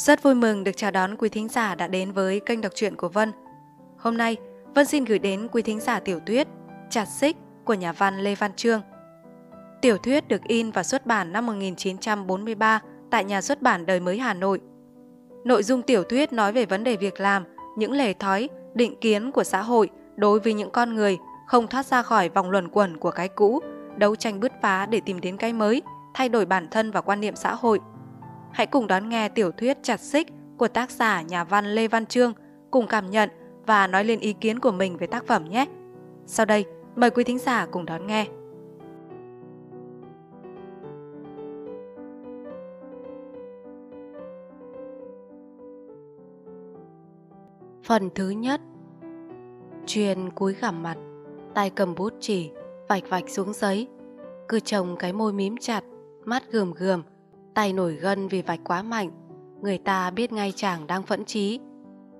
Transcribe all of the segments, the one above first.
Rất vui mừng được chào đón quý thính giả đã đến với kênh đọc truyện của Vân. Hôm nay, Vân xin gửi đến quý thính giả tiểu thuyết Chặt xích của nhà văn Lê Văn Trương. Tiểu thuyết được in và xuất bản năm 1943 tại nhà xuất bản Đời Mới Hà Nội. Nội dung tiểu thuyết nói về vấn đề việc làm, những lề thói, định kiến của xã hội đối với những con người không thoát ra khỏi vòng luẩn quẩn của cái cũ, đấu tranh bứt phá để tìm đến cái mới, thay đổi bản thân và quan niệm xã hội – Hãy cùng đón nghe tiểu thuyết Chặt xích của tác giả nhà văn Lê Văn Trương cùng cảm nhận và nói lên ý kiến của mình về tác phẩm nhé. Sau đây, mời quý thính giả cùng đón nghe. Phần thứ nhất truyền cúi gằm mặt, tay cầm bút chỉ, vạch vạch xuống giấy, cứ trồng cái môi mím chặt, mắt gườm gườm, tay nổi gân vì vạch quá mạnh, người ta biết ngay chàng đang phẫn trí.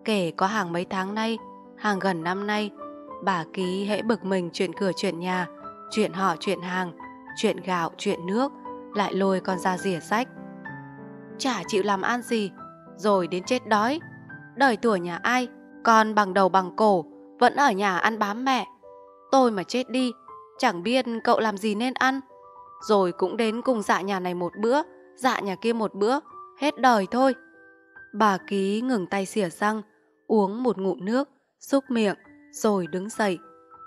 Kể có hàng mấy tháng nay, hàng gần năm nay, bà Ký hễ bực mình chuyện cửa chuyện nhà, chuyện họ chuyện hàng, chuyện gạo chuyện nước, lại lôi con ra rỉa sách. Chả chịu làm ăn gì, rồi đến chết đói. Đời tuổi nhà ai, con bằng đầu bằng cổ, vẫn ở nhà ăn bám mẹ. Tôi mà chết đi, chẳng biết cậu làm gì nên ăn. Rồi cũng đến cùng dạ nhà này một bữa, dạ nhà kia một bữa, hết đời thôi. Bà ký ngừng tay xỉa răng, uống một ngụm nước, xúc miệng, rồi đứng dậy,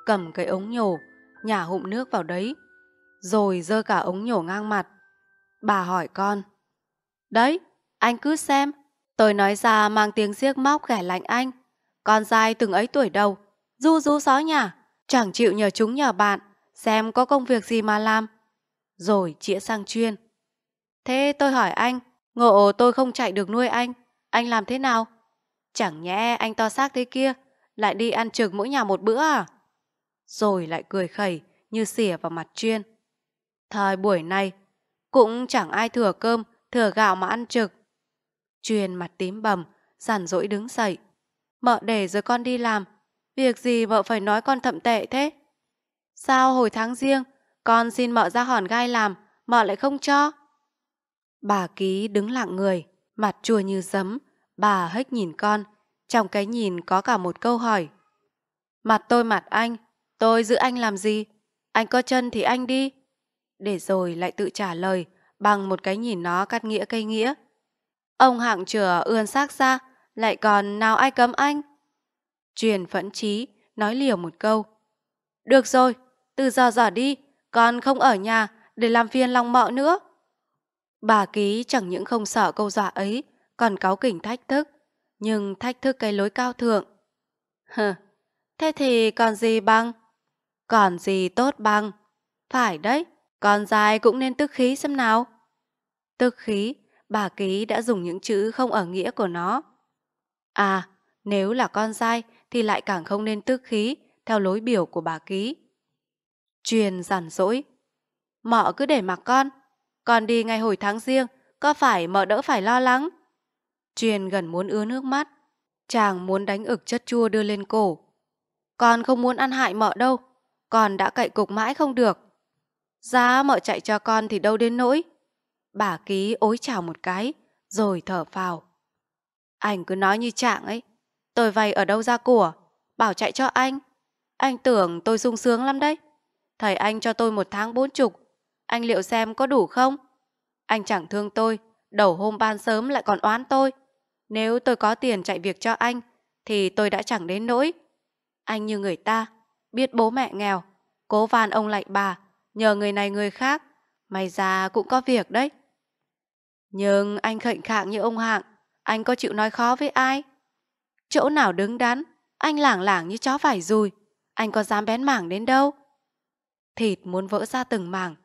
cầm cái ống nhổ, nhả hụm nước vào đấy, rồi dơ cả ống nhổ ngang mặt. Bà hỏi con, đấy, anh cứ xem, tôi nói ra mang tiếng giếc móc ghẻ lạnh anh, con trai từng ấy tuổi đầu, du du xó nhà, chẳng chịu nhờ chúng nhờ bạn, xem có công việc gì mà làm. Rồi chĩa sang chuyên, Thế tôi hỏi anh, ngộ tôi không chạy được nuôi anh, anh làm thế nào? Chẳng nhẽ anh to xác thế kia, lại đi ăn trực mỗi nhà một bữa à? Rồi lại cười khẩy như xỉa vào mặt chuyên. Thời buổi này, cũng chẳng ai thừa cơm, thừa gạo mà ăn trực. Chuyên mặt tím bầm, giản dỗi đứng dậy. Mợ để rồi con đi làm, việc gì vợ phải nói con thậm tệ thế? Sao hồi tháng riêng, con xin mợ ra hòn gai làm, mợ lại không cho? Bà ký đứng lặng người, mặt chua như giấm. Bà hếch nhìn con, trong cái nhìn có cả một câu hỏi. Mặt tôi mặt anh, tôi giữ anh làm gì? Anh có chân thì anh đi. Để rồi lại tự trả lời bằng một cái nhìn nó cắt nghĩa cây nghĩa. Ông hạng chửa ươn xác ra, lại còn nào ai cấm anh? Truyền phẫn trí, nói liều một câu. Được rồi, từ giờ giờ đi, con không ở nhà để làm phiền lòng mợ nữa. Bà ký chẳng những không sợ câu dọa ấy, còn cáo kỉnh thách thức, nhưng thách thức cái lối cao thượng. Hừ, thế thì còn gì bằng? Còn gì tốt bằng? Phải đấy, con dài cũng nên tức khí xem nào. Tức khí, bà ký đã dùng những chữ không ở nghĩa của nó. À, nếu là con dai thì lại càng không nên tức khí theo lối biểu của bà ký. Truyền giản dỗi. Mọ cứ để mặc con, còn đi ngày hồi tháng riêng, có phải mợ đỡ phải lo lắng? Truyền gần muốn ứa nước mắt. Chàng muốn đánh ực chất chua đưa lên cổ. Con không muốn ăn hại mợ đâu. Con đã cậy cục mãi không được. Giá mợ chạy cho con thì đâu đến nỗi. Bà ký ối chào một cái, rồi thở phào. Anh cứ nói như trạng ấy. Tôi vay ở đâu ra của, bảo chạy cho anh. Anh tưởng tôi sung sướng lắm đấy. Thầy anh cho tôi một tháng bốn chục, anh liệu xem có đủ không? Anh chẳng thương tôi, đầu hôm ban sớm lại còn oán tôi. Nếu tôi có tiền chạy việc cho anh, thì tôi đã chẳng đến nỗi. Anh như người ta, biết bố mẹ nghèo, cố van ông lạnh bà, nhờ người này người khác, may ra cũng có việc đấy. Nhưng anh khệnh khạng như ông hạng, anh có chịu nói khó với ai? Chỗ nào đứng đắn, anh lảng lảng như chó phải rùi, anh có dám bén mảng đến đâu? Thịt muốn vỡ ra từng mảng,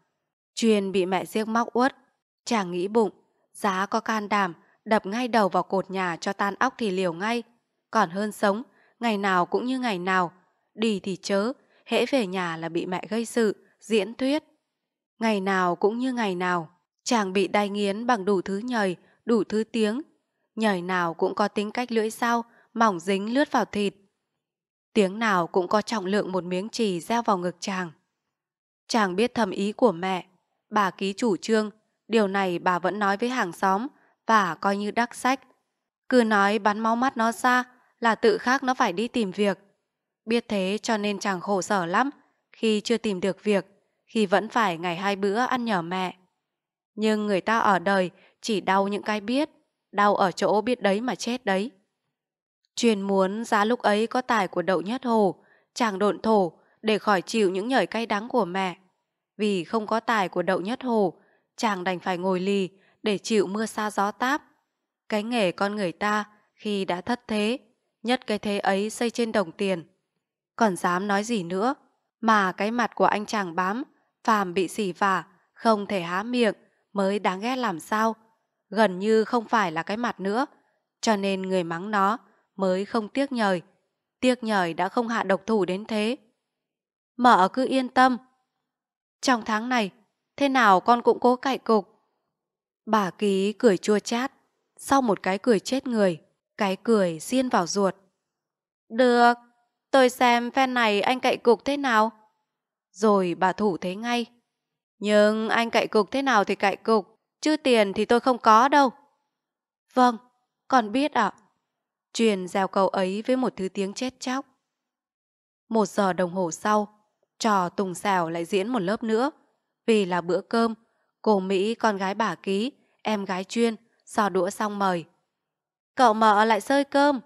Chuyên bị mẹ giếc móc uất, chàng nghĩ bụng, giá có can đảm, đập ngay đầu vào cột nhà cho tan óc thì liều ngay. Còn hơn sống, ngày nào cũng như ngày nào, đi thì chớ, hễ về nhà là bị mẹ gây sự, diễn thuyết. Ngày nào cũng như ngày nào, chàng bị đai nghiến bằng đủ thứ nhời, đủ thứ tiếng. Nhời nào cũng có tính cách lưỡi sao, mỏng dính lướt vào thịt. Tiếng nào cũng có trọng lượng một miếng chì gieo vào ngực chàng. Chàng biết thầm ý của mẹ, bà ký chủ trương, điều này bà vẫn nói với hàng xóm và coi như đắc sách. Cứ nói bắn máu mắt nó ra là tự khác nó phải đi tìm việc. Biết thế cho nên chàng khổ sở lắm khi chưa tìm được việc, khi vẫn phải ngày hai bữa ăn nhờ mẹ. Nhưng người ta ở đời chỉ đau những cái biết, đau ở chỗ biết đấy mà chết đấy. Truyền muốn giá lúc ấy có tài của đậu nhất hồ, chàng độn thổ để khỏi chịu những nhlời cay đắng của mẹ. Vì không có tài của đậu nhất hồ, chàng đành phải ngồi lì để chịu mưa xa gió táp. Cái nghề con người ta khi đã thất thế, nhất cái thế ấy xây trên đồng tiền. Còn dám nói gì nữa, mà cái mặt của anh chàng bám, phàm bị xỉ vả, không thể há miệng, mới đáng ghét làm sao. Gần như không phải là cái mặt nữa, cho nên người mắng nó mới không tiếc nhời. Tiếc nhời đã không hạ độc thủ đến thế. Mợ cứ yên tâm, trong tháng này, thế nào con cũng cố cạy cục. Bà ký cười chua chát, sau một cái cười chết người, cái cười xiên vào ruột. Được, tôi xem phen này anh cậy cục thế nào. Rồi bà thủ thế ngay. Nhưng anh cậy cục thế nào thì cậy cục, chứ tiền thì tôi không có đâu. Vâng, con biết ạ. Truyền giao cầu ấy với một thứ tiếng chết chóc. Một giờ đồng hồ sau, trò Tùng Xào lại diễn một lớp nữa. Vì là bữa cơm, cô Mỹ con gái bà ký, em gái chuyên, so đũa xong mời. Cậu mợ lại sơi cơm.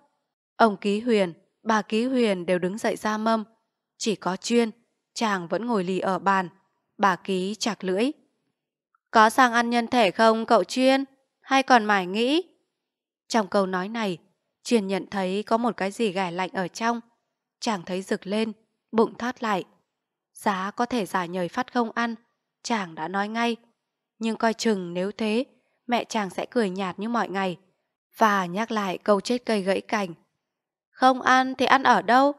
Ông Ký Huyền, bà Ký Huyền đều đứng dậy ra mâm. Chỉ có chuyên, chàng vẫn ngồi lì ở bàn. Bà Ký chạc lưỡi. Có sang ăn nhân thể không cậu chuyên? Hay còn mải nghĩ? Trong câu nói này, chuyên nhận thấy có một cái gì gẻ lạnh ở trong. Chàng thấy rực lên, bụng thoát lại giá có thể giả nhời phát không ăn, chàng đã nói ngay. Nhưng coi chừng nếu thế, mẹ chàng sẽ cười nhạt như mọi ngày và nhắc lại câu chết cây gãy cành. Không ăn thì ăn ở đâu?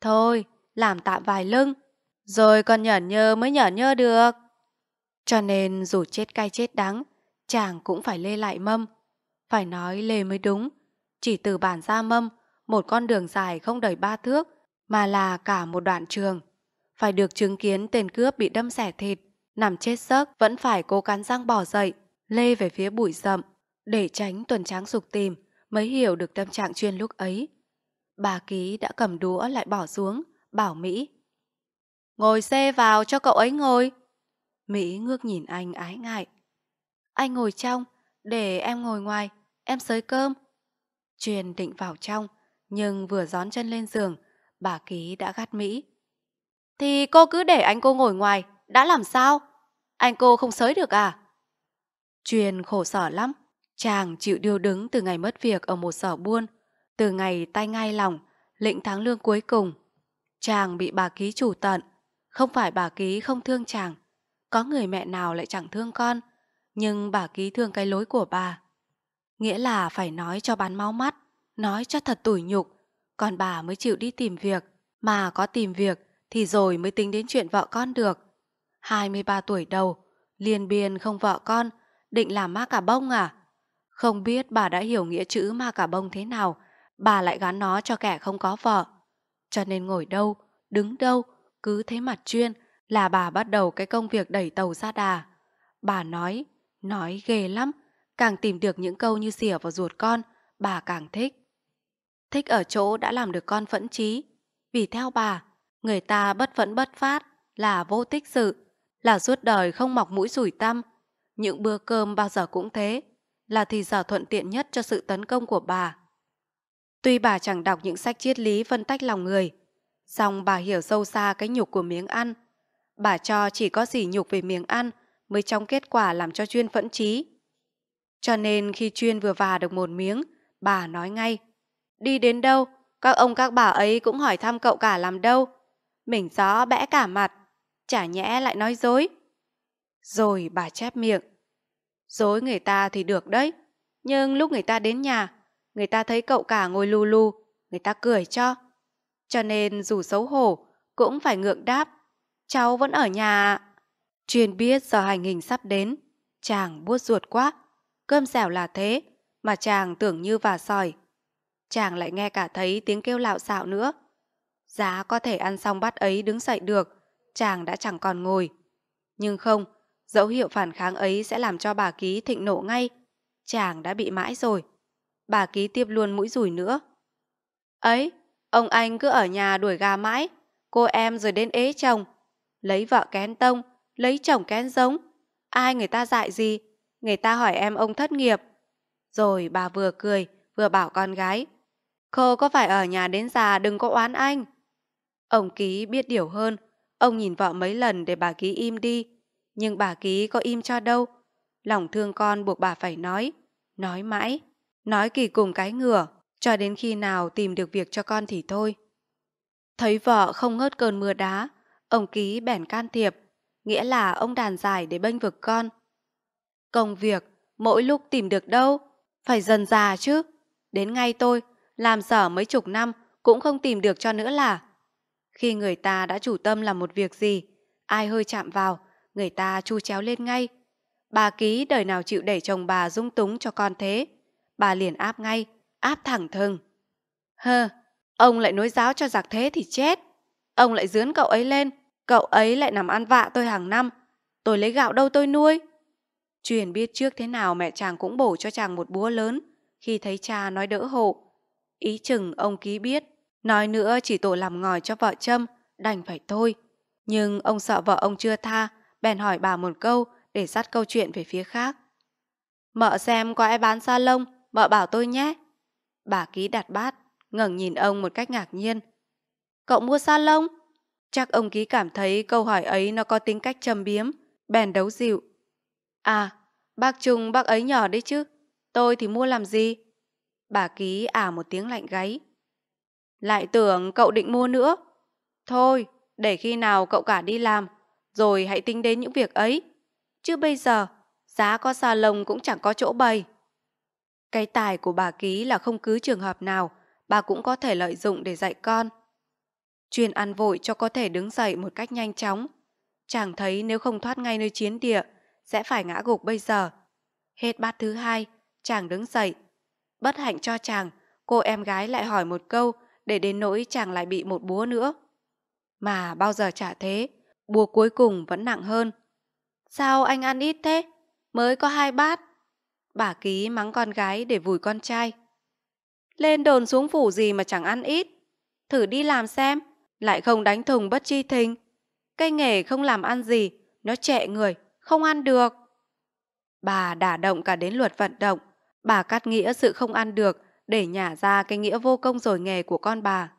Thôi, làm tạm vài lưng, rồi còn nhởn nhơ mới nhởn nhơ được. Cho nên dù chết cay chết đắng, chàng cũng phải lê lại mâm. Phải nói lê mới đúng, chỉ từ bản ra mâm, một con đường dài không đầy ba thước, mà là cả một đoạn trường phải được chứng kiến tên cướp bị đâm xẻ thịt, nằm chết sớt vẫn phải cố cắn răng bỏ dậy, lê về phía bụi rậm, để tránh tuần tráng sục tìm, mới hiểu được tâm trạng chuyên lúc ấy. Bà Ký đã cầm đũa lại bỏ xuống, bảo Mỹ. Ngồi xe vào cho cậu ấy ngồi. Mỹ ngước nhìn anh ái ngại. Anh ngồi trong, để em ngồi ngoài, em sới cơm. Truyền định vào trong, nhưng vừa gión chân lên giường, bà Ký đã gắt Mỹ. Thì cô cứ để anh cô ngồi ngoài, đã làm sao? Anh cô không sới được à? Truyền khổ sở lắm. Chàng chịu điêu đứng từ ngày mất việc ở một sở buôn, từ ngày tay ngay lòng, lĩnh tháng lương cuối cùng. Chàng bị bà ký chủ tận, không phải bà ký không thương chàng. Có người mẹ nào lại chẳng thương con, nhưng bà ký thương cái lối của bà. Nghĩa là phải nói cho bán máu mắt, nói cho thật tủi nhục, còn bà mới chịu đi tìm việc, mà có tìm việc thì rồi mới tính đến chuyện vợ con được. 23 tuổi đầu, liền biên không vợ con, định làm ma cà bông à? Không biết bà đã hiểu nghĩa chữ ma cà bông thế nào, bà lại gắn nó cho kẻ không có vợ. Cho nên ngồi đâu, đứng đâu, cứ thế mặt chuyên là bà bắt đầu cái công việc đẩy tàu ra đà. Bà nói, nói ghê lắm, càng tìm được những câu như xỉa vào ruột con, bà càng thích. Thích ở chỗ đã làm được con phẫn trí, vì theo bà, Người ta bất vẫn bất phát là vô tích sự, là suốt đời không mọc mũi rủi tăm. Những bữa cơm bao giờ cũng thế, là thì giờ thuận tiện nhất cho sự tấn công của bà. Tuy bà chẳng đọc những sách triết lý phân tách lòng người, song bà hiểu sâu xa cái nhục của miếng ăn. Bà cho chỉ có gì nhục về miếng ăn mới trong kết quả làm cho chuyên phẫn trí. Cho nên khi chuyên vừa và được một miếng, bà nói ngay, đi đến đâu, các ông các bà ấy cũng hỏi thăm cậu cả làm đâu, mình gió bẽ cả mặt, chả nhẽ lại nói dối. Rồi bà chép miệng. Dối người ta thì được đấy, nhưng lúc người ta đến nhà, người ta thấy cậu cả ngồi lù lù, người ta cười cho. Cho nên dù xấu hổ, cũng phải ngượng đáp. Cháu vẫn ở nhà truyền biết giờ hành hình sắp đến, chàng buốt ruột quá. Cơm dẻo là thế, mà chàng tưởng như và sỏi. Chàng lại nghe cả thấy tiếng kêu lạo xạo nữa. Giá có thể ăn xong bát ấy đứng dậy được, chàng đã chẳng còn ngồi. Nhưng không, dấu hiệu phản kháng ấy sẽ làm cho bà ký thịnh nộ ngay. Chàng đã bị mãi rồi. Bà ký tiếp luôn mũi rủi nữa. Ấy, ông anh cứ ở nhà đuổi gà mãi, cô em rồi đến ế chồng. Lấy vợ kén tông, lấy chồng kén giống. Ai người ta dạy gì, người ta hỏi em ông thất nghiệp. Rồi bà vừa cười, vừa bảo con gái. Cô có phải ở nhà đến già đừng có oán anh. Ông Ký biết điều hơn, ông nhìn vợ mấy lần để bà Ký im đi, nhưng bà Ký có im cho đâu. Lòng thương con buộc bà phải nói, nói mãi, nói kỳ cùng cái ngửa, cho đến khi nào tìm được việc cho con thì thôi. Thấy vợ không ngớt cơn mưa đá, ông Ký bèn can thiệp, nghĩa là ông đàn giải để bênh vực con. Công việc, mỗi lúc tìm được đâu, phải dần già chứ. Đến ngay tôi, làm sở mấy chục năm cũng không tìm được cho nữa là. Khi người ta đã chủ tâm làm một việc gì, ai hơi chạm vào, người ta chu chéo lên ngay. Bà ký đời nào chịu đẩy chồng bà dung túng cho con thế. Bà liền áp ngay, áp thẳng thừng. Hơ, ông lại nối giáo cho giặc thế thì chết. Ông lại dướn cậu ấy lên, cậu ấy lại nằm ăn vạ tôi hàng năm. Tôi lấy gạo đâu tôi nuôi. Truyền biết trước thế nào mẹ chàng cũng bổ cho chàng một búa lớn khi thấy cha nói đỡ hộ. Ý chừng ông ký biết Nói nữa chỉ tổ làm ngòi cho vợ châm, đành phải thôi. Nhưng ông sợ vợ ông chưa tha, bèn hỏi bà một câu để dắt câu chuyện về phía khác. Mợ xem có ai bán sa lông, mợ bảo tôi nhé. Bà ký đặt bát, ngẩng nhìn ông một cách ngạc nhiên. Cậu mua sa lông? Chắc ông ký cảm thấy câu hỏi ấy nó có tính cách trầm biếm, bèn đấu dịu. À, bác Trung bác ấy nhỏ đấy chứ, tôi thì mua làm gì? Bà ký à một tiếng lạnh gáy. Lại tưởng cậu định mua nữa. Thôi, để khi nào cậu cả đi làm, rồi hãy tính đến những việc ấy. Chứ bây giờ, giá có xà lồng cũng chẳng có chỗ bày. Cái tài của bà Ký là không cứ trường hợp nào, bà cũng có thể lợi dụng để dạy con. Chuyên ăn vội cho có thể đứng dậy một cách nhanh chóng. Chàng thấy nếu không thoát ngay nơi chiến địa, sẽ phải ngã gục bây giờ. Hết bát thứ hai, chàng đứng dậy. Bất hạnh cho chàng, cô em gái lại hỏi một câu để đến nỗi chàng lại bị một búa nữa. Mà bao giờ chả thế, búa cuối cùng vẫn nặng hơn. Sao anh ăn ít thế? Mới có hai bát. Bà ký mắng con gái để vùi con trai. Lên đồn xuống phủ gì mà chẳng ăn ít. Thử đi làm xem, lại không đánh thùng bất chi thình. Cây nghề không làm ăn gì, nó trệ người, không ăn được. Bà đả động cả đến luật vận động. Bà cắt nghĩa sự không ăn được để nhả ra cái nghĩa vô công rồi nghề của con bà.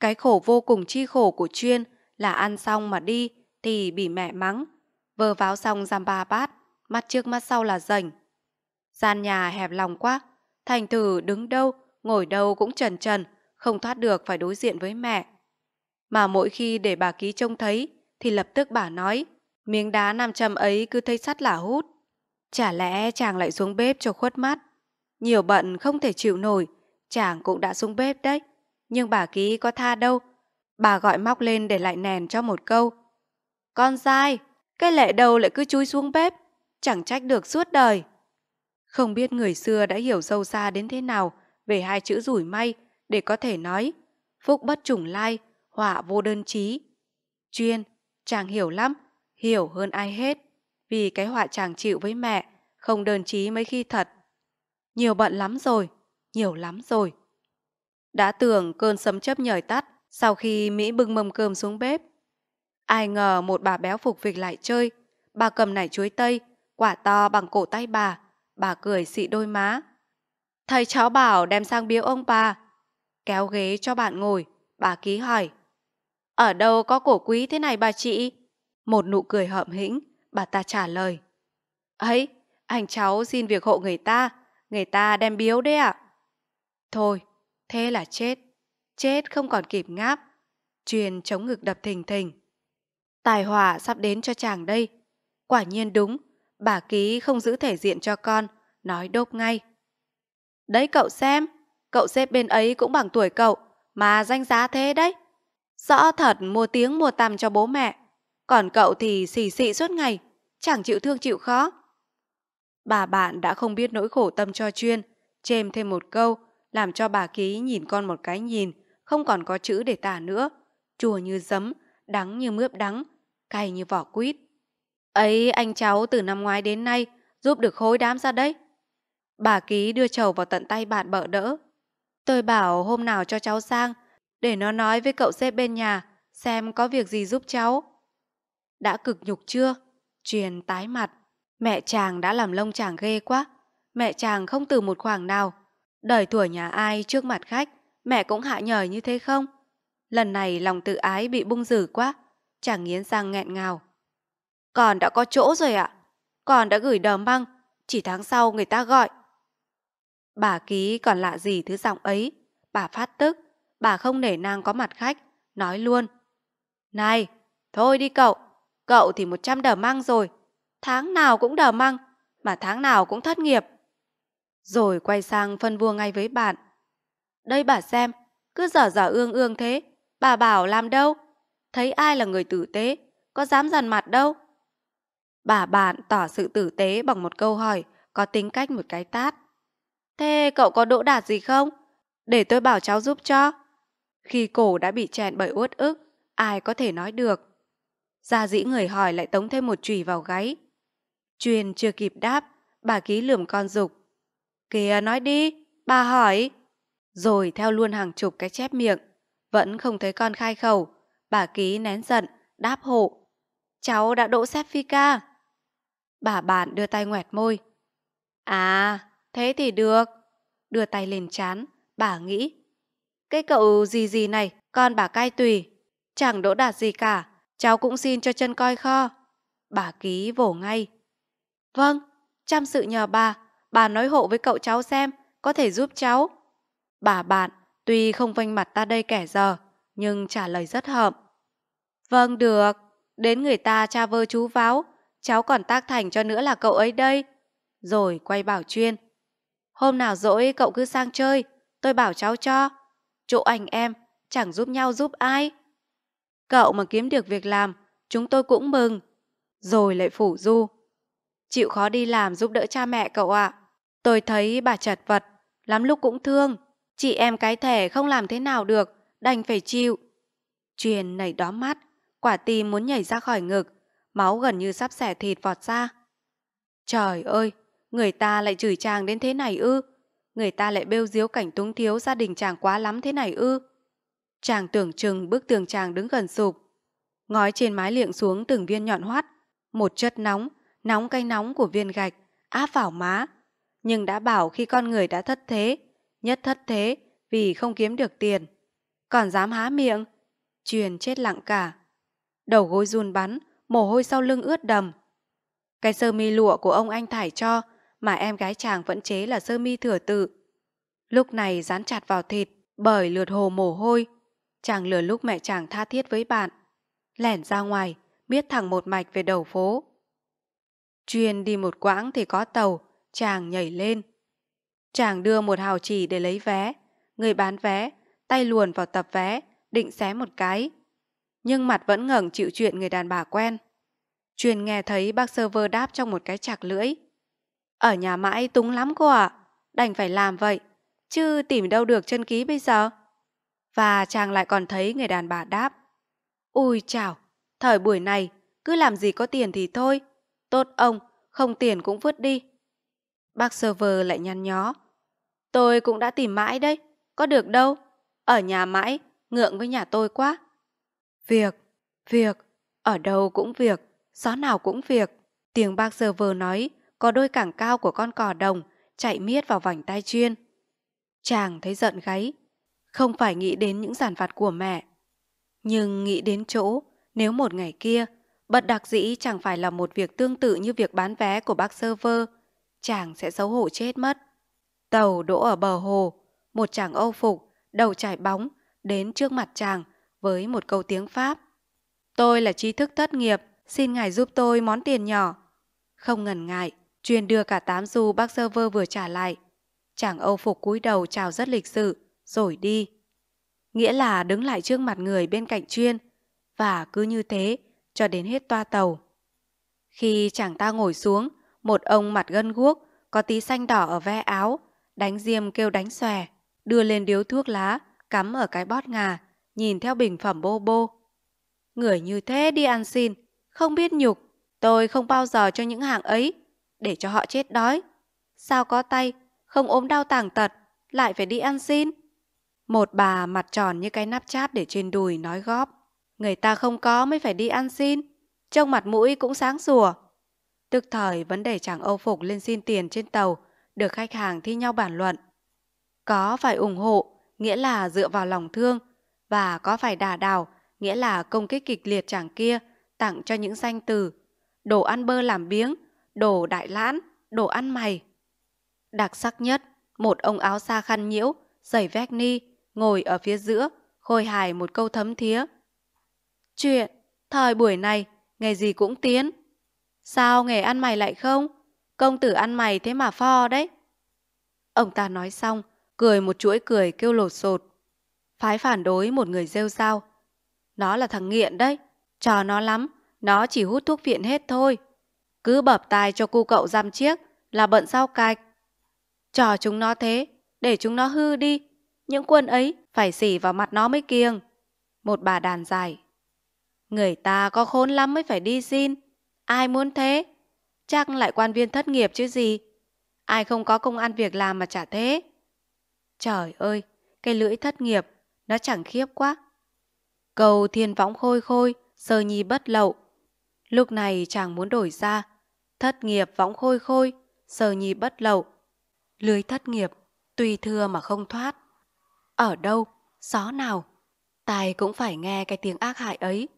Cái khổ vô cùng chi khổ của Chuyên là ăn xong mà đi thì bị mẹ mắng, vơ váo xong giam ba bát, mắt trước mắt sau là rảnh. Gian nhà hẹp lòng quá, thành thử đứng đâu, ngồi đâu cũng trần trần, không thoát được phải đối diện với mẹ. Mà mỗi khi để bà ký trông thấy thì lập tức bà nói, miếng đá nam châm ấy cứ thấy sắt là hút. Chả lẽ chàng lại xuống bếp cho khuất mắt. Nhiều bận không thể chịu nổi, chàng cũng đã xuống bếp đấy. Nhưng bà ký có tha đâu. Bà gọi móc lên để lại nèn cho một câu. Con dai, cái lệ đầu lại cứ chui xuống bếp, chẳng trách được suốt đời. Không biết người xưa đã hiểu sâu xa đến thế nào về hai chữ rủi may để có thể nói phúc bất trùng lai, họa vô đơn chí. Chuyên, chàng hiểu lắm, hiểu hơn ai hết, vì cái họa chàng chịu với mẹ không đơn chí mấy khi thật nhiều bận lắm rồi, nhiều lắm rồi. Đã tưởng cơn sấm chớp nhời tắt sau khi Mỹ bưng mâm cơm xuống bếp. Ai ngờ một bà béo phục việc lại chơi, bà cầm nải chuối tây, quả to bằng cổ tay bà, bà cười xị đôi má. Thầy cháu bảo đem sang biếu ông bà. Kéo ghế cho bạn ngồi, bà ký hỏi. Ở đâu có cổ quý thế này bà chị? Một nụ cười hợm hĩnh, bà ta trả lời. Ấy, anh cháu xin việc hộ người ta, người ta đem biếu đấy ạ. À. Thôi, thế là chết. Chết không còn kịp ngáp. Truyền chống ngực đập thình thình. Tài hòa sắp đến cho chàng đây. Quả nhiên đúng, bà ký không giữ thể diện cho con, nói đốp ngay. Đấy cậu xem, cậu xếp bên ấy cũng bằng tuổi cậu, mà danh giá thế đấy. Rõ thật mua tiếng mua tằm cho bố mẹ, còn cậu thì xì xị suốt ngày, chẳng chịu thương chịu khó. Bà bạn đã không biết nỗi khổ tâm cho chuyên, chêm thêm một câu, làm cho bà ký nhìn con một cái nhìn, không còn có chữ để tả nữa. Chùa như giấm, đắng như mướp đắng, cay như vỏ quýt. Ấy anh cháu từ năm ngoái đến nay, giúp được khối đám ra đấy. Bà ký đưa chầu vào tận tay bạn bợ đỡ. Tôi bảo hôm nào cho cháu sang, để nó nói với cậu xếp bên nhà, xem có việc gì giúp cháu. Đã cực nhục chưa? Truyền tái mặt, Mẹ chàng đã làm lông chàng ghê quá. Mẹ chàng không từ một khoảng nào. Đời tuổi nhà ai trước mặt khách, mẹ cũng hạ nhời như thế không? Lần này lòng tự ái bị bung dử quá. Chàng nghiến răng nghẹn ngào. Còn đã có chỗ rồi ạ. Còn đã gửi đờ măng. Chỉ tháng sau người ta gọi. Bà ký còn lạ gì thứ giọng ấy. Bà phát tức. Bà không nể nang có mặt khách. Nói luôn. Này, thôi đi cậu. Cậu thì 100 đờ măng rồi tháng nào cũng đờ măng, mà tháng nào cũng thất nghiệp. Rồi quay sang phân vua ngay với bạn. Đây bà xem, cứ dở dở ương ương thế, bà bảo làm đâu? Thấy ai là người tử tế, có dám dằn mặt đâu? Bà bạn tỏ sự tử tế bằng một câu hỏi, có tính cách một cái tát. Thế cậu có đỗ đạt gì không? Để tôi bảo cháu giúp cho. Khi cổ đã bị chèn bởi uất ức, ai có thể nói được. Gia dĩ người hỏi lại tống thêm một chùy vào gáy. Truyền chưa kịp đáp, bà ký lườm con dục. Kìa nói đi, bà hỏi. Rồi theo luôn hàng chục cái chép miệng. Vẫn không thấy con khai khẩu, bà ký nén giận, đáp hộ. Cháu đã đỗ xếp phi ca. Bà bạn đưa tay ngoẹt môi. À, thế thì được. Đưa tay lên chán, bà nghĩ. Cái cậu gì gì này, con bà cai tùy. Chẳng đỗ đạt gì cả, cháu cũng xin cho chân coi kho. Bà ký vỗ ngay. Vâng, chăm sự nhờ bà, bà nói hộ với cậu cháu xem, có thể giúp cháu. Bà bạn, tuy không vanh mặt ta đây kẻ giờ, nhưng trả lời rất hợm. Vâng được, đến người ta cha vơ chú váo, cháu còn tác thành cho nữa là cậu ấy đây. Rồi quay bảo chuyên. Hôm nào rỗi cậu cứ sang chơi, tôi bảo cháu cho. Chỗ anh em, chẳng giúp nhau giúp ai. Cậu mà kiếm được việc làm, chúng tôi cũng mừng. Rồi lại phủ du chịu khó đi làm giúp đỡ cha mẹ cậu ạ. À. Tôi thấy bà chật vật, lắm lúc cũng thương. Chị em cái thẻ không làm thế nào được, đành phải chịu. Truyền nảy đó mắt, quả tim muốn nhảy ra khỏi ngực, máu gần như sắp xẻ thịt vọt ra. Trời ơi, người ta lại chửi chàng đến thế này ư? Người ta lại bêu diếu cảnh túng thiếu gia đình chàng quá lắm thế này ư? Chàng tưởng chừng bức tường chàng đứng gần sụp. Ngói trên mái liệng xuống từng viên nhọn hoắt, một chất nóng, nóng cay nóng của viên gạch áp vào má. Nhưng đã bảo khi con người đã thất thế, nhất thất thế vì không kiếm được tiền. Còn dám há miệng, truyền chết lặng cả. Đầu gối run bắn, mồ hôi sau lưng ướt đầm. Cái sơ mi lụa của ông anh thải cho mà em gái chàng vẫn chế là sơ mi thừa tự. Lúc này dán chặt vào thịt bởi lượt hồ mồ hôi. Chàng lừa lúc mẹ chàng tha thiết với bạn. Lẻn ra ngoài, biết thẳng một mạch về đầu phố. Chuyên đi một quãng thì có tàu, chàng nhảy lên. Chàng đưa một hào chỉ để lấy vé. Người bán vé, tay luồn vào tập vé, định xé một cái. Nhưng mặt vẫn ngẩng chịu chuyện người đàn bà quen. Chuyên nghe thấy bác sơ vơ đáp trong một cái chạc lưỡi. Ở nhà mãi túng lắm cô ạ, à, đành phải làm vậy, chứ tìm đâu được chân ký bây giờ. Và chàng lại còn thấy người đàn bà đáp. Ui chào, thời buổi này, cứ làm gì có tiền thì thôi, Tốt ông, không tiền cũng vứt đi. Bác server lại nhăn nhó. Tôi cũng đã tìm mãi đấy, có được đâu. Ở nhà mãi, ngượng với nhà tôi quá. Việc, việc, ở đâu cũng việc, xó nào cũng việc. Tiếng bác server nói, có đôi cảng cao của con cò đồng chạy miết vào vành tay chuyên. Chàng thấy giận gáy, không phải nghĩ đến những giản vặt của mẹ. Nhưng nghĩ đến chỗ, nếu một ngày kia Bất đặc dĩ chẳng phải là một việc tương tự như việc bán vé của bác server. Chàng sẽ xấu hổ chết mất. Tàu đỗ ở bờ hồ, một chàng âu phục, đầu trải bóng, đến trước mặt chàng với một câu tiếng Pháp. Tôi là trí thức thất nghiệp, xin ngài giúp tôi món tiền nhỏ. Không ngần ngại, truyền đưa cả tám xu bác server vừa trả lại. Chàng âu phục cúi đầu chào rất lịch sự, rồi đi. Nghĩa là đứng lại trước mặt người bên cạnh chuyên. Và cứ như thế, cho đến hết toa tàu. Khi chàng ta ngồi xuống, một ông mặt gân guốc, có tí xanh đỏ ở ve áo, đánh diêm kêu đánh xòe, đưa lên điếu thuốc lá, cắm ở cái bót ngà, nhìn theo bình phẩm bô bô. Người như thế đi ăn xin, không biết nhục, tôi không bao giờ cho những hàng ấy, để cho họ chết đói. Sao có tay, không ốm đau tàng tật, lại phải đi ăn xin? Một bà mặt tròn như cái nắp cháp để trên đùi nói góp. Người ta không có mới phải đi ăn xin. Trông mặt mũi cũng sáng sủa. Tức thời vấn đề chàng Âu Phục lên xin tiền trên tàu được khách hàng thi nhau bản luận. Có phải ủng hộ, nghĩa là dựa vào lòng thương, và có phải đà đào, nghĩa là công kích kịch liệt chàng kia tặng cho những danh từ đồ ăn bơ làm biếng, đồ đại lãn, đồ ăn mày. Đặc sắc nhất, một ông áo xa khăn nhiễu, giày vét ni, ngồi ở phía giữa, khôi hài một câu thấm thía Chuyện, thời buổi này, nghề gì cũng tiến. Sao nghề ăn mày lại không? Công tử ăn mày thế mà pho đấy. Ông ta nói xong, cười một chuỗi cười kêu lột sột. Phái phản đối một người rêu sao. Nó là thằng nghiện đấy, trò nó lắm, nó chỉ hút thuốc viện hết thôi. Cứ bập tài cho cu cậu giam chiếc là bận sao cạch. Trò chúng nó thế, để chúng nó hư đi. Những quân ấy phải xỉ vào mặt nó mới kiêng. Một bà đàn dài Người ta có khốn lắm mới phải đi xin. Ai muốn thế? Chắc lại quan viên thất nghiệp chứ gì. Ai không có công ăn việc làm mà chả thế. Trời ơi, cái lưỡi thất nghiệp, nó chẳng khiếp quá. Cầu thiên võng khôi khôi, sơ nhi bất lậu. Lúc này chàng muốn đổi ra. Thất nghiệp võng khôi khôi, sơ nhi bất lậu. Lưới thất nghiệp, tùy thưa mà không thoát. Ở đâu, gió nào, tài cũng phải nghe cái tiếng ác hại ấy.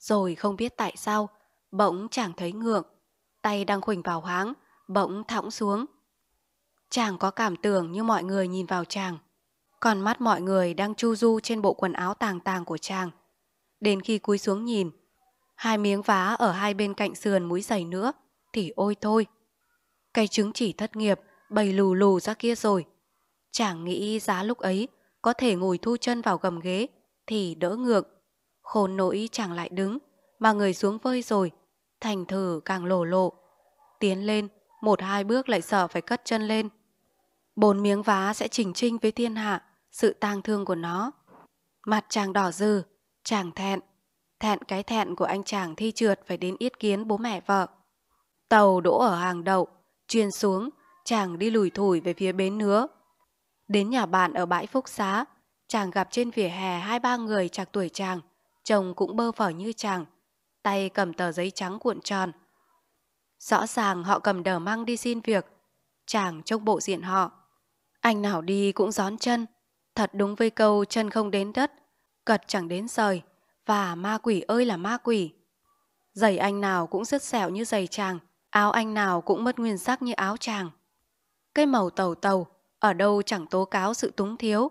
Rồi không biết tại sao, bỗng chàng thấy ngượng. Tay đang khuỳnh vào háng, bỗng thõng xuống. Chàng có cảm tưởng như mọi người nhìn vào chàng. Còn mắt mọi người đang chu du trên bộ quần áo tàng tàng của chàng. Đến khi cúi xuống nhìn, hai miếng vá ở hai bên cạnh sườn mũi giày nữa, thì ôi thôi. cây chứng chỉ thất nghiệp bày lù lù ra kia rồi. Chàng nghĩ giá lúc ấy có thể ngồi thu chân vào gầm ghế thì đỡ ngược khốn nỗi chẳng lại đứng, mà người xuống vơi rồi, thành thử càng lổ lộ. Tiến lên, một hai bước lại sợ phải cất chân lên. Bốn miếng vá sẽ chỉnh trinh với thiên hạ, sự tang thương của nó. Mặt chàng đỏ dừ, chàng thẹn, thẹn cái thẹn của anh chàng thi trượt phải đến yết kiến bố mẹ vợ. Tàu đỗ ở hàng đậu, chuyên xuống, chàng đi lùi thủi về phía bến nứa. Đến nhà bạn ở bãi phúc xá, chàng gặp trên vỉa hè hai ba người chạc tuổi chàng chồng cũng bơ phở như chàng, tay cầm tờ giấy trắng cuộn tròn. Rõ ràng họ cầm đờ mang đi xin việc, chàng trông bộ diện họ. Anh nào đi cũng gión chân, thật đúng với câu chân không đến đất, cật chẳng đến rời, và ma quỷ ơi là ma quỷ. Giày anh nào cũng rất xẻo như giày chàng, áo anh nào cũng mất nguyên sắc như áo chàng. Cái màu tàu tàu, ở đâu chẳng tố cáo sự túng thiếu.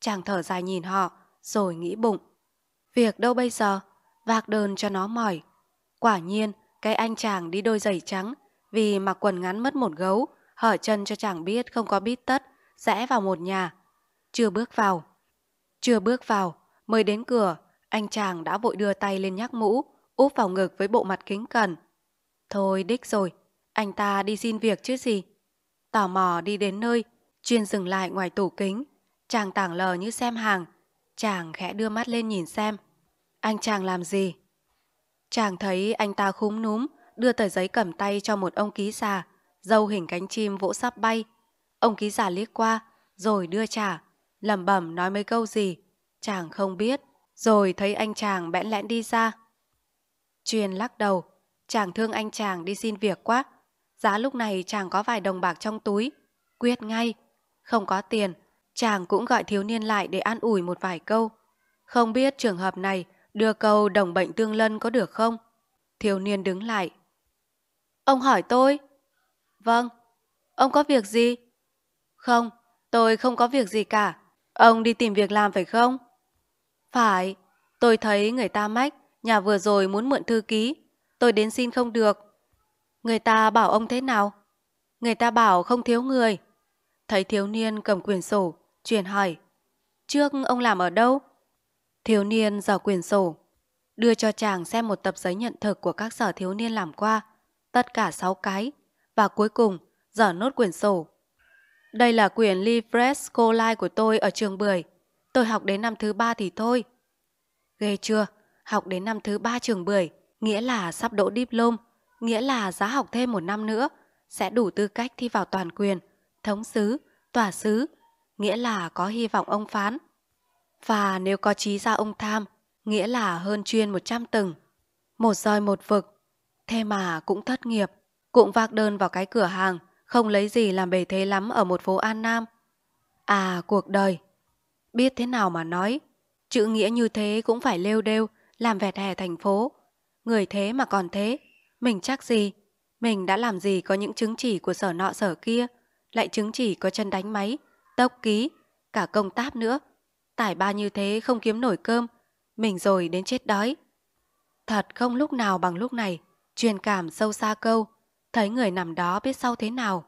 Chàng thở dài nhìn họ, rồi nghĩ bụng. Việc đâu bây giờ? Vạc đơn cho nó mỏi. Quả nhiên, cái anh chàng đi đôi giày trắng vì mặc quần ngắn mất một gấu, hở chân cho chàng biết không có bít tất, rẽ vào một nhà. Chưa bước vào. Chưa bước vào, mới đến cửa, anh chàng đã vội đưa tay lên nhắc mũ, úp vào ngực với bộ mặt kính cần Thôi đích rồi, anh ta đi xin việc chứ gì. Tò mò đi đến nơi, chuyên dừng lại ngoài tủ kính. Chàng tảng lờ như xem hàng, chàng khẽ đưa mắt lên nhìn xem anh chàng làm gì? Chàng thấy anh ta khúm núm, đưa tờ giấy cầm tay cho một ông ký giả, dâu hình cánh chim vỗ sắp bay. Ông ký giả liếc qua, rồi đưa trả, lẩm bẩm nói mấy câu gì, chàng không biết, rồi thấy anh chàng bẽn lẽn đi ra. Truyền lắc đầu, chàng thương anh chàng đi xin việc quá. Giá lúc này chàng có vài đồng bạc trong túi, quyết ngay. Không có tiền, chàng cũng gọi thiếu niên lại để an ủi một vài câu. Không biết trường hợp này đưa câu đồng bệnh tương lân có được không? Thiếu niên đứng lại. Ông hỏi tôi. Vâng. Ông có việc gì? Không, tôi không có việc gì cả. Ông đi tìm việc làm phải không? Phải, tôi thấy người ta mách, nhà vừa rồi muốn mượn thư ký. Tôi đến xin không được. Người ta bảo ông thế nào? Người ta bảo không thiếu người. Thấy thiếu niên cầm quyển sổ, truyền hỏi. Trước ông làm ở đâu? Thiếu niên giở quyển sổ, đưa cho chàng xem một tập giấy nhận thực của các sở thiếu niên làm qua, tất cả 6 cái, và cuối cùng giở nốt quyển sổ. Đây là quyển Livres Collai của tôi ở trường Bưởi. Tôi học đến năm thứ ba thì thôi. Ghê chưa? Học đến năm thứ ba trường Bưởi, nghĩa là sắp đỗ diplom, nghĩa là giá học thêm một năm nữa, sẽ đủ tư cách thi vào toàn quyền, thống sứ, tòa sứ, nghĩa là có hy vọng ông phán và nếu có trí ra ông tham, nghĩa là hơn chuyên 100 tầng Một roi một vực, thế mà cũng thất nghiệp, cũng vác đơn vào cái cửa hàng, không lấy gì làm bề thế lắm ở một phố An Nam. À cuộc đời, biết thế nào mà nói, chữ nghĩa như thế cũng phải lêu đêu, làm vẹt hè thành phố. Người thế mà còn thế, mình chắc gì, mình đã làm gì có những chứng chỉ của sở nọ sở kia, lại chứng chỉ có chân đánh máy, tốc ký, cả công táp nữa. Tải ba như thế không kiếm nổi cơm, mình rồi đến chết đói. Thật không lúc nào bằng lúc này, truyền cảm sâu xa câu, thấy người nằm đó biết sau thế nào.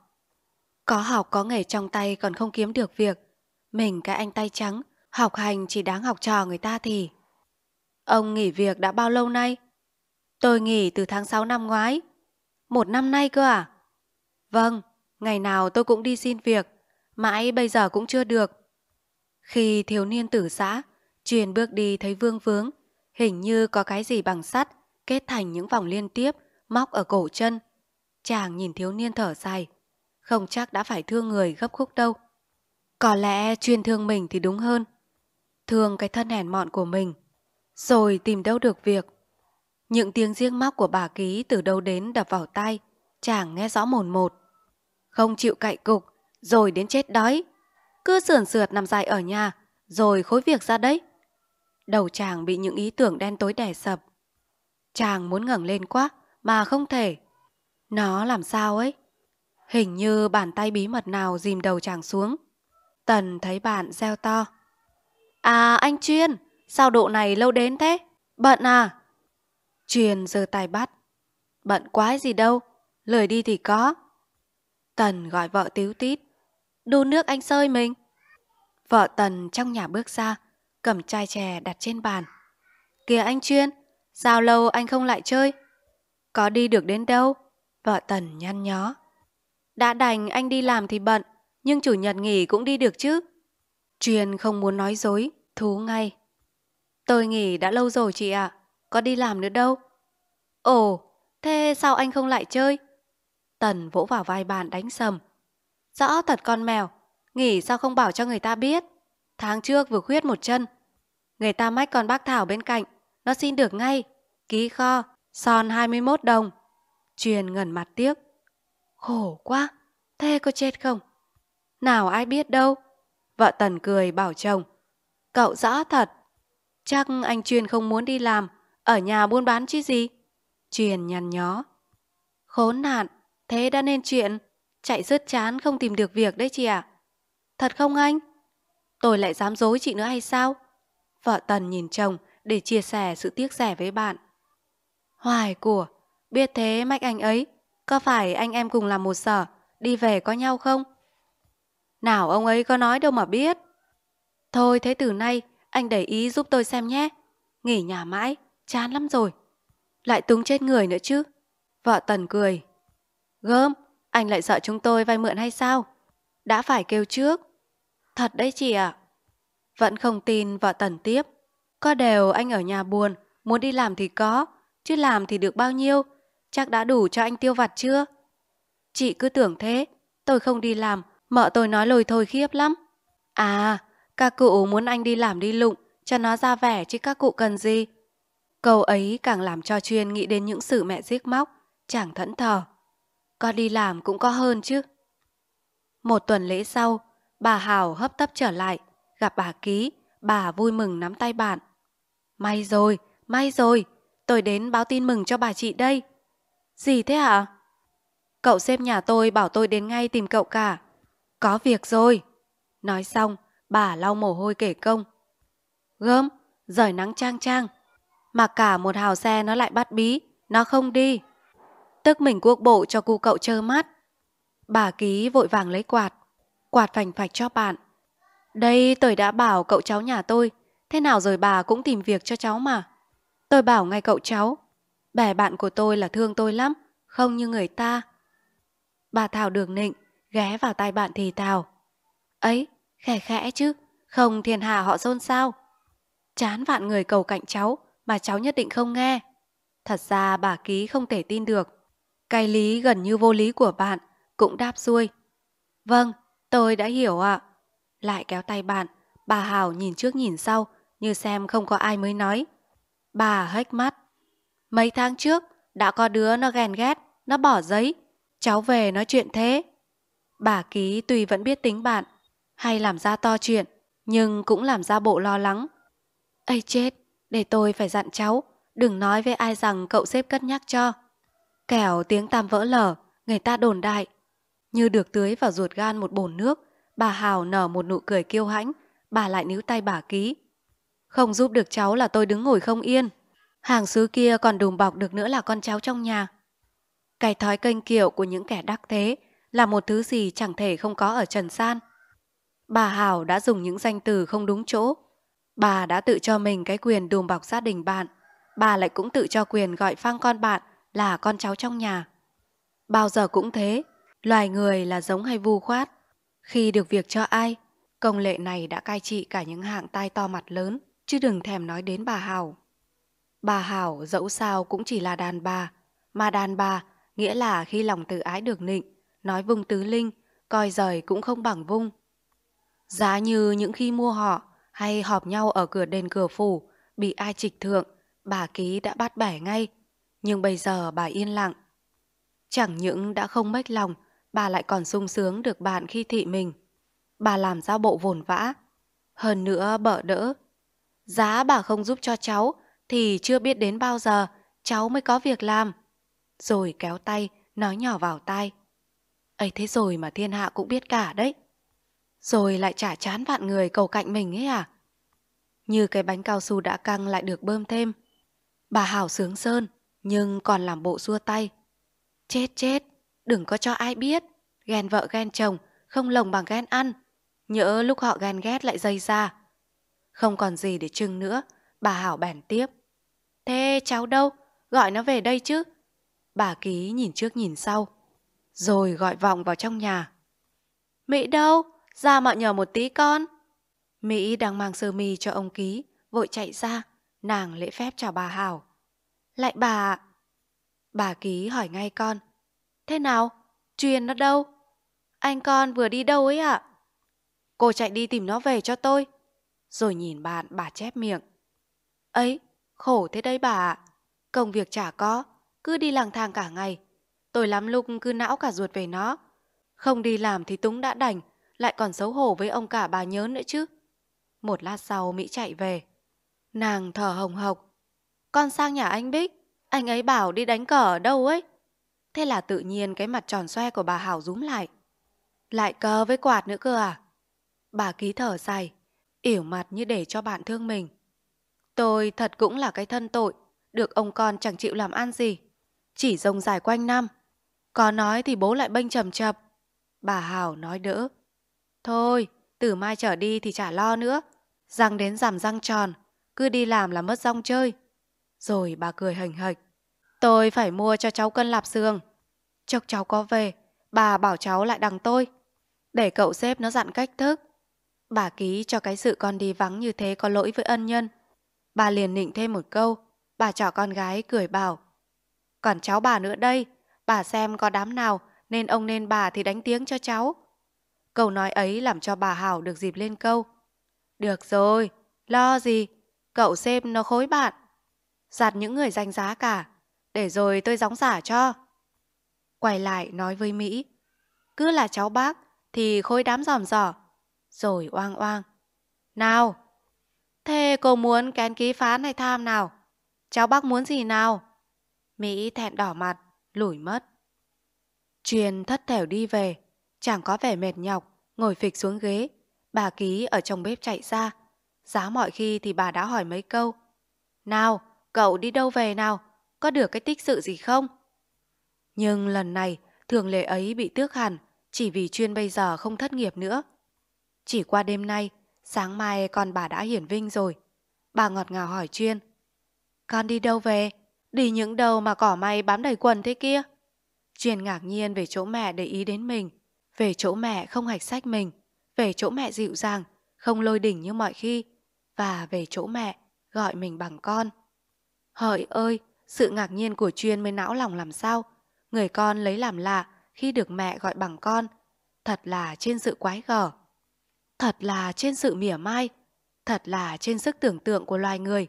Có học có nghề trong tay còn không kiếm được việc, mình cái anh tay trắng, học hành chỉ đáng học trò người ta thì. Ông nghỉ việc đã bao lâu nay? Tôi nghỉ từ tháng 6 năm ngoái. Một năm nay cơ à? Vâng, ngày nào tôi cũng đi xin việc, mãi bây giờ cũng chưa được. Khi thiếu niên tử giã, truyền bước đi thấy vương vướng, hình như có cái gì bằng sắt kết thành những vòng liên tiếp móc ở cổ chân. Chàng nhìn thiếu niên thở dài, không chắc đã phải thương người gấp khúc đâu. Có lẽ chuyên thương mình thì đúng hơn. Thương cái thân hèn mọn của mình, rồi tìm đâu được việc. Những tiếng riêng móc của bà ký từ đâu đến đập vào tai, chàng nghe rõ mồn một. Không chịu cậy cục, rồi đến chết đói cứ sườn sượt nằm dài ở nhà, rồi khối việc ra đấy. Đầu chàng bị những ý tưởng đen tối đè sập. Chàng muốn ngẩng lên quá, mà không thể. Nó làm sao ấy? Hình như bàn tay bí mật nào dìm đầu chàng xuống. Tần thấy bạn reo to. À anh Chuyên, sao độ này lâu đến thế? Bận à? Chuyên giơ tay bắt. Bận quái gì đâu, lười đi thì có. Tần gọi vợ tiếu tít đun nước anh sơi mình. Vợ Tần trong nhà bước ra, cầm chai chè đặt trên bàn. Kìa anh Chuyên, sao lâu anh không lại chơi? Có đi được đến đâu? Vợ Tần nhăn nhó. Đã đành anh đi làm thì bận, nhưng chủ nhật nghỉ cũng đi được chứ. Truyền không muốn nói dối, thú ngay. Tôi nghỉ đã lâu rồi chị ạ, à, có đi làm nữa đâu. Ồ, thế sao anh không lại chơi? Tần vỗ vào vai bàn đánh sầm, Rõ thật con mèo, nghỉ sao không bảo cho người ta biết. Tháng trước vừa khuyết một chân. Người ta mách con bác Thảo bên cạnh, nó xin được ngay. Ký kho, son 21 đồng. Truyền ngẩn mặt tiếc. Khổ quá, thế có chết không? Nào ai biết đâu. Vợ Tần cười bảo chồng. Cậu rõ thật. Chắc anh Truyền không muốn đi làm, ở nhà buôn bán chứ gì? Truyền nhằn nhó. Khốn nạn, thế đã nên chuyện. Chạy rớt chán không tìm được việc đấy chị ạ. Thật không anh? Tôi lại dám dối chị nữa hay sao? Vợ Tần nhìn chồng để chia sẻ sự tiếc rẻ với bạn. Hoài của, biết thế mách anh ấy, có phải anh em cùng làm một sở, đi về có nhau không? Nào ông ấy có nói đâu mà biết. Thôi thế từ nay anh để ý giúp tôi xem nhé. Nghỉ nhà mãi, chán lắm rồi. Lại túng chết người nữa chứ. Vợ Tần cười. Gớm, anh lại sợ chúng tôi vay mượn hay sao? Đã phải kêu trước. Thật đấy chị ạ. À. Vẫn không tin vợ tần tiếp. Có đều anh ở nhà buồn, muốn đi làm thì có, chứ làm thì được bao nhiêu, chắc đã đủ cho anh tiêu vặt chưa? Chị cứ tưởng thế, tôi không đi làm, mợ tôi nói lôi thôi khiếp lắm. À, các cụ muốn anh đi làm đi lụng, cho nó ra vẻ chứ các cụ cần gì. Câu ấy càng làm cho Chuyên nghĩ đến những sự mẹ giết móc, chẳng thẫn thờ. Con đi làm cũng có hơn chứ. Một tuần lễ sau, bà Hảo hấp tấp trở lại, gặp bà Ký, bà vui mừng nắm tay bạn. May rồi, may rồi, tôi đến báo tin mừng cho bà chị đây. Gì thế ạ? Cậu xếp nhà tôi bảo tôi đến ngay tìm cậu cả. Có việc rồi. Nói xong, bà lau mồ hôi kể công. Gớm, rời nắng trang trang. Mà cả một hào xe nó lại bắt bí, nó không đi tức mình cuốc bộ cho cu cậu trơ mắt. Bà ký vội vàng lấy quạt, quạt phành phạch cho bạn. Đây tôi đã bảo cậu cháu nhà tôi, thế nào rồi bà cũng tìm việc cho cháu mà. Tôi bảo ngay cậu cháu, bè bạn của tôi là thương tôi lắm, không như người ta. Bà Thảo đường nịnh, ghé vào tay bạn thì thào. Ấy, khẽ khẽ chứ, không thiên hạ họ xôn sao Chán vạn người cầu cạnh cháu, mà cháu nhất định không nghe. Thật ra bà ký không thể tin được. Cái lý gần như vô lý của bạn cũng đáp xuôi. Vâng, tôi đã hiểu ạ. Lại kéo tay bạn, bà Hảo nhìn trước nhìn sau như xem không có ai mới nói. Bà hếch mắt. Mấy tháng trước, đã có đứa nó ghen ghét, nó bỏ giấy. Cháu về nói chuyện thế. Bà ký tuy vẫn biết tính bạn, hay làm ra to chuyện, nhưng cũng làm ra bộ lo lắng. Ây chết, để tôi phải dặn cháu, đừng nói với ai rằng cậu xếp cất nhắc cho kẻo tiếng tam vỡ lở, người ta đồn đại. Như được tưới vào ruột gan một bồn nước, bà Hào nở một nụ cười kiêu hãnh, bà lại níu tay bà ký. Không giúp được cháu là tôi đứng ngồi không yên. Hàng xứ kia còn đùm bọc được nữa là con cháu trong nhà. Cái thói kênh kiệu của những kẻ đắc thế là một thứ gì chẳng thể không có ở Trần San. Bà Hảo đã dùng những danh từ không đúng chỗ. Bà đã tự cho mình cái quyền đùm bọc gia đình bạn. Bà lại cũng tự cho quyền gọi phang con bạn là con cháu trong nhà. Bao giờ cũng thế, loài người là giống hay vu khoát. Khi được việc cho ai, công lệ này đã cai trị cả những hạng tai to mặt lớn, chứ đừng thèm nói đến bà Hảo. Bà Hảo dẫu sao cũng chỉ là đàn bà, mà đàn bà nghĩa là khi lòng tự ái được nịnh, nói vung tứ linh, coi rời cũng không bằng vung. Giá như những khi mua họ hay họp nhau ở cửa đền cửa phủ, bị ai trịch thượng, bà ký đã bắt bẻ ngay – nhưng bây giờ bà yên lặng. Chẳng những đã không mếch lòng, bà lại còn sung sướng được bạn khi thị mình. Bà làm ra bộ vồn vã, hơn nữa bợ đỡ. Giá bà không giúp cho cháu thì chưa biết đến bao giờ cháu mới có việc làm. Rồi kéo tay, nói nhỏ vào tai. ấy thế rồi mà thiên hạ cũng biết cả đấy. Rồi lại chả chán vạn người cầu cạnh mình ấy à? Như cái bánh cao su đã căng lại được bơm thêm. Bà Hảo sướng sơn nhưng còn làm bộ xua tay. Chết chết, đừng có cho ai biết, ghen vợ ghen chồng, không lồng bằng ghen ăn. Nhỡ lúc họ ghen ghét lại dây ra. Không còn gì để trưng nữa, bà Hảo bèn tiếp. Thế cháu đâu? Gọi nó về đây chứ. Bà Ký nhìn trước nhìn sau, rồi gọi vọng vào trong nhà. Mỹ đâu? Ra mọi nhờ một tí con. Mỹ đang mang sơ mi cho ông Ký, vội chạy ra, nàng lễ phép chào bà Hảo. Lại bà... Bà Ký hỏi ngay con. Thế nào? Truyền nó đâu? Anh con vừa đi đâu ấy ạ? À? Cô chạy đi tìm nó về cho tôi. Rồi nhìn bạn bà chép miệng. Ấy, khổ thế đấy bà ạ. Công việc chả có, cứ đi lang thang cả ngày. Tôi lắm lúc cứ não cả ruột về nó. Không đi làm thì túng đã đành, lại còn xấu hổ với ông cả bà nhớ nữa chứ. Một lát sau Mỹ chạy về. Nàng thở hồng hộc, con sang nhà anh Bích, anh ấy bảo đi đánh cờ ở đâu ấy. Thế là tự nhiên cái mặt tròn xoe của bà Hảo rúm lại. Lại cờ với quạt nữa cơ à? Bà ký thở dài, ỉu mặt như để cho bạn thương mình. Tôi thật cũng là cái thân tội, được ông con chẳng chịu làm ăn gì. Chỉ rông dài quanh năm. Có nói thì bố lại bênh chầm chập. Bà Hảo nói đỡ. Thôi, từ mai trở đi thì chả lo nữa. Răng đến giảm răng tròn, cứ đi làm là mất rong chơi. Rồi bà cười hành hạch. Tôi phải mua cho cháu cân lạp xương. Chốc cháu có về, bà bảo cháu lại đằng tôi. Để cậu xếp nó dặn cách thức. Bà ký cho cái sự con đi vắng như thế có lỗi với ân nhân. Bà liền nịnh thêm một câu. Bà trỏ con gái cười bảo. Còn cháu bà nữa đây, bà xem có đám nào nên ông nên bà thì đánh tiếng cho cháu. Câu nói ấy làm cho bà Hảo được dịp lên câu. Được rồi, lo gì, cậu xếp nó khối bạn giặt những người danh giá cả, để rồi tôi gióng giả cho. Quay lại nói với Mỹ, cứ là cháu bác thì khôi đám giòm giỏ, rồi oang oang. Nào, thế cô muốn kén ký phán hay tham nào? Cháu bác muốn gì nào? Mỹ thẹn đỏ mặt, lủi mất. Truyền thất thểu đi về, chẳng có vẻ mệt nhọc, ngồi phịch xuống ghế. Bà ký ở trong bếp chạy ra, giá mọi khi thì bà đã hỏi mấy câu. Nào, cậu đi đâu về nào? Có được cái tích sự gì không? Nhưng lần này, thường lệ ấy bị tước hẳn, chỉ vì chuyên bây giờ không thất nghiệp nữa. Chỉ qua đêm nay, sáng mai con bà đã hiển vinh rồi. Bà ngọt ngào hỏi chuyên. Con đi đâu về? Đi những đâu mà cỏ may bám đầy quần thế kia? Chuyên ngạc nhiên về chỗ mẹ để ý đến mình, về chỗ mẹ không hạch sách mình, về chỗ mẹ dịu dàng, không lôi đỉnh như mọi khi, và về chỗ mẹ gọi mình bằng con. Hỡi ơi, sự ngạc nhiên của Chuyên mới não lòng làm sao. Người con lấy làm lạ khi được mẹ gọi bằng con. Thật là trên sự quái gở. Thật là trên sự mỉa mai. Thật là trên sức tưởng tượng của loài người.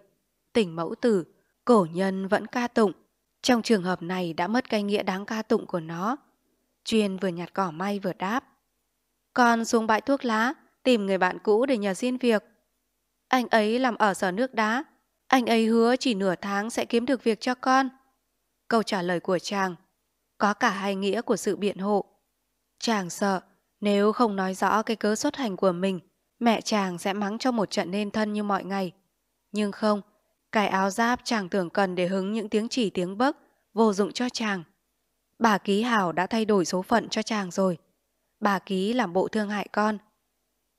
Tỉnh mẫu tử, cổ nhân vẫn ca tụng. Trong trường hợp này đã mất cái nghĩa đáng ca tụng của nó. Chuyên vừa nhặt cỏ may vừa đáp. Con xuống bãi thuốc lá, tìm người bạn cũ để nhờ xin việc. Anh ấy làm ở sở nước đá, anh ấy hứa chỉ nửa tháng sẽ kiếm được việc cho con. Câu trả lời của chàng có cả hai nghĩa của sự biện hộ. Chàng sợ nếu không nói rõ cái cớ xuất hành của mình, mẹ chàng sẽ mắng cho một trận nên thân như mọi ngày. Nhưng không, cái áo giáp chàng tưởng cần để hứng những tiếng chỉ tiếng bấc, vô dụng cho chàng. Bà Ký Hảo đã thay đổi số phận cho chàng rồi. Bà Ký làm bộ thương hại con.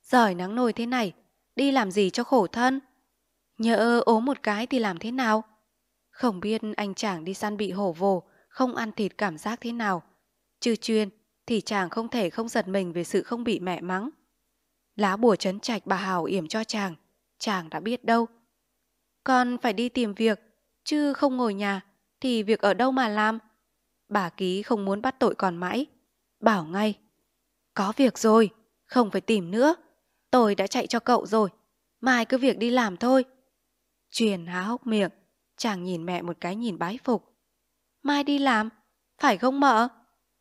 Giỏi nắng nồi thế này, đi làm gì cho khổ thân? nhỡ ốm một cái thì làm thế nào? Không biết anh chàng đi săn bị hổ vồ, không ăn thịt cảm giác thế nào. Chứ chuyên thì chàng không thể không giật mình về sự không bị mẹ mắng. Lá bùa chấn trạch bà Hảo yểm cho chàng, chàng đã biết đâu. Con phải đi tìm việc, chứ không ngồi nhà, thì việc ở đâu mà làm? Bà Ký không muốn bắt tội còn mãi, bảo ngay. Có việc rồi, không phải tìm nữa, tôi đã chạy cho cậu rồi, mai cứ việc đi làm thôi. Truyền há hốc miệng, chàng nhìn mẹ một cái nhìn bái phục. Mai đi làm, phải không mợ?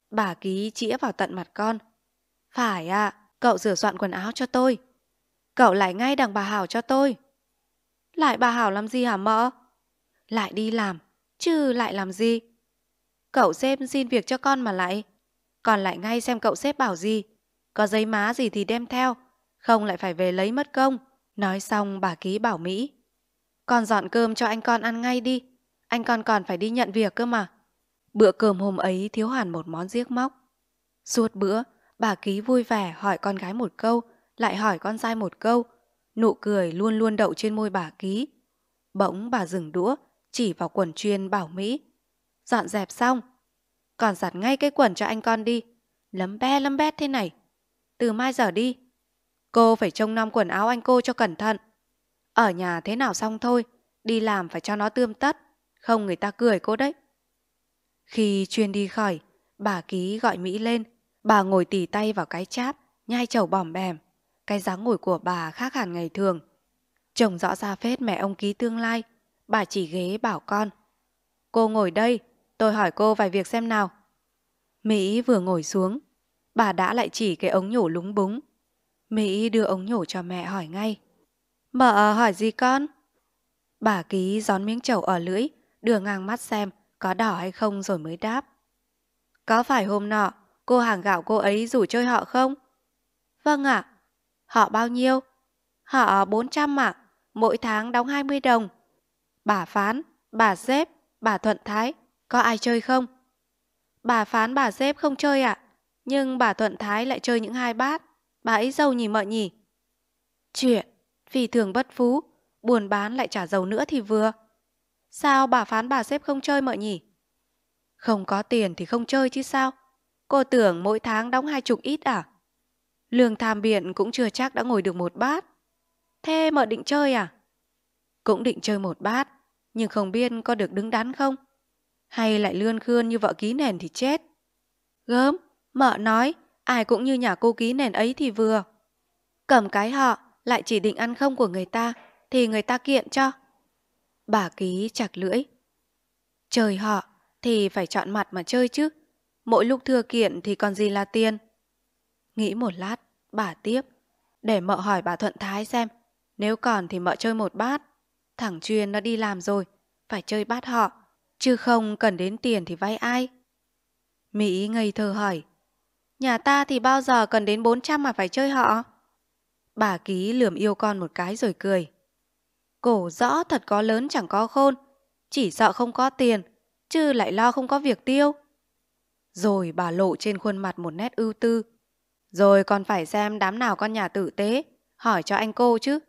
Bà ký chĩa vào tận mặt con. Phải ạ, à, cậu rửa soạn quần áo cho tôi. Cậu lại ngay đằng bà Hảo cho tôi. Lại bà Hảo làm gì hả mợ? Lại đi làm, chứ lại làm gì? Cậu xem xin việc cho con mà lại. Còn lại ngay xem cậu xếp bảo gì. Có giấy má gì thì đem theo, không lại phải về lấy mất công. Nói xong bà ký bảo Mỹ. Con dọn cơm cho anh con ăn ngay đi. Anh con còn phải đi nhận việc cơ mà. Bữa cơm hôm ấy thiếu hẳn một món giếc móc. Suốt bữa, bà Ký vui vẻ hỏi con gái một câu, lại hỏi con trai một câu. Nụ cười luôn luôn đậu trên môi bà Ký. Bỗng bà dừng đũa, chỉ vào quần chuyên bảo Mỹ. Dọn dẹp xong, còn giặt ngay cái quần cho anh con đi. Lấm be lấm bét thế này. Từ mai giờ đi, cô phải trông nom quần áo anh cô cho cẩn thận. Ở nhà thế nào xong thôi, đi làm phải cho nó tươm tất, không người ta cười cô đấy. Khi chuyên đi khỏi, bà ký gọi Mỹ lên, bà ngồi tỉ tay vào cái cháp, nhai chầu bòm bèm. Cái dáng ngồi của bà khác hẳn ngày thường. Chồng rõ ra phết mẹ ông ký tương lai, bà chỉ ghế bảo con. Cô ngồi đây, tôi hỏi cô vài việc xem nào. Mỹ vừa ngồi xuống, bà đã lại chỉ cái ống nhổ lúng búng. Mỹ đưa ống nhổ cho mẹ hỏi ngay. Mợ ờ, hỏi gì con? Bà ký gión miếng chầu ở lưỡi, đưa ngang mắt xem có đỏ hay không rồi mới đáp. Có phải hôm nọ cô hàng gạo cô ấy rủ chơi họ không? Vâng ạ. Họ bao nhiêu? Họ 400 ạ. À. Mỗi tháng đóng 20 đồng. Bà phán, bà xếp, bà thuận thái. Có ai chơi không? Bà phán bà xếp không chơi ạ. Nhưng bà thuận thái lại chơi những hai bát. Bà ấy giàu nhỉ mợ nhỉ? Chuyện vì thường bất phú, buồn bán lại trả dầu nữa thì vừa. Sao bà phán bà xếp không chơi mợ nhỉ? Không có tiền thì không chơi chứ sao? Cô tưởng mỗi tháng đóng hai chục ít à? Lương tham biện cũng chưa chắc đã ngồi được một bát. Thế mợ định chơi à? Cũng định chơi một bát, nhưng không biết có được đứng đắn không? Hay lại lươn khươn như vợ ký nền thì chết? Gớm, mợ nói, ai cũng như nhà cô ký nền ấy thì vừa. Cầm cái họ, lại chỉ định ăn không của người ta thì người ta kiện cho. Bà ký chặt lưỡi. Trời họ thì phải chọn mặt mà chơi chứ. Mỗi lúc thừa kiện thì còn gì là tiền. Nghĩ một lát, bà tiếp. Để mợ hỏi bà Thuận Thái xem. Nếu còn thì mợ chơi một bát. Thằng chuyên nó đi làm rồi, phải chơi bát họ. Chứ không cần đến tiền thì vay ai. Mỹ ngây thơ hỏi. Nhà ta thì bao giờ cần đến 400 mà phải chơi họ? Bà ký lườm yêu con một cái rồi cười. Cổ rõ thật có lớn chẳng có khôn, chỉ sợ không có tiền, chứ lại lo không có việc tiêu. Rồi bà lộ trên khuôn mặt một nét ưu tư. Rồi còn phải xem đám nào con nhà tử tế, hỏi cho anh cô chứ.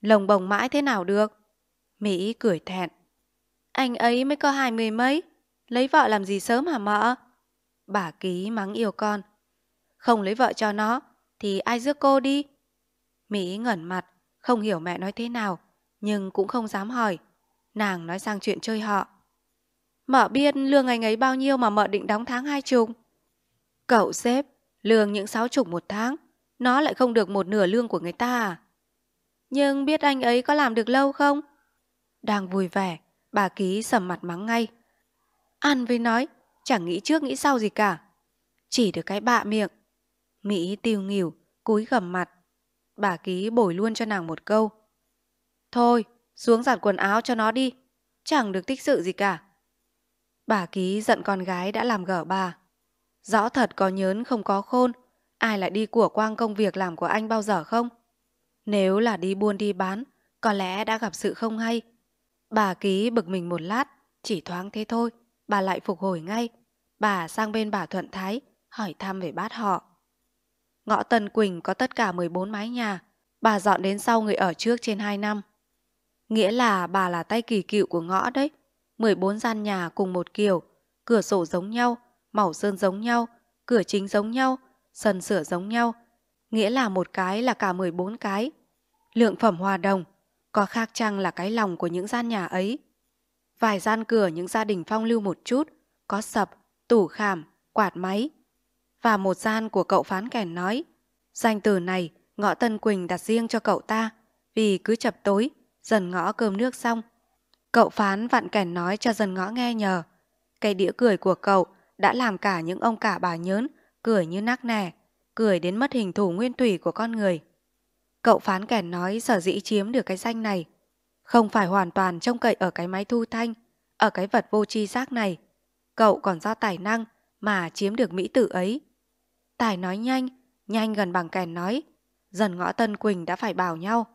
Lồng bồng mãi thế nào được? Mỹ cười thẹn. Anh ấy mới có hai mươi mấy, lấy vợ làm gì sớm hả mợ? Bà ký mắng yêu con. Không lấy vợ cho nó, thì ai rước cô đi? Mỹ ngẩn mặt, không hiểu mẹ nói thế nào, nhưng cũng không dám hỏi. Nàng nói sang chuyện chơi họ. Mợ biết lương anh ấy bao nhiêu mà mợ định đóng tháng hai chục. Cậu xếp, lương những sáu chục một tháng, nó lại không được một nửa lương của người ta à? Nhưng biết anh ấy có làm được lâu không? Đang vui vẻ, bà ký sầm mặt mắng ngay. Ăn với nói, chẳng nghĩ trước nghĩ sau gì cả. Chỉ được cái bạ miệng. Mỹ tiêu nghỉu, cúi gầm mặt, bà ký bồi luôn cho nàng một câu. Thôi, xuống giặt quần áo cho nó đi, chẳng được tích sự gì cả. Bà ký giận con gái đã làm gở bà. Rõ thật có nhớn không có khôn, ai lại đi của quang công việc làm của anh bao giờ không? Nếu là đi buôn đi bán, có lẽ đã gặp sự không hay. Bà ký bực mình một lát, chỉ thoáng thế thôi, bà lại phục hồi ngay. Bà sang bên bà Thuận Thái, hỏi thăm về bát họ. Ngõ Tân Quỳnh có tất cả 14 mái nhà, bà dọn đến sau người ở trước trên 2 năm. Nghĩa là bà là tay kỳ cựu của ngõ đấy. 14 gian nhà cùng một kiểu, cửa sổ giống nhau, màu sơn giống nhau, cửa chính giống nhau, sân sửa giống nhau. Nghĩa là một cái là cả 14 cái. Lượng phẩm hòa đồng, có khác chăng là cái lòng của những gian nhà ấy. Vài gian cửa những gia đình phong lưu một chút, có sập, tủ khảm, quạt máy, và một gian của cậu phán kèn nói danh từ này ngõ Tân Quỳnh đặt riêng cho cậu ta vì cứ chập tối dần ngõ cơm nước xong cậu phán vặn kèn nói cho dần ngõ nghe nhờ cái đĩa cười của cậu đã làm cả những ông cả bà nhớn cười như nắc nè cười đến mất hình thù nguyên thủy của con người cậu phán kèn nói sở dĩ chiếm được cái danh này không phải hoàn toàn trông cậy ở cái máy thu thanh ở cái vật vô tri giác này cậu còn do tài năng mà chiếm được mỹ tử ấy Tài nói nhanh, nhanh gần bằng kèn nói. Dần ngõ Tân Quỳnh đã phải bảo nhau.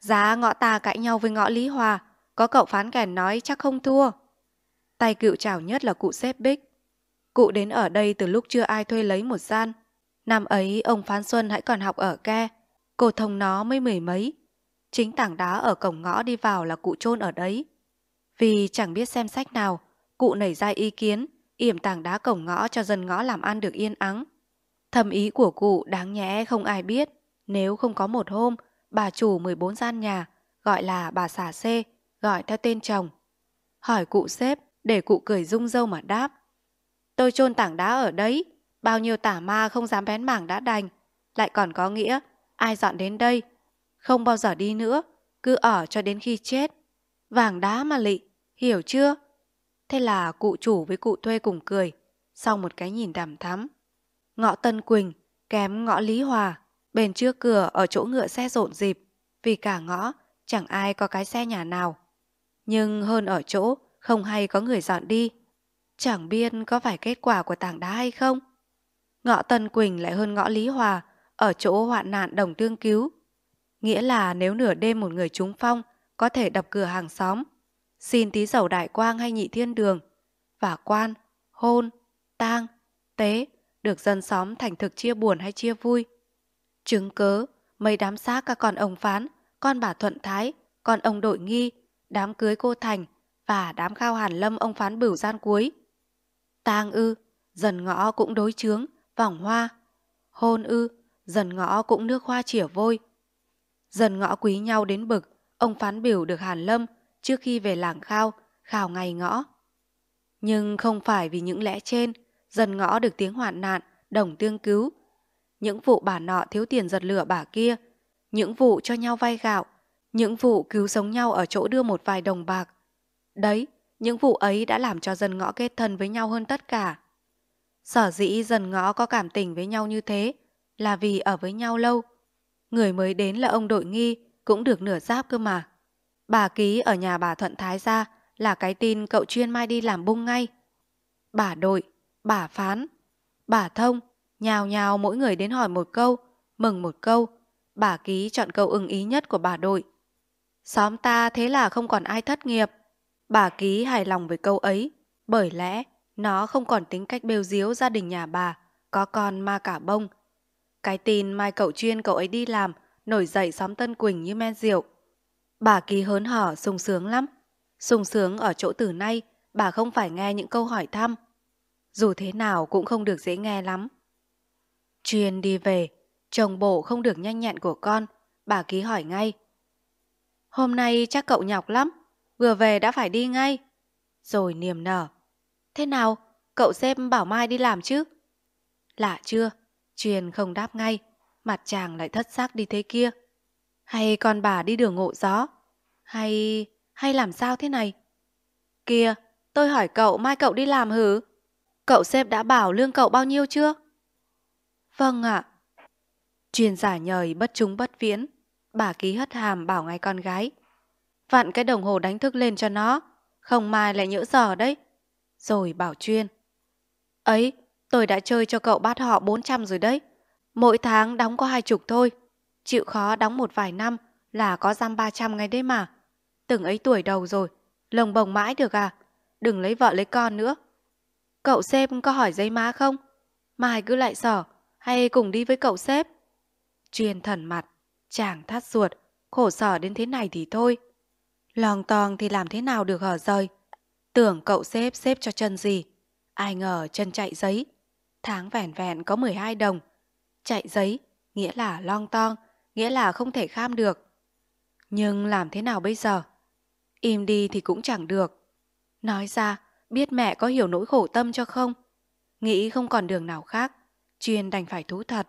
Giá ngõ ta cãi nhau với ngõ Lý Hòa, có cậu phán kèn nói chắc không thua. Tay cựu chảo nhất là cụ xếp bích. Cụ đến ở đây từ lúc chưa ai thuê lấy một gian. Năm ấy ông Phán Xuân hãy còn học ở ke, cổ thông nó mới mười mấy. Chính tảng đá ở cổng ngõ đi vào là cụ chôn ở đấy. Vì chẳng biết xem sách nào, cụ nảy ra ý kiến, yểm tảng đá cổng ngõ cho dân ngõ làm ăn được yên ắng. Thầm ý của cụ đáng nhẽ không ai biết, nếu không có một hôm, bà chủ 14 gian nhà, gọi là bà xà xê, gọi theo tên chồng. Hỏi cụ xếp, để cụ cười rung râu mà đáp. Tôi chôn tảng đá ở đấy, bao nhiêu tả ma không dám bén mảng đã đành, lại còn có nghĩa, ai dọn đến đây, không bao giờ đi nữa, cứ ở cho đến khi chết. Vàng đá mà lị, hiểu chưa? Thế là cụ chủ với cụ thuê cùng cười, sau một cái nhìn đàm thắm ngõ Tân Quỳnh, kém ngõ Lý Hòa, bên trước cửa ở chỗ ngựa xe rộn dịp, vì cả ngõ chẳng ai có cái xe nhà nào. Nhưng hơn ở chỗ không hay có người dọn đi, chẳng biết có phải kết quả của tảng đá hay không. Ngõ Tân Quỳnh lại hơn ngõ Lý Hòa, ở chỗ hoạn nạn đồng tương cứu. Nghĩa là nếu nửa đêm một người trúng phong có thể đập cửa hàng xóm, xin tí dầu đại quang hay nhị thiên đường, và quan, hôn, tang, tế được dân xóm thành thực chia buồn hay chia vui. Chứng cớ, mấy đám xác các con ông Phán, con bà Thuận Thái, con ông Đội Nghi, đám cưới cô Thành và đám khao hàn lâm ông Phán Bửu gian cuối. Tang ư, dần ngõ cũng đối chướng, vòng hoa. Hôn ư, dần ngõ cũng nước hoa chỉa vôi. Dần ngõ quý nhau đến bực, ông Phán Bửu được hàn lâm trước khi về làng khao, khảo ngày ngõ. Nhưng không phải vì những lẽ trên – dân ngõ được tiếng hoạn nạn, đồng tương cứu. Những vụ bà nọ thiếu tiền giật lửa bà kia, những vụ cho nhau vay gạo, những vụ cứu sống nhau ở chỗ đưa một vài đồng bạc. Đấy, những vụ ấy đã làm cho dân ngõ kết thân với nhau hơn tất cả. Sở dĩ dân ngõ có cảm tình với nhau như thế là vì ở với nhau lâu. Người mới đến là ông đội nghi cũng được nửa giáp cơ mà. Bà ký ở nhà bà Thuận Thái ra là cái tin cậu chuyên mai đi làm bung ngay. Bà đội bà phán, bà thông, nhào nhào mỗi người đến hỏi một câu, mừng một câu, bà ký chọn câu ưng ý nhất của bà đội. Xóm ta thế là không còn ai thất nghiệp. Bà ký hài lòng với câu ấy, bởi lẽ nó không còn tính cách bêu diếu gia đình nhà bà, có con ma cả bông. Cái tin mai cậu chuyên cậu ấy đi làm, nổi dậy xóm Tân Quỳnh như men rượu. Bà ký hớn hở sung sướng lắm. Sung sướng ở chỗ từ nay, bà không phải nghe những câu hỏi thăm, dù thế nào cũng không được dễ nghe lắm. truyền đi về, chồng bộ không được nhanh nhẹn của con, bà ký hỏi ngay. Hôm nay chắc cậu nhọc lắm, vừa về đã phải đi ngay. Rồi niềm nở. Thế nào, cậu xem bảo mai đi làm chứ? Lạ chưa, truyền không đáp ngay, mặt chàng lại thất xác đi thế kia. Hay con bà đi đường ngộ gió? Hay... hay làm sao thế này? Kìa, tôi hỏi cậu mai cậu đi làm hử? Cậu xếp đã bảo lương cậu bao nhiêu chưa? Vâng ạ. Truyền giả nhời bất trúng bất viễn. Bà ký hất hàm bảo ngay con gái. Vặn cái đồng hồ đánh thức lên cho nó. Không mai lại nhỡ giờ đấy. Rồi bảo chuyên. Ấy, tôi đã chơi cho cậu bát họ 400 rồi đấy. Mỗi tháng đóng có hai chục thôi. Chịu khó đóng một vài năm là có giam 300 ngay đấy mà. Từng ấy tuổi đầu rồi. Lồng bồng mãi được à? Đừng lấy vợ lấy con nữa. Cậu sếp có hỏi giấy má không? Mai cứ lại sở, hay cùng đi với cậu sếp? Truyền thần mặt, chàng thắt ruột, khổ sở đến thế này thì thôi. Lòng tòng thì làm thế nào được hở rời. Tưởng cậu xếp xếp cho chân gì. Ai ngờ chân chạy giấy. Tháng vẻn vẹn có 12 đồng. Chạy giấy, nghĩa là long tong, nghĩa là không thể kham được. Nhưng làm thế nào bây giờ? Im đi thì cũng chẳng được. Nói ra, biết mẹ có hiểu nỗi khổ tâm cho không? Nghĩ không còn đường nào khác, Chuyên đành phải thú thật.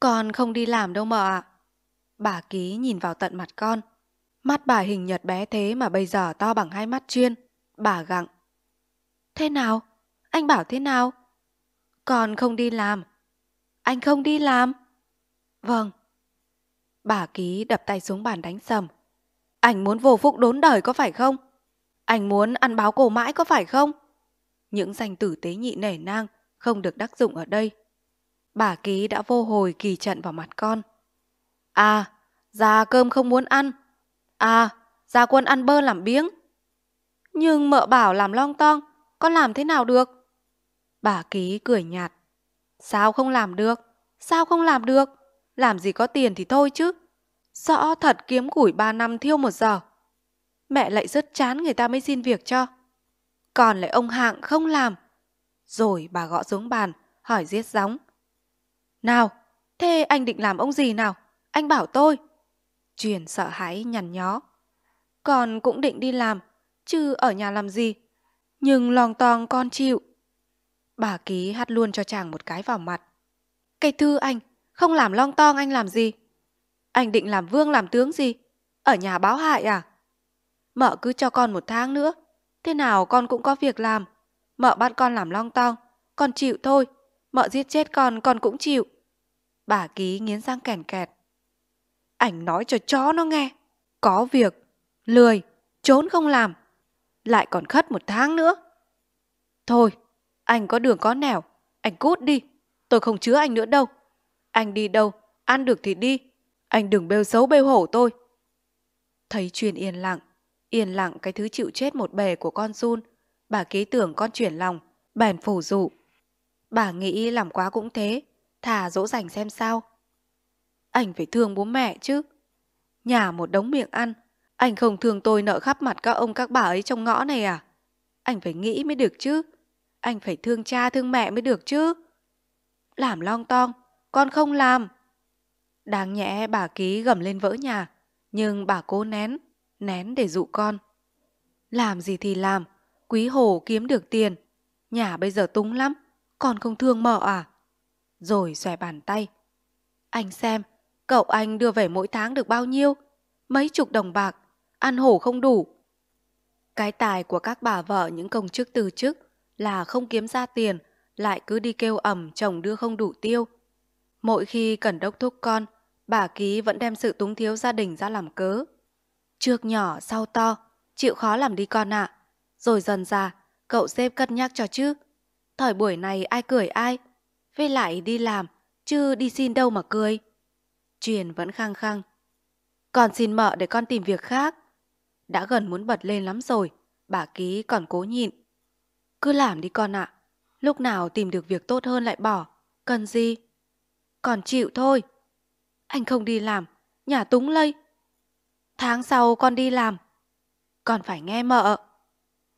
Con không đi làm đâu mợ ạ. Bà ký nhìn vào tận mặt con. Mắt bà hình nhật bé thế mà bây giờ to bằng hai mắt Chuyên. Bà gặng. Thế nào? Anh bảo thế nào? Con không đi làm. Anh không đi làm? Vâng. Bà ký đập tay xuống bàn đánh sầm. Anh muốn vô phúc đốn đời có phải không? Anh muốn ăn báo cổ mãi có phải không? Những danh tử tế nhị nể nang không được đắc dụng ở đây. Bà ký đã vô hồi kỳ trận vào mặt con. À, già cơm không muốn ăn. À, già quân ăn bơ làm biếng. Nhưng mợ bảo làm long tong, con làm thế nào được? Bà ký cười nhạt. Sao không làm được? Sao không làm được? Làm gì có tiền thì thôi chứ. Rõ thật kiếm củi ba năm thiêu một giờ mẹ lại rất chán người ta mới xin việc cho. Còn lại ông Hạng không làm. Rồi bà gõ xuống bàn, hỏi giết gióng. Nào, thế anh định làm ông gì nào? Anh bảo tôi. Truyền sợ hãi nhằn nhó. Con cũng định đi làm, chứ ở nhà làm gì? Nhưng lòng tòng con chịu. Bà ký hắt luôn cho chàng một cái vào mặt. cây thư anh, không làm long toang anh làm gì? Anh định làm vương làm tướng gì? Ở nhà báo hại à? Mợ cứ cho con một tháng nữa. Thế nào con cũng có việc làm. Mợ bắt con làm long tong. Con chịu thôi. Mợ giết chết con, con cũng chịu. Bà ký nghiến răng kèn kẹt. Ảnh nói cho chó nó nghe. Có việc. Lười. Trốn không làm. Lại còn khất một tháng nữa. Thôi, anh có đường có nẻo. Anh cút đi. Tôi không chứa anh nữa đâu. Anh đi đâu, ăn được thì đi. Anh đừng bêu xấu bêu hổ tôi. Thấy truyền yên lặng, Yên lặng cái thứ chịu chết một bề của con run, bà ký tưởng con chuyển lòng, bèn phủ dụ. Bà nghĩ làm quá cũng thế, thả dỗ dành xem sao. Anh phải thương bố mẹ chứ. Nhà một đống miệng ăn, anh không thương tôi nợ khắp mặt các ông các bà ấy trong ngõ này à? Anh phải nghĩ mới được chứ. Anh phải thương cha thương mẹ mới được chứ. Làm long tong, con không làm. Đáng nhẽ bà ký gầm lên vỡ nhà, nhưng bà cố nén nén để dụ con. Làm gì thì làm, quý hồ kiếm được tiền, nhà bây giờ túng lắm, còn không thương mợ à? Rồi xòe bàn tay. Anh xem, cậu anh đưa về mỗi tháng được bao nhiêu? Mấy chục đồng bạc, ăn hổ không đủ. Cái tài của các bà vợ những công chức từ chức là không kiếm ra tiền, lại cứ đi kêu ẩm chồng đưa không đủ tiêu. Mỗi khi cần đốc thúc con, bà Ký vẫn đem sự túng thiếu gia đình ra làm cớ. Trước nhỏ sau to, chịu khó làm đi con ạ. À. Rồi dần ra, cậu xếp cân nhắc cho chứ. Thời buổi này ai cười ai? Với lại đi làm, chứ đi xin đâu mà cười. Truyền vẫn khăng khăng. Còn xin mợ để con tìm việc khác. Đã gần muốn bật lên lắm rồi, bà ký còn cố nhịn. Cứ làm đi con ạ, à. lúc nào tìm được việc tốt hơn lại bỏ, cần gì? Còn chịu thôi. Anh không đi làm, nhà túng lây, Tháng sau con đi làm. Con phải nghe mợ.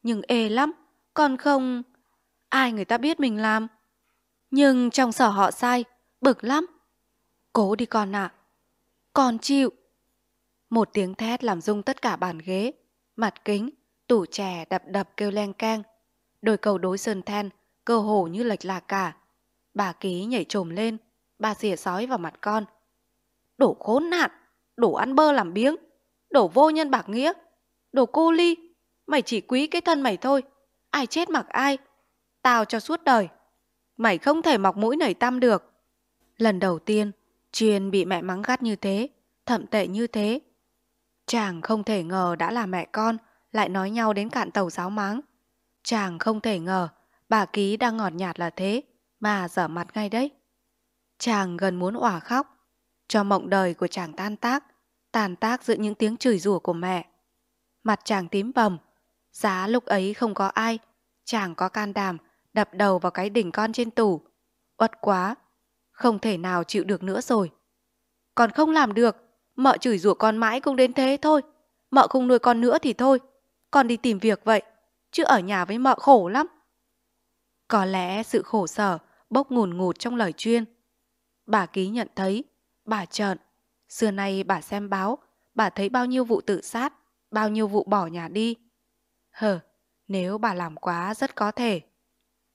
Nhưng ê lắm, con không... Ai người ta biết mình làm? Nhưng trong sở họ sai, bực lắm. Cố đi con ạ. À. Con chịu. Một tiếng thét làm rung tất cả bàn ghế, mặt kính, tủ chè đập đập kêu len keng. Đôi cầu đối sơn then, cơ hồ như lệch lạc cả. Bà ký nhảy trồm lên, bà rỉa sói vào mặt con. Đổ khốn nạn, đổ ăn bơ làm biếng. Đổ vô nhân bạc nghĩa, đổ cô ly, mày chỉ quý cái thân mày thôi, ai chết mặc ai, tao cho suốt đời. Mày không thể mọc mũi nảy tăm được. Lần đầu tiên, Chuyên bị mẹ mắng gắt như thế, thậm tệ như thế. Chàng không thể ngờ đã là mẹ con, lại nói nhau đến cạn tàu giáo máng. Chàng không thể ngờ bà ký đang ngọt nhạt là thế mà dở mặt ngay đấy. Chàng gần muốn òa khóc, cho mộng đời của chàng tan tác, tàn tác giữa những tiếng chửi rủa của mẹ. Mặt chàng tím bầm, giá lúc ấy không có ai, chàng có can đảm, đập đầu vào cái đỉnh con trên tủ. Uất quá, không thể nào chịu được nữa rồi. Còn không làm được, mợ chửi rủa con mãi cũng đến thế thôi. Mợ không nuôi con nữa thì thôi, con đi tìm việc vậy, chứ ở nhà với mợ khổ lắm. Có lẽ sự khổ sở bốc ngùn ngụt trong lời chuyên. Bà ký nhận thấy, bà trợn, Xưa nay bà xem báo, bà thấy bao nhiêu vụ tự sát, bao nhiêu vụ bỏ nhà đi. Hờ, nếu bà làm quá rất có thể.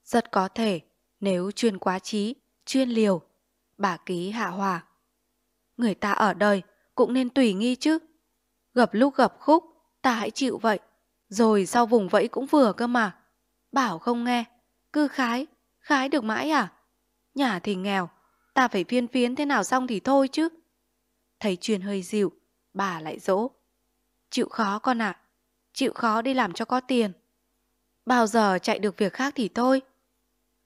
Rất có thể, nếu chuyên quá trí, chuyên liều, bà ký hạ hòa. Người ta ở đời cũng nên tùy nghi chứ. Gặp lúc gặp khúc, ta hãy chịu vậy. Rồi sau vùng vẫy cũng vừa cơ mà. Bảo không nghe, cứ khái, khái được mãi à? Nhà thì nghèo, ta phải phiên phiến thế nào xong thì thôi chứ. Thấy truyền hơi dịu, bà lại dỗ. Chịu khó con ạ, à, chịu khó đi làm cho có tiền. Bao giờ chạy được việc khác thì thôi.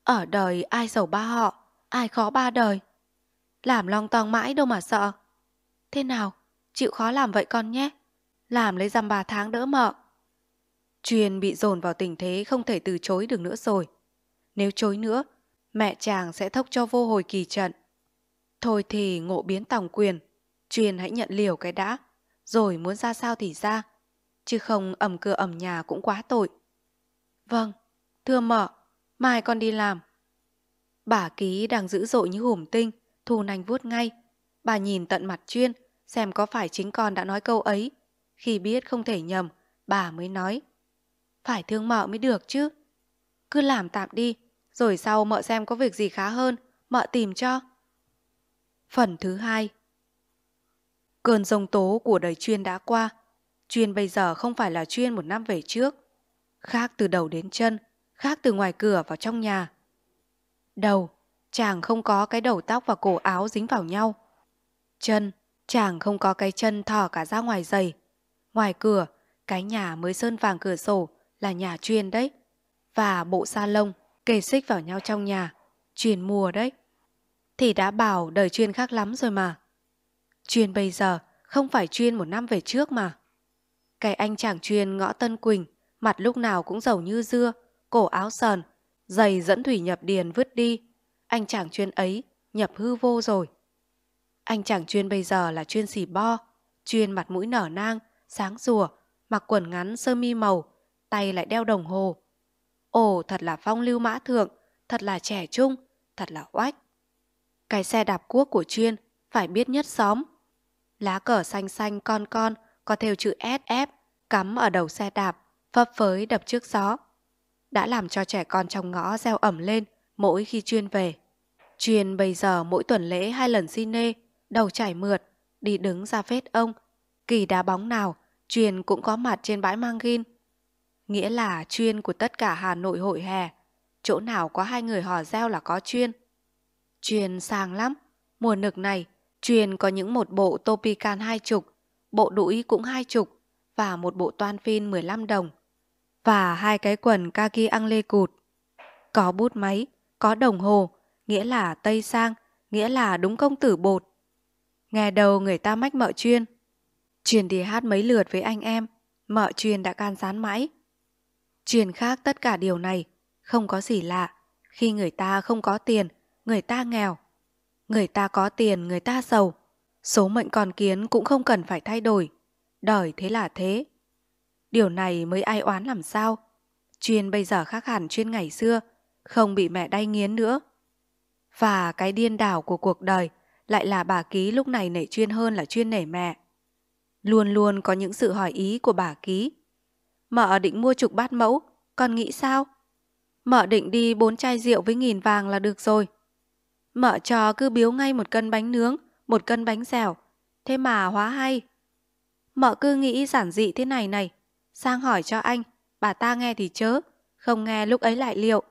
Ở đời ai giàu ba họ, ai khó ba đời. Làm long tong mãi đâu mà sợ. Thế nào, chịu khó làm vậy con nhé. Làm lấy dăm ba tháng đỡ mợ. Truyền bị dồn vào tình thế không thể từ chối được nữa rồi. Nếu chối nữa, mẹ chàng sẽ thốc cho vô hồi kỳ trận. Thôi thì ngộ biến tòng quyền, Truyền hãy nhận liều cái đã, rồi muốn ra sao thì ra, chứ không ẩm cửa ẩm nhà cũng quá tội. Vâng, thưa mợ, mai con đi làm. Bà ký đang dữ dội như hùm tinh, thù nành vuốt ngay. Bà nhìn tận mặt chuyên, xem có phải chính con đã nói câu ấy. Khi biết không thể nhầm, bà mới nói. Phải thương mợ mới được chứ. Cứ làm tạm đi, rồi sau mợ xem có việc gì khá hơn, mợ tìm cho. Phần thứ hai Cơn rồng tố của đời chuyên đã qua, chuyên bây giờ không phải là chuyên một năm về trước. Khác từ đầu đến chân, khác từ ngoài cửa vào trong nhà. Đầu, chàng không có cái đầu tóc và cổ áo dính vào nhau. Chân, chàng không có cái chân thò cả ra ngoài giày. Ngoài cửa, cái nhà mới sơn vàng cửa sổ là nhà chuyên đấy. Và bộ sa lông kề xích vào nhau trong nhà, chuyên mùa đấy. Thì đã bảo đời chuyên khác lắm rồi mà. Chuyên bây giờ không phải chuyên một năm về trước mà. Cái anh chàng chuyên ngõ Tân Quỳnh, mặt lúc nào cũng giàu như dưa, cổ áo sờn, giày dẫn thủy nhập điền vứt đi. Anh chàng chuyên ấy nhập hư vô rồi. Anh chàng chuyên bây giờ là chuyên xì bo, chuyên mặt mũi nở nang, sáng rùa, mặc quần ngắn sơ mi màu, tay lại đeo đồng hồ. Ồ, thật là phong lưu mã thượng, thật là trẻ trung, thật là oách. Cái xe đạp cuốc của chuyên phải biết nhất xóm, lá cờ xanh xanh con con có theo chữ SF cắm ở đầu xe đạp, phấp phới đập trước gió. Đã làm cho trẻ con trong ngõ reo ẩm lên mỗi khi chuyên về. Chuyên bây giờ mỗi tuần lễ hai lần xin nê, đầu chảy mượt, đi đứng ra phết ông. Kỳ đá bóng nào, chuyên cũng có mặt trên bãi mang ghin. Nghĩa là chuyên của tất cả Hà Nội hội hè. Chỗ nào có hai người hò reo là có chuyên. Chuyên sang lắm, mùa nực này Chuyên có những một bộ Topican hai chục, bộ đũi cũng hai chục và một bộ toan phin 15 đồng và hai cái quần kaki ăn lê cụt. Có bút máy, có đồng hồ, nghĩa là Tây Sang, nghĩa là đúng công tử bột. Nghe đầu người ta mách mợ chuyên. Chuyên đi hát mấy lượt với anh em, mợ chuyên đã can sán mãi. Chuyên khác tất cả điều này, không có gì lạ. Khi người ta không có tiền, người ta nghèo, Người ta có tiền, người ta giàu. Số mệnh còn kiến cũng không cần phải thay đổi. Đời thế là thế. Điều này mới ai oán làm sao. Chuyên bây giờ khác hẳn chuyên ngày xưa, không bị mẹ đay nghiến nữa. Và cái điên đảo của cuộc đời lại là bà Ký lúc này nể chuyên hơn là chuyên nể mẹ. Luôn luôn có những sự hỏi ý của bà Ký. Mợ định mua chục bát mẫu, con nghĩ sao? Mợ định đi bốn chai rượu với nghìn vàng là được rồi. Mợ trò cứ biếu ngay một cân bánh nướng, một cân bánh dẻo. Thế mà hóa hay. Mợ cứ nghĩ giản dị thế này này. Sang hỏi cho anh, bà ta nghe thì chớ, không nghe lúc ấy lại liệu.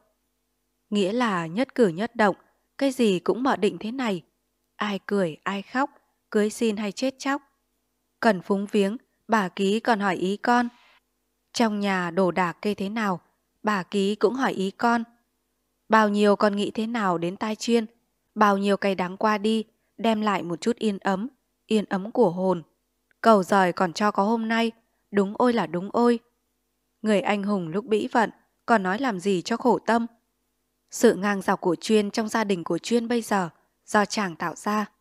Nghĩa là nhất cử nhất động, cái gì cũng mợ định thế này. Ai cười, ai khóc, cưới xin hay chết chóc. Cần phúng viếng, bà ký còn hỏi ý con. Trong nhà đồ đạc kê thế nào, bà ký cũng hỏi ý con. Bao nhiêu con nghĩ thế nào đến tai chuyên, Bao nhiêu cay đắng qua đi, đem lại một chút yên ấm, yên ấm của hồn. Cầu giời còn cho có hôm nay, đúng ôi là đúng ôi. Người anh hùng lúc bĩ vận, còn nói làm gì cho khổ tâm. Sự ngang dọc của Chuyên trong gia đình của Chuyên bây giờ do chàng tạo ra.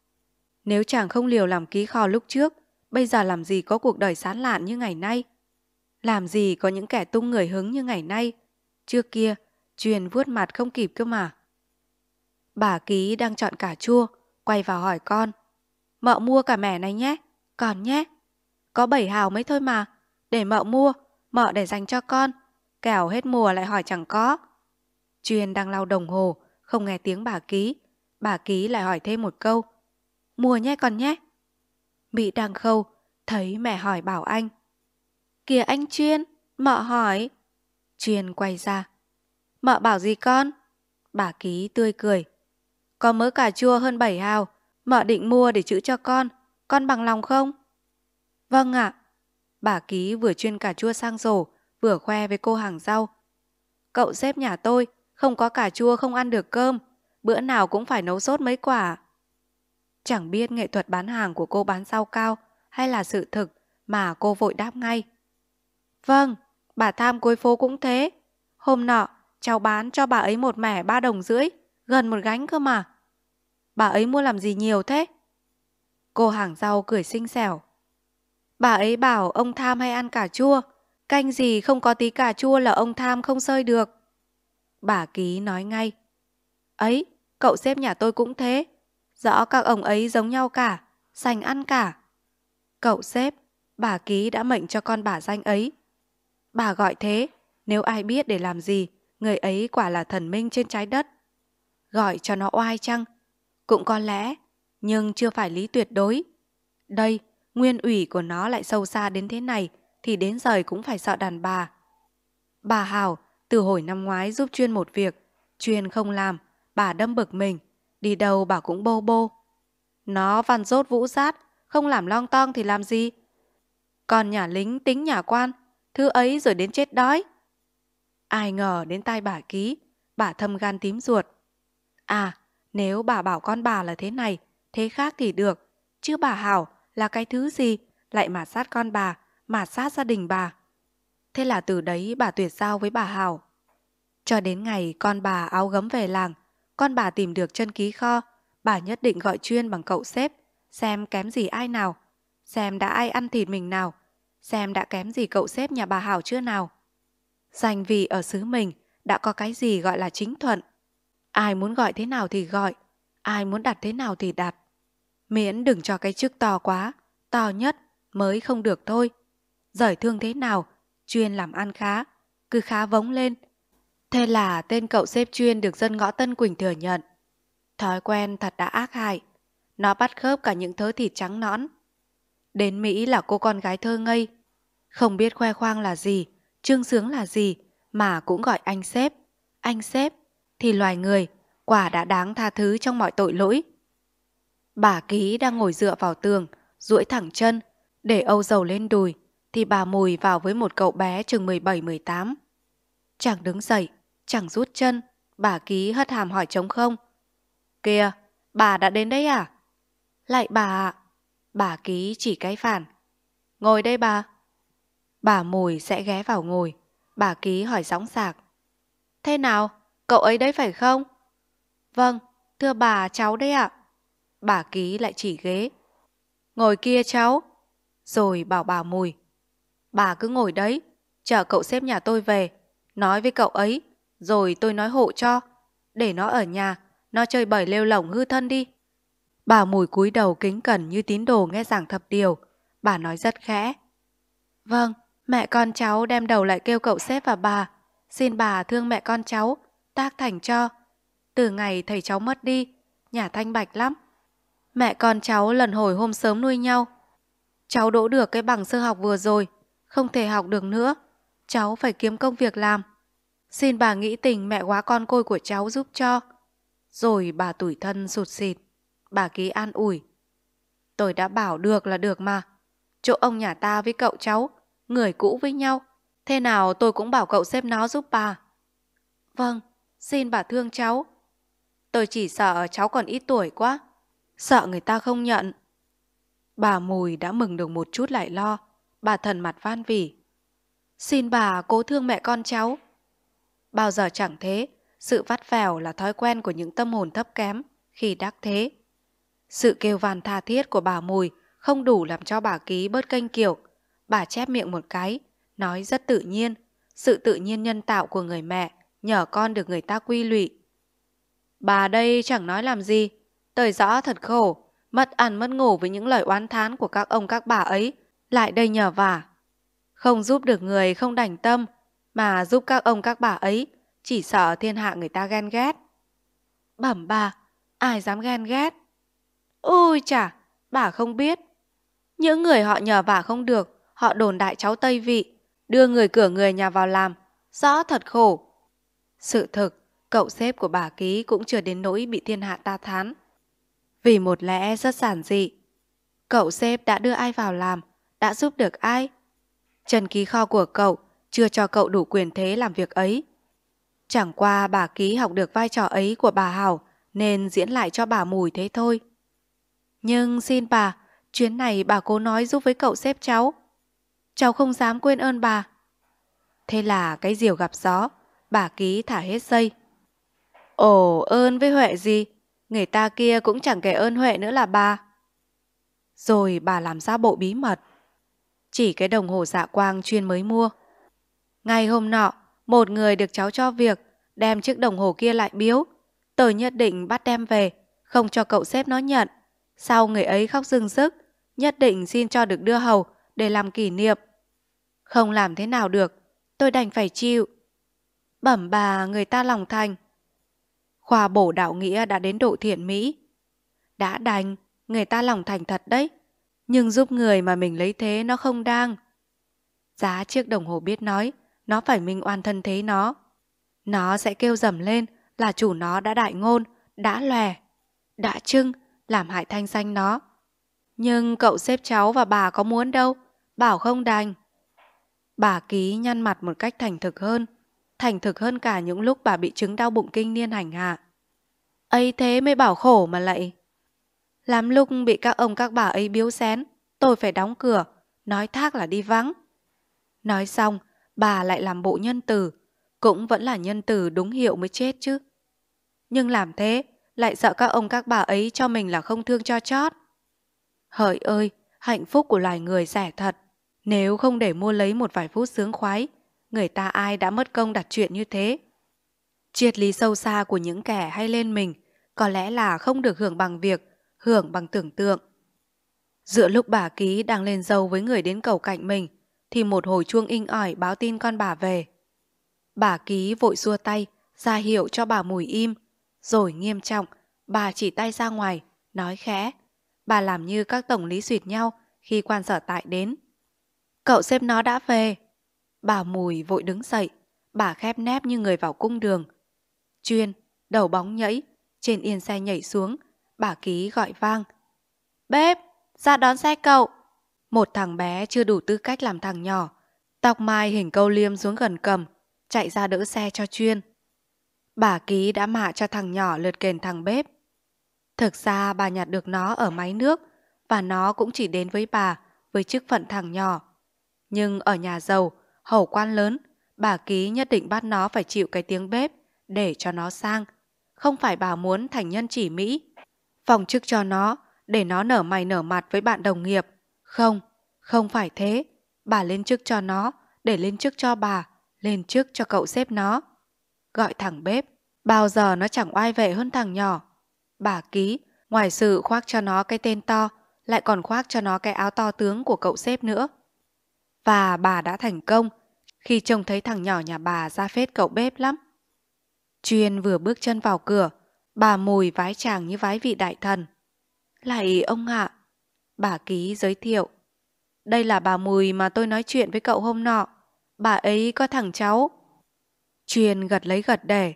Nếu chàng không liều làm ký kho lúc trước, bây giờ làm gì có cuộc đời sán lạn như ngày nay. Làm gì có những kẻ tung người hứng như ngày nay. Trước kia, Chuyên vuốt mặt không kịp cơ mà. Bà Ký đang chọn cà chua, quay vào hỏi con. Mợ mua cả mẻ này nhé, còn nhé. Có bảy hào mấy thôi mà, để mợ mua, mợ để dành cho con. Kẻo hết mùa lại hỏi chẳng có. Chuyên đang lau đồng hồ, không nghe tiếng bà Ký. Bà Ký lại hỏi thêm một câu. Mua nhé con nhé. Mỹ đang khâu, thấy mẹ hỏi bảo anh. Kìa anh Chuyên, mợ hỏi. Chuyên quay ra. Mợ bảo gì con? Bà Ký tươi cười có mớ cà chua hơn 7 hào, mợ định mua để chữ cho con, con bằng lòng không? Vâng ạ. Bà Ký vừa chuyên cà chua sang rổ, vừa khoe với cô hàng rau. Cậu xếp nhà tôi, không có cà chua không ăn được cơm, bữa nào cũng phải nấu sốt mấy quả. Chẳng biết nghệ thuật bán hàng của cô bán rau cao hay là sự thực mà cô vội đáp ngay. Vâng, bà tham cuối phố cũng thế. Hôm nọ, cháu bán cho bà ấy một mẻ ba đồng rưỡi gần một gánh cơ mà. Bà ấy mua làm gì nhiều thế? Cô hàng rau cười xinh xẻo. Bà ấy bảo ông Tham hay ăn cà chua, canh gì không có tí cà chua là ông Tham không sơi được. Bà ký nói ngay. Ấy, cậu xếp nhà tôi cũng thế. Rõ các ông ấy giống nhau cả, sành ăn cả. Cậu xếp, bà ký đã mệnh cho con bà danh ấy. Bà gọi thế, nếu ai biết để làm gì, người ấy quả là thần minh trên trái đất gọi cho nó oai chăng? Cũng có lẽ, nhưng chưa phải lý tuyệt đối. Đây, nguyên ủy của nó lại sâu xa đến thế này thì đến giờ cũng phải sợ đàn bà. Bà Hảo từ hồi năm ngoái giúp Chuyên một việc, Chuyên không làm, bà đâm bực mình, đi đâu bà cũng bô bô. Nó văn rốt vũ sát, không làm long tong thì làm gì? Còn nhà lính tính nhà quan, thứ ấy rồi đến chết đói. Ai ngờ đến tai bà ký, bà thâm gan tím ruột. À, nếu bà bảo con bà là thế này, thế khác thì được. Chứ bà Hảo là cái thứ gì lại mà sát con bà, mà sát gia đình bà. Thế là từ đấy bà tuyệt giao với bà Hảo. Cho đến ngày con bà áo gấm về làng, con bà tìm được chân ký kho, bà nhất định gọi chuyên bằng cậu sếp, xem kém gì ai nào, xem đã ai ăn thịt mình nào, xem đã kém gì cậu sếp nhà bà Hảo chưa nào. dành vì ở xứ mình đã có cái gì gọi là chính thuận, Ai muốn gọi thế nào thì gọi, ai muốn đặt thế nào thì đặt. Miễn đừng cho cái chức to quá, to nhất mới không được thôi. Giỏi thương thế nào, chuyên làm ăn khá, cứ khá vống lên. Thế là tên cậu xếp chuyên được dân ngõ Tân Quỳnh thừa nhận. Thói quen thật đã ác hại. Nó bắt khớp cả những thớ thịt trắng nõn. Đến Mỹ là cô con gái thơ ngây. Không biết khoe khoang là gì, trương sướng là gì, mà cũng gọi anh xếp, Anh xếp thì loài người quả đã đáng tha thứ trong mọi tội lỗi. Bà Ký đang ngồi dựa vào tường, duỗi thẳng chân, để âu dầu lên đùi, thì bà Mùi vào với một cậu bé chừng 17-18. Chàng đứng dậy, chàng rút chân, bà Ký hất hàm hỏi trống không. Kìa, bà đã đến đây à? Lại bà ạ. Bà Ký chỉ cái phản. Ngồi đây bà. Bà Mùi sẽ ghé vào ngồi. Bà Ký hỏi sóng sạc. Thế nào? Cậu ấy đấy phải không? Vâng, thưa bà cháu đây ạ. Bà ký lại chỉ ghế. Ngồi kia cháu. Rồi bảo bà mùi. Bà cứ ngồi đấy, chờ cậu xếp nhà tôi về. Nói với cậu ấy, rồi tôi nói hộ cho. Để nó ở nhà, nó chơi bời lêu lỏng hư thân đi. Bà mùi cúi đầu kính cẩn như tín đồ nghe giảng thập điều. Bà nói rất khẽ. Vâng, mẹ con cháu đem đầu lại kêu cậu xếp và bà. Xin bà thương mẹ con cháu, tác thành cho. Từ ngày thầy cháu mất đi, nhà thanh bạch lắm. Mẹ con cháu lần hồi hôm sớm nuôi nhau. Cháu đỗ được cái bằng sơ học vừa rồi, không thể học được nữa. Cháu phải kiếm công việc làm. Xin bà nghĩ tình mẹ quá con côi của cháu giúp cho. Rồi bà tủi thân sụt xịt, bà ký an ủi. Tôi đã bảo được là được mà. Chỗ ông nhà ta với cậu cháu, người cũ với nhau. Thế nào tôi cũng bảo cậu xếp nó giúp bà. Vâng, Xin bà thương cháu. Tôi chỉ sợ cháu còn ít tuổi quá. Sợ người ta không nhận. Bà Mùi đã mừng được một chút lại lo. Bà thần mặt van vỉ. Xin bà cố thương mẹ con cháu. Bao giờ chẳng thế, sự vắt vẻo là thói quen của những tâm hồn thấp kém khi đắc thế. Sự kêu van tha thiết của bà Mùi không đủ làm cho bà Ký bớt canh kiểu. Bà chép miệng một cái, nói rất tự nhiên, sự tự nhiên nhân tạo của người mẹ nhờ con được người ta quy lụy. Bà đây chẳng nói làm gì, tời rõ thật khổ, mất ăn mất ngủ với những lời oán thán của các ông các bà ấy, lại đây nhờ vả. Không giúp được người không đành tâm, mà giúp các ông các bà ấy, chỉ sợ thiên hạ người ta ghen ghét. Bẩm bà, ai dám ghen ghét? Ôi chà, bà không biết. Những người họ nhờ vả không được, họ đồn đại cháu Tây Vị, đưa người cửa người nhà vào làm, rõ thật khổ, sự thực, cậu xếp của bà ký cũng chưa đến nỗi bị thiên hạ ta thán. Vì một lẽ rất giản dị. Cậu xếp đã đưa ai vào làm, đã giúp được ai? Trần ký kho của cậu chưa cho cậu đủ quyền thế làm việc ấy. Chẳng qua bà ký học được vai trò ấy của bà Hảo nên diễn lại cho bà mùi thế thôi. Nhưng xin bà, chuyến này bà cố nói giúp với cậu xếp cháu. Cháu không dám quên ơn bà. Thế là cái diều gặp gió bà ký thả hết dây. Ồ ơn với Huệ gì, người ta kia cũng chẳng kể ơn Huệ nữa là bà. Rồi bà làm ra bộ bí mật. Chỉ cái đồng hồ dạ quang chuyên mới mua. Ngày hôm nọ, một người được cháu cho việc, đem chiếc đồng hồ kia lại biếu. Tờ nhất định bắt đem về, không cho cậu xếp nó nhận. Sau người ấy khóc dưng sức, nhất định xin cho được đưa hầu để làm kỷ niệm. Không làm thế nào được, tôi đành phải chịu. Bẩm bà người ta lòng thành. Khoa bổ đạo nghĩa đã đến độ thiện mỹ. Đã đành, người ta lòng thành thật đấy. Nhưng giúp người mà mình lấy thế nó không đang. Giá chiếc đồng hồ biết nói, nó phải minh oan thân thế nó. Nó sẽ kêu dầm lên là chủ nó đã đại ngôn, đã lòe, đã trưng, làm hại thanh xanh nó. Nhưng cậu xếp cháu và bà có muốn đâu, bảo không đành. Bà ký nhăn mặt một cách thành thực hơn, thành thực hơn cả những lúc bà bị chứng đau bụng kinh niên hành hạ. ấy thế mới bảo khổ mà lại. Làm lúc bị các ông các bà ấy biếu xén, tôi phải đóng cửa, nói thác là đi vắng. Nói xong, bà lại làm bộ nhân tử cũng vẫn là nhân tử đúng hiệu mới chết chứ. Nhưng làm thế, lại sợ các ông các bà ấy cho mình là không thương cho chót. Hỡi ơi, hạnh phúc của loài người rẻ thật. Nếu không để mua lấy một vài phút sướng khoái, người ta ai đã mất công đặt chuyện như thế. triệt lý sâu xa của những kẻ hay lên mình có lẽ là không được hưởng bằng việc, hưởng bằng tưởng tượng. Giữa lúc bà ký đang lên dâu với người đến cầu cạnh mình, thì một hồi chuông inh ỏi báo tin con bà về. Bà ký vội xua tay, ra hiệu cho bà mùi im, rồi nghiêm trọng, bà chỉ tay ra ngoài, nói khẽ. Bà làm như các tổng lý suyệt nhau khi quan sở tại đến. Cậu xếp nó đã về. Bà Mùi vội đứng dậy, bà khép nép như người vào cung đường. Chuyên, đầu bóng nhẫy, trên yên xe nhảy xuống, bà ký gọi vang. Bếp, ra đón xe cậu. Một thằng bé chưa đủ tư cách làm thằng nhỏ, tóc mai hình câu liêm xuống gần cầm, chạy ra đỡ xe cho chuyên. Bà ký đã mạ cho thằng nhỏ lượt kền thằng bếp. Thực ra bà nhặt được nó ở máy nước và nó cũng chỉ đến với bà với chức phận thằng nhỏ. Nhưng ở nhà giàu, hầu quan lớn, bà ký nhất định bắt nó phải chịu cái tiếng bếp để cho nó sang. Không phải bà muốn thành nhân chỉ Mỹ. Phòng chức cho nó, để nó nở mày nở mặt với bạn đồng nghiệp. Không, không phải thế. Bà lên chức cho nó, để lên chức cho bà, lên chức cho cậu xếp nó. Gọi thẳng bếp, bao giờ nó chẳng oai vệ hơn thằng nhỏ. Bà ký, ngoài sự khoác cho nó cái tên to, lại còn khoác cho nó cái áo to tướng của cậu xếp nữa. Và bà đã thành công khi trông thấy thằng nhỏ nhà bà ra phết cậu bếp lắm. Chuyên vừa bước chân vào cửa, bà mùi vái chàng như vái vị đại thần. Lại ông ạ, à, bà ký giới thiệu. Đây là bà mùi mà tôi nói chuyện với cậu hôm nọ. Bà ấy có thằng cháu. Chuyên gật lấy gật để.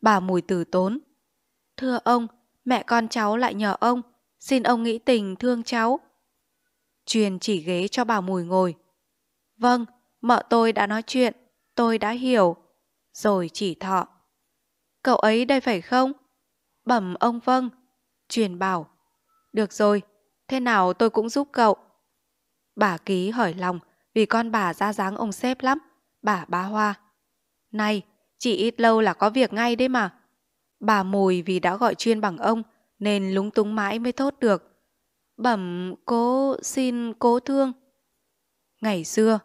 Bà mùi từ tốn. Thưa ông, mẹ con cháu lại nhờ ông, xin ông nghĩ tình thương cháu. Chuyên chỉ ghế cho bà mùi ngồi. Vâng, mợ tôi đã nói chuyện, tôi đã hiểu. Rồi chỉ thọ. Cậu ấy đây phải không? Bẩm ông vâng. Truyền bảo. Được rồi, thế nào tôi cũng giúp cậu. Bà ký hỏi lòng vì con bà ra dáng ông sếp lắm. Bà bá hoa. Này, chỉ ít lâu là có việc ngay đấy mà. Bà mùi vì đã gọi chuyên bằng ông nên lúng túng mãi mới thốt được. Bẩm cố xin cố thương. Ngày xưa,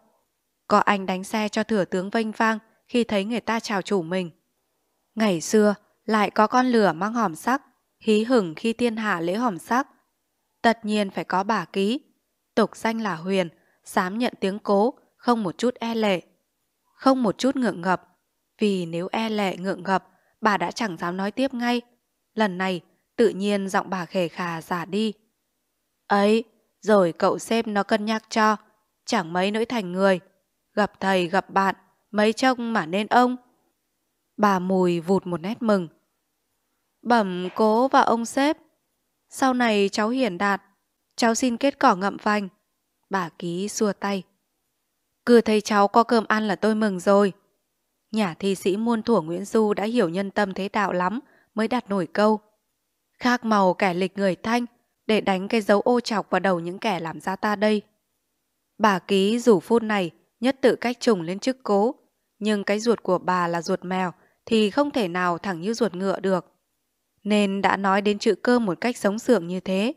có anh đánh xe cho thừa tướng vênh vang khi thấy người ta chào chủ mình. Ngày xưa, lại có con lửa mang hòm sắc, hí hửng khi thiên hạ lễ hòm sắc. Tất nhiên phải có bà ký, tục danh là huyền, dám nhận tiếng cố, không một chút e lệ. Không một chút ngượng ngập, vì nếu e lệ ngượng ngập, bà đã chẳng dám nói tiếp ngay. Lần này, tự nhiên giọng bà khề khà giả đi. Ấy, rồi cậu xếp nó cân nhắc cho, chẳng mấy nỗi thành người gặp thầy gặp bạn, mấy trông mà nên ông. Bà Mùi vụt một nét mừng. Bẩm cố và ông sếp, sau này cháu hiển đạt, cháu xin kết cỏ ngậm phanh. Bà ký xua tay. Cứ thấy cháu có cơm ăn là tôi mừng rồi. Nhà thi sĩ muôn thuở Nguyễn Du đã hiểu nhân tâm thế đạo lắm mới đặt nổi câu. Khác màu kẻ lịch người thanh để đánh cái dấu ô chọc vào đầu những kẻ làm ra ta đây. Bà ký rủ phút này nhất tự cách trùng lên chức cố. Nhưng cái ruột của bà là ruột mèo thì không thể nào thẳng như ruột ngựa được. Nên đã nói đến chữ cơ một cách sống sượng như thế.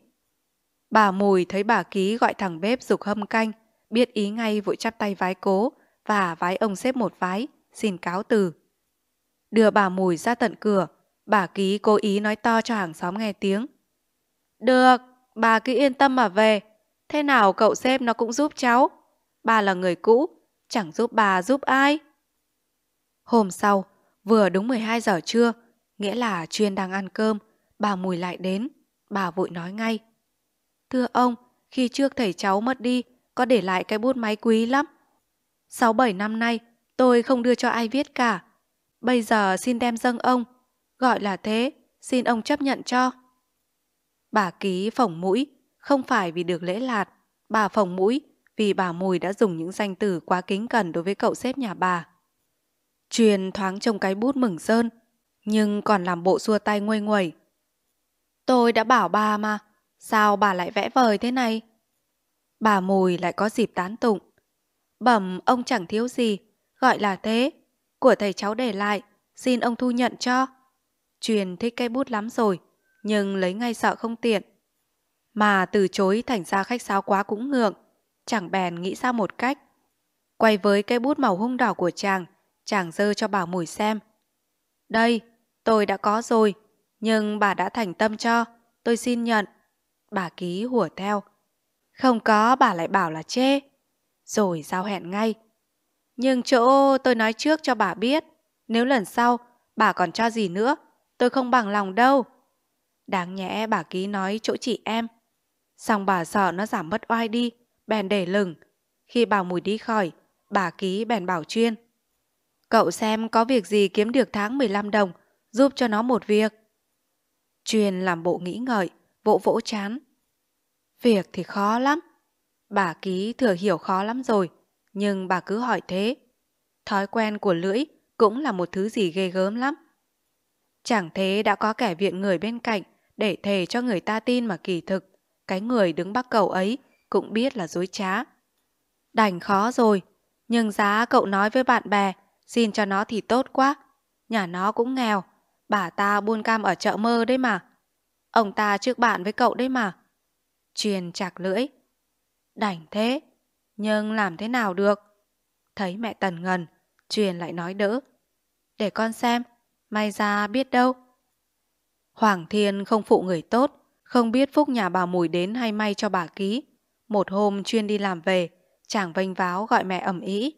Bà Mùi thấy bà Ký gọi thằng bếp dục hâm canh, biết ý ngay vội chắp tay vái cố và vái ông xếp một vái, xin cáo từ. Đưa bà Mùi ra tận cửa, bà Ký cố ý nói to cho hàng xóm nghe tiếng. Được, bà cứ yên tâm mà về, thế nào cậu xếp nó cũng giúp cháu. Bà là người cũ, chẳng giúp bà giúp ai. Hôm sau, vừa đúng 12 giờ trưa, nghĩa là chuyên đang ăn cơm, bà mùi lại đến, bà vội nói ngay. Thưa ông, khi trước thầy cháu mất đi, có để lại cái bút máy quý lắm. 6-7 năm nay, tôi không đưa cho ai viết cả. Bây giờ xin đem dâng ông, gọi là thế, xin ông chấp nhận cho. Bà ký phỏng mũi, không phải vì được lễ lạt, bà phỏng mũi vì bà Mùi đã dùng những danh từ quá kính cẩn đối với cậu xếp nhà bà. Truyền thoáng trong cái bút mừng sơn, nhưng còn làm bộ xua tay nguôi nguẩy. Tôi đã bảo bà mà, sao bà lại vẽ vời thế này? Bà Mùi lại có dịp tán tụng. Bẩm ông chẳng thiếu gì, gọi là thế, của thầy cháu để lại, xin ông thu nhận cho. Truyền thích cây bút lắm rồi, nhưng lấy ngay sợ không tiện. Mà từ chối thành ra khách sáo quá cũng ngượng chàng bèn nghĩ ra một cách. Quay với cây bút màu hung đỏ của chàng, chàng dơ cho bà mùi xem. Đây, tôi đã có rồi, nhưng bà đã thành tâm cho, tôi xin nhận. Bà ký hùa theo. Không có bà lại bảo là chê. Rồi giao hẹn ngay. Nhưng chỗ tôi nói trước cho bà biết, nếu lần sau bà còn cho gì nữa, tôi không bằng lòng đâu. Đáng nhẽ bà ký nói chỗ chị em. Xong bà sợ nó giảm mất oai đi, bèn để lửng. Khi bảo mùi đi khỏi, bà ký bèn bảo chuyên. Cậu xem có việc gì kiếm được tháng 15 đồng, giúp cho nó một việc. Chuyên làm bộ nghĩ ngợi, vỗ vỗ chán. Việc thì khó lắm. Bà ký thừa hiểu khó lắm rồi, nhưng bà cứ hỏi thế. Thói quen của lưỡi cũng là một thứ gì ghê gớm lắm. Chẳng thế đã có kẻ viện người bên cạnh để thề cho người ta tin mà kỳ thực. Cái người đứng bắt cầu ấy cũng biết là dối trá. Đành khó rồi, nhưng giá cậu nói với bạn bè, xin cho nó thì tốt quá. Nhà nó cũng nghèo, bà ta buôn cam ở chợ mơ đấy mà. Ông ta trước bạn với cậu đấy mà. Truyền chạc lưỡi. Đành thế, nhưng làm thế nào được? Thấy mẹ Tần ngần, Truyền lại nói đỡ. Để con xem, may ra biết đâu. Hoàng Thiên không phụ người tốt, không biết phúc nhà bà Mùi đến hay may cho bà ký. Một hôm chuyên đi làm về, chàng vênh váo gọi mẹ ẩm ý.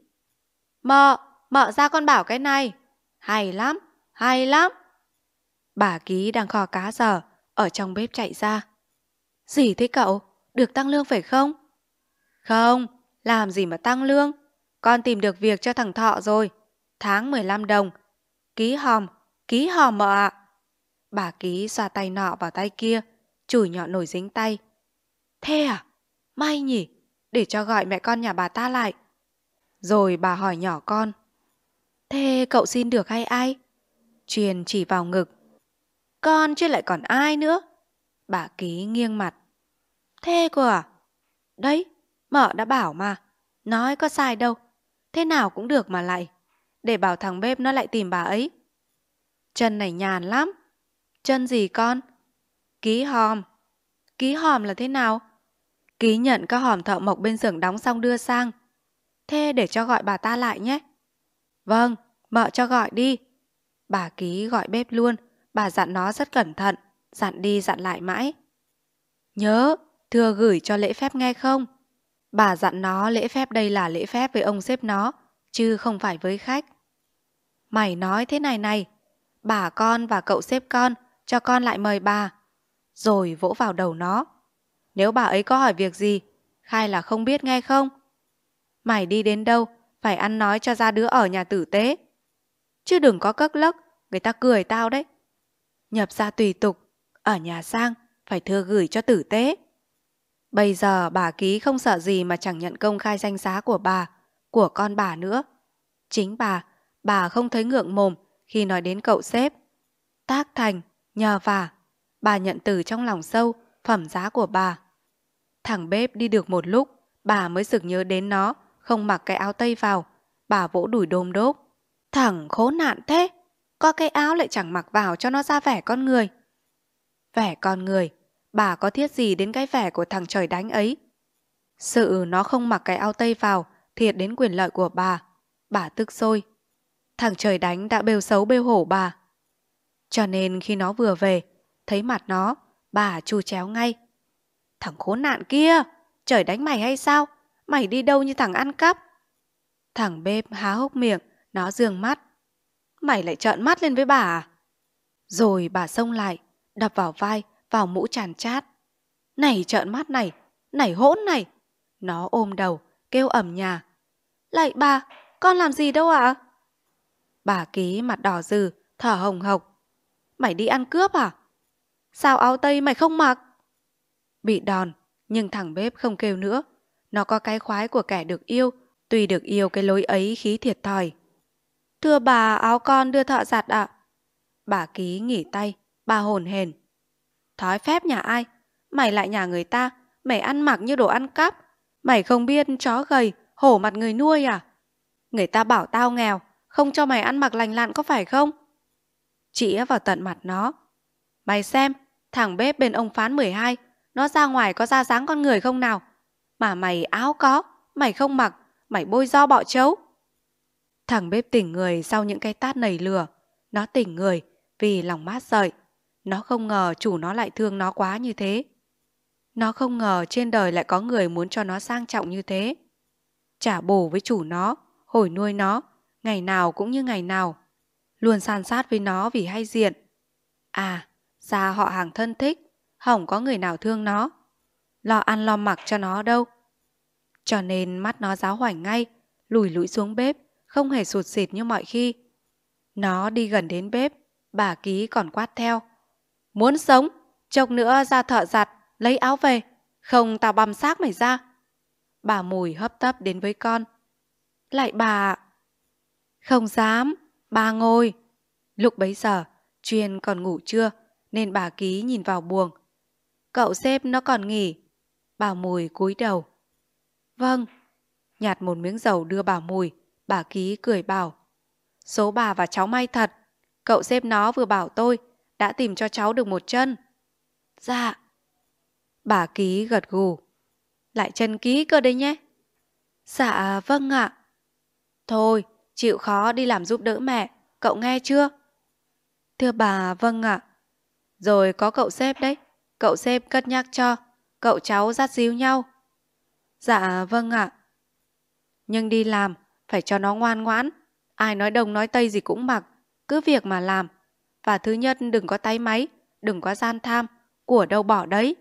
Mợ, mợ ra con bảo cái này. Hay lắm, hay lắm. Bà ký đang kho cá giờ, ở trong bếp chạy ra. Gì thế cậu? Được tăng lương phải không? Không, làm gì mà tăng lương. Con tìm được việc cho thằng Thọ rồi. Tháng 15 đồng. Ký hòm, ký hòm mợ ạ. Bà ký xoa tay nọ vào tay kia, chùi nhọ nổi dính tay. Thế à? May nhỉ, để cho gọi mẹ con nhà bà ta lại. Rồi bà hỏi nhỏ con. Thế cậu xin được hay ai? Truyền chỉ vào ngực. Con chứ lại còn ai nữa? Bà ký nghiêng mặt. Thế cơ à? Đấy, mợ đã bảo mà. Nói có sai đâu. Thế nào cũng được mà lại. Để bảo thằng bếp nó lại tìm bà ấy. Chân này nhàn lắm. Chân gì con? Ký hòm. Ký hòm là thế nào? Ký nhận các hòm thợ mộc bên xưởng đóng xong đưa sang. Thế để cho gọi bà ta lại nhé. Vâng, mợ cho gọi đi. Bà ký gọi bếp luôn, bà dặn nó rất cẩn thận, dặn đi dặn lại mãi. Nhớ, thưa gửi cho lễ phép nghe không? Bà dặn nó lễ phép đây là lễ phép với ông sếp nó, chứ không phải với khách. Mày nói thế này này, bà con và cậu sếp con cho con lại mời bà. Rồi vỗ vào đầu nó. Nếu bà ấy có hỏi việc gì, khai là không biết nghe không? Mày đi đến đâu, phải ăn nói cho ra đứa ở nhà tử tế. Chứ đừng có cất lấc, người ta cười tao đấy. Nhập ra tùy tục, ở nhà sang, phải thưa gửi cho tử tế. Bây giờ bà ký không sợ gì mà chẳng nhận công khai danh giá của bà, của con bà nữa. Chính bà, bà không thấy ngượng mồm khi nói đến cậu sếp. Tác thành, nhờ vả, bà nhận từ trong lòng sâu phẩm giá của bà. Thằng bếp đi được một lúc, bà mới sực nhớ đến nó, không mặc cái áo tây vào. Bà vỗ đùi đôm đốp. Thằng khốn nạn thế, có cái áo lại chẳng mặc vào cho nó ra vẻ con người. Vẻ con người, bà có thiết gì đến cái vẻ của thằng trời đánh ấy. Sự nó không mặc cái áo tây vào thiệt đến quyền lợi của bà. Bà tức sôi. Thằng trời đánh đã bêu xấu bêu hổ bà. Cho nên khi nó vừa về, thấy mặt nó, bà chu chéo ngay. Thằng khốn nạn kia, trời đánh mày hay sao? Mày đi đâu như thằng ăn cắp? Thằng bếp há hốc miệng, nó dường mắt. Mày lại trợn mắt lên với bà à? Rồi bà xông lại, đập vào vai, vào mũ tràn chát. Này trợn mắt này, này hỗn này. Nó ôm đầu, kêu ẩm nhà. Lại bà, con làm gì đâu ạ? À? Bà ký mặt đỏ dừ, thở hồng hộc. Mày đi ăn cướp à? Sao áo tây mày không mặc? Bị đòn, nhưng thằng bếp không kêu nữa. Nó có cái khoái của kẻ được yêu, tuy được yêu cái lối ấy khí thiệt thòi. Thưa bà, áo con đưa thợ giặt ạ. À? Bà ký nghỉ tay, bà hồn hền. Thói phép nhà ai? Mày lại nhà người ta, mày ăn mặc như đồ ăn cắp. Mày không biết chó gầy, hổ mặt người nuôi à? Người ta bảo tao nghèo, không cho mày ăn mặc lành lặn có phải không? Chĩa vào tận mặt nó. Mày xem, thằng bếp bên ông phán 12 nó ra ngoài có ra dáng con người không nào? Mà mày áo có, mày không mặc, mày bôi do bọ chấu. Thằng bếp tỉnh người sau những cái tát nảy lửa. Nó tỉnh người vì lòng mát sợi. Nó không ngờ chủ nó lại thương nó quá như thế. Nó không ngờ trên đời lại có người muốn cho nó sang trọng như thế. Trả bổ với chủ nó, hồi nuôi nó, ngày nào cũng như ngày nào. Luôn san sát với nó vì hay diện. À, ra họ hàng thân thích, hỏng có người nào thương nó, lo ăn lo mặc cho nó đâu. Cho nên mắt nó giáo hoảnh ngay, lùi lũi xuống bếp, không hề sụt sịt như mọi khi. Nó đi gần đến bếp, bà ký còn quát theo. Muốn sống, chốc nữa ra thợ giặt, lấy áo về, không tao băm xác mày ra. Bà mùi hấp tấp đến với con. Lại bà... Không dám, bà ngồi. Lúc bấy giờ, Chuyên còn ngủ chưa, nên bà ký nhìn vào buồng, cậu xếp nó còn nghỉ. Bảo Mùi cúi đầu. Vâng. Nhạt một miếng dầu đưa Bảo Mùi, bà Ký cười bảo. Số bà và cháu may thật, cậu xếp nó vừa bảo tôi, đã tìm cho cháu được một chân. Dạ. Bà Ký gật gù. Lại chân ký cơ đấy nhé. Dạ vâng ạ. Thôi, chịu khó đi làm giúp đỡ mẹ, cậu nghe chưa? Thưa bà, vâng ạ. Rồi có cậu xếp đấy, Cậu xếp cất nhắc cho, cậu cháu dắt díu nhau. Dạ vâng ạ. Nhưng đi làm, phải cho nó ngoan ngoãn. Ai nói đông nói tây gì cũng mặc, cứ việc mà làm. Và thứ nhất đừng có tay máy, đừng có gian tham, của đâu bỏ đấy.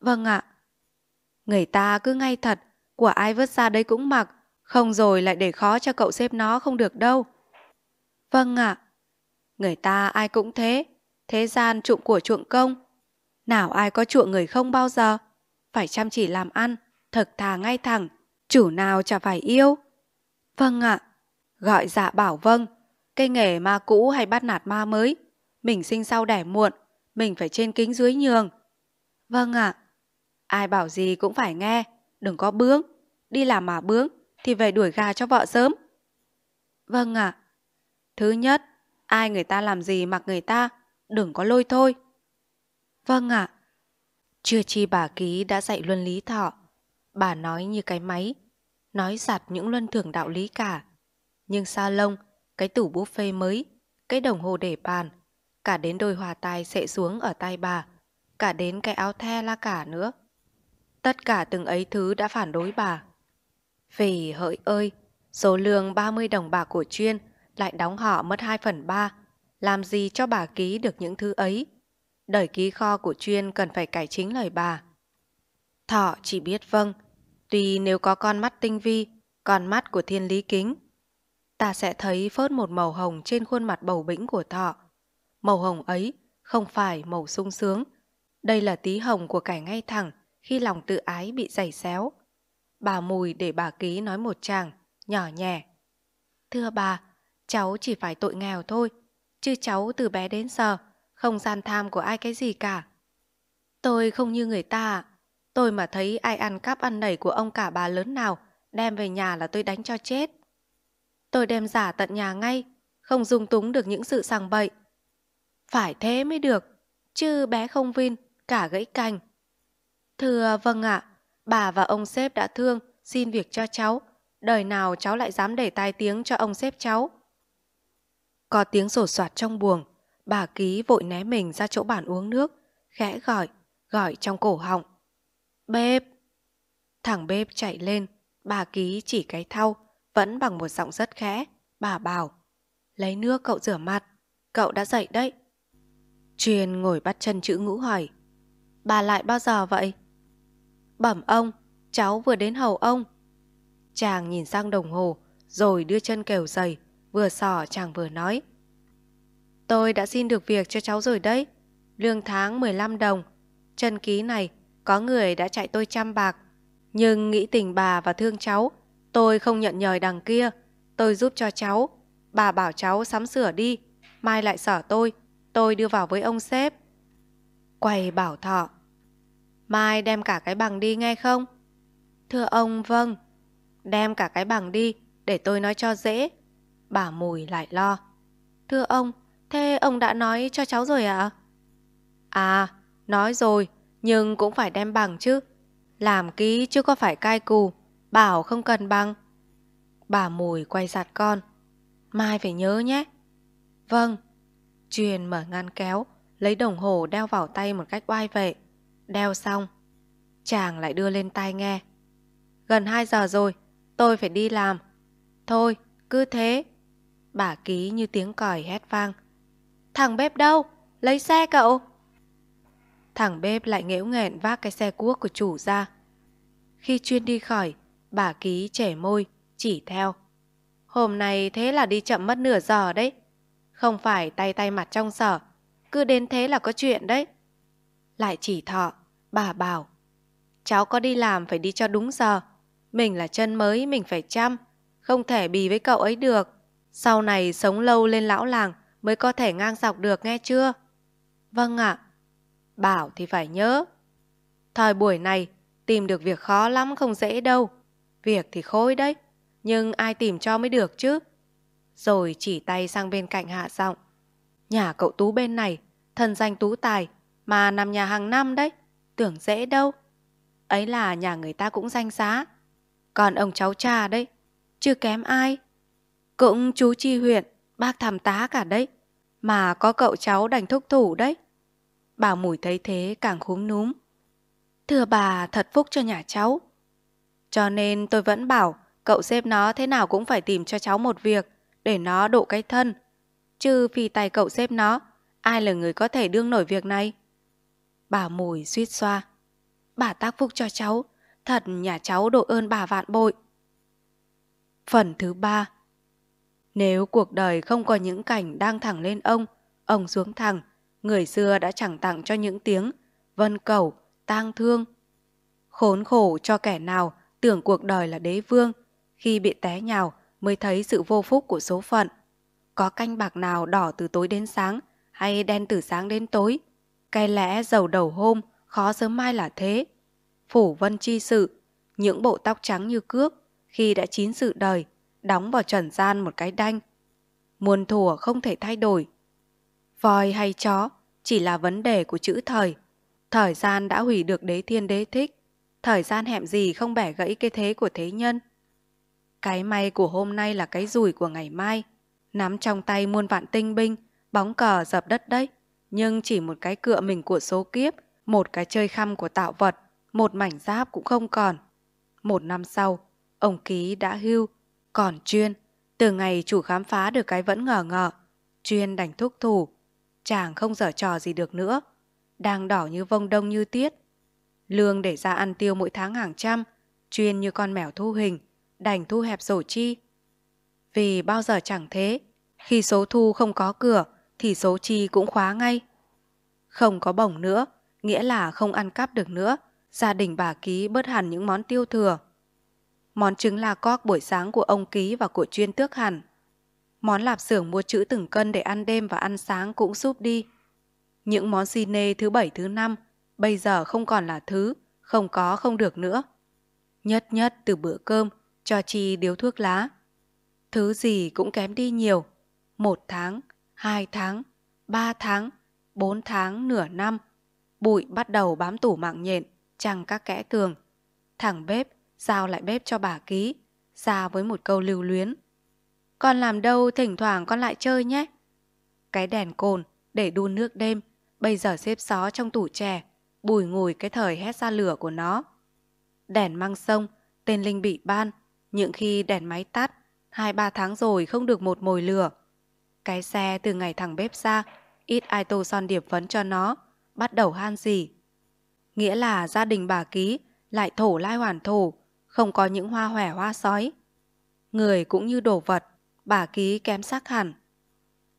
Vâng ạ. Người ta cứ ngay thật, của ai vứt ra đấy cũng mặc, không rồi lại để khó cho cậu xếp nó không được đâu. Vâng ạ. Người ta ai cũng thế, thế gian trụng của chuộng công, nào ai có chuộng người không bao giờ? Phải chăm chỉ làm ăn, thật thà ngay thẳng, chủ nào chả phải yêu. Vâng ạ, gọi dạ bảo vâng, cây nghề ma cũ hay bắt nạt ma mới, mình sinh sau đẻ muộn, mình phải trên kính dưới nhường. Vâng ạ, ai bảo gì cũng phải nghe, đừng có bướng, đi làm mà bướng thì về đuổi gà cho vợ sớm. Vâng ạ, thứ nhất, ai người ta làm gì mặc người ta, đừng có lôi thôi. Vâng ạ. Chưa chi bà ký đã dạy luân lý thọ. Bà nói như cái máy, nói giặt những luân thường đạo lý cả. Nhưng sa lông, cái tủ buffet mới, cái đồng hồ để bàn, cả đến đôi hòa tai sệ xuống ở tay bà, cả đến cái áo the la cả nữa. Tất cả từng ấy thứ đã phản đối bà. Vì hỡi ơi, số lương 30 đồng bạc của chuyên lại đóng họ mất 2 phần 3, làm gì cho bà ký được những thứ ấy đời ký kho của chuyên cần phải cải chính lời bà. Thọ chỉ biết vâng, tuy nếu có con mắt tinh vi, con mắt của thiên lý kính, ta sẽ thấy phớt một màu hồng trên khuôn mặt bầu bĩnh của thọ. Màu hồng ấy không phải màu sung sướng, đây là tí hồng của cải ngay thẳng khi lòng tự ái bị giày xéo. Bà mùi để bà ký nói một chàng, nhỏ nhẹ. Thưa bà, cháu chỉ phải tội nghèo thôi, chứ cháu từ bé đến giờ không gian tham của ai cái gì cả. Tôi không như người ta, tôi mà thấy ai ăn cắp ăn nảy của ông cả bà lớn nào, đem về nhà là tôi đánh cho chết. Tôi đem giả tận nhà ngay, không dung túng được những sự sàng bậy. Phải thế mới được, chứ bé không vin, cả gãy cành. Thưa vâng ạ, bà và ông sếp đã thương, xin việc cho cháu. Đời nào cháu lại dám để tai tiếng cho ông sếp cháu. Có tiếng sổ soạt trong buồng, Bà ký vội né mình ra chỗ bàn uống nước, khẽ gọi, gọi trong cổ họng. Bếp! Thằng bếp chạy lên, bà ký chỉ cái thau, vẫn bằng một giọng rất khẽ. Bà bảo, lấy nước cậu rửa mặt, cậu đã dậy đấy. Truyền ngồi bắt chân chữ ngũ hỏi, bà lại bao giờ vậy? Bẩm ông, cháu vừa đến hầu ông. Chàng nhìn sang đồng hồ, rồi đưa chân kèo giày, vừa sò chàng vừa nói. Tôi đã xin được việc cho cháu rồi đấy. Lương tháng 15 đồng. Chân ký này, có người đã chạy tôi trăm bạc. Nhưng nghĩ tình bà và thương cháu, tôi không nhận nhời đằng kia. Tôi giúp cho cháu. Bà bảo cháu sắm sửa đi. Mai lại sở tôi. Tôi đưa vào với ông sếp. Quầy bảo thọ. Mai đem cả cái bằng đi nghe không? Thưa ông, vâng. Đem cả cái bằng đi, để tôi nói cho dễ. Bà Mùi lại lo. Thưa ông, Thế ông đã nói cho cháu rồi ạ? À? à, nói rồi, nhưng cũng phải đem bằng chứ. Làm ký chứ có phải cai cù, bảo không cần bằng. Bà Mùi quay giặt con. Mai phải nhớ nhé. Vâng. Truyền mở ngăn kéo, lấy đồng hồ đeo vào tay một cách oai vệ. Đeo xong, chàng lại đưa lên tai nghe. Gần 2 giờ rồi, tôi phải đi làm. Thôi, cứ thế. Bà ký như tiếng còi hét vang. Thằng bếp đâu? Lấy xe cậu. Thằng bếp lại nghễu nghẹn vác cái xe cuốc của chủ ra. Khi chuyên đi khỏi, bà ký trẻ môi, chỉ theo. Hôm nay thế là đi chậm mất nửa giờ đấy. Không phải tay tay mặt trong sở, cứ đến thế là có chuyện đấy. Lại chỉ thọ, bà bảo. Cháu có đi làm phải đi cho đúng giờ. Mình là chân mới, mình phải chăm. Không thể bì với cậu ấy được. Sau này sống lâu lên lão làng, mới có thể ngang dọc được nghe chưa? Vâng ạ. Bảo thì phải nhớ. Thời buổi này, tìm được việc khó lắm không dễ đâu. Việc thì khối đấy, nhưng ai tìm cho mới được chứ. Rồi chỉ tay sang bên cạnh hạ giọng. Nhà cậu Tú bên này, thân danh Tú Tài, mà nằm nhà hàng năm đấy, tưởng dễ đâu. Ấy là nhà người ta cũng danh giá. Còn ông cháu cha đấy, chưa kém ai. Cũng chú Chi huyện, Bác tham tá cả đấy, mà có cậu cháu đành thúc thủ đấy. Bà mùi thấy thế càng khúm núm. Thưa bà thật phúc cho nhà cháu. Cho nên tôi vẫn bảo cậu xếp nó thế nào cũng phải tìm cho cháu một việc để nó độ cái thân. Chứ phi tay cậu xếp nó, ai là người có thể đương nổi việc này? Bà mùi suýt xoa. Bà tác phúc cho cháu, thật nhà cháu độ ơn bà vạn bội. Phần thứ ba nếu cuộc đời không có những cảnh đang thẳng lên ông, ông xuống thẳng, người xưa đã chẳng tặng cho những tiếng vân cầu, tang thương. Khốn khổ cho kẻ nào tưởng cuộc đời là đế vương, khi bị té nhào mới thấy sự vô phúc của số phận. Có canh bạc nào đỏ từ tối đến sáng hay đen từ sáng đến tối, cái lẽ giàu đầu hôm khó sớm mai là thế. Phủ vân chi sự, những bộ tóc trắng như cước, khi đã chín sự đời đóng vào trần gian một cái đanh. Muôn thùa không thể thay đổi. Voi hay chó chỉ là vấn đề của chữ thời. Thời gian đã hủy được đế thiên đế thích. Thời gian hẹm gì không bẻ gãy cái thế của thế nhân. Cái may của hôm nay là cái rủi của ngày mai. Nắm trong tay muôn vạn tinh binh, bóng cờ dập đất đấy. Nhưng chỉ một cái cựa mình của số kiếp, một cái chơi khăm của tạo vật, một mảnh giáp cũng không còn. Một năm sau, ông Ký đã hưu, còn Chuyên, từ ngày chủ khám phá được cái vẫn ngờ ngợ, Chuyên đành thúc thủ. Chàng không dở trò gì được nữa, đang đỏ như vông đông như tiết. Lương để ra ăn tiêu mỗi tháng hàng trăm, Chuyên như con mèo thu hình, đành thu hẹp sổ chi. Vì bao giờ chẳng thế, khi số thu không có cửa thì số chi cũng khóa ngay. Không có bổng nữa, nghĩa là không ăn cắp được nữa, gia đình bà ký bớt hẳn những món tiêu thừa món trứng là coc buổi sáng của ông Ký và của chuyên tước hẳn. Món lạp xưởng mua chữ từng cân để ăn đêm và ăn sáng cũng súp đi. Những món xi nê thứ bảy thứ năm bây giờ không còn là thứ, không có không được nữa. Nhất nhất từ bữa cơm cho chi điếu thuốc lá. Thứ gì cũng kém đi nhiều. Một tháng, hai tháng, ba tháng, bốn tháng, nửa năm. Bụi bắt đầu bám tủ mạng nhện, chằng các kẽ tường. Thẳng bếp giao lại bếp cho bà ký, ra với một câu lưu luyến. Con làm đâu thỉnh thoảng con lại chơi nhé. Cái đèn cồn để đun nước đêm, bây giờ xếp xó trong tủ chè, bùi ngùi cái thời hét ra lửa của nó. Đèn mang sông, tên Linh bị ban, những khi đèn máy tắt, hai ba tháng rồi không được một mồi lửa. Cái xe từ ngày thằng bếp ra, ít ai tô son điểm phấn cho nó, bắt đầu han gì. Nghĩa là gia đình bà ký lại thổ lai hoàn thổ, không có những hoa hòe hoa sói. Người cũng như đồ vật, bà ký kém sắc hẳn.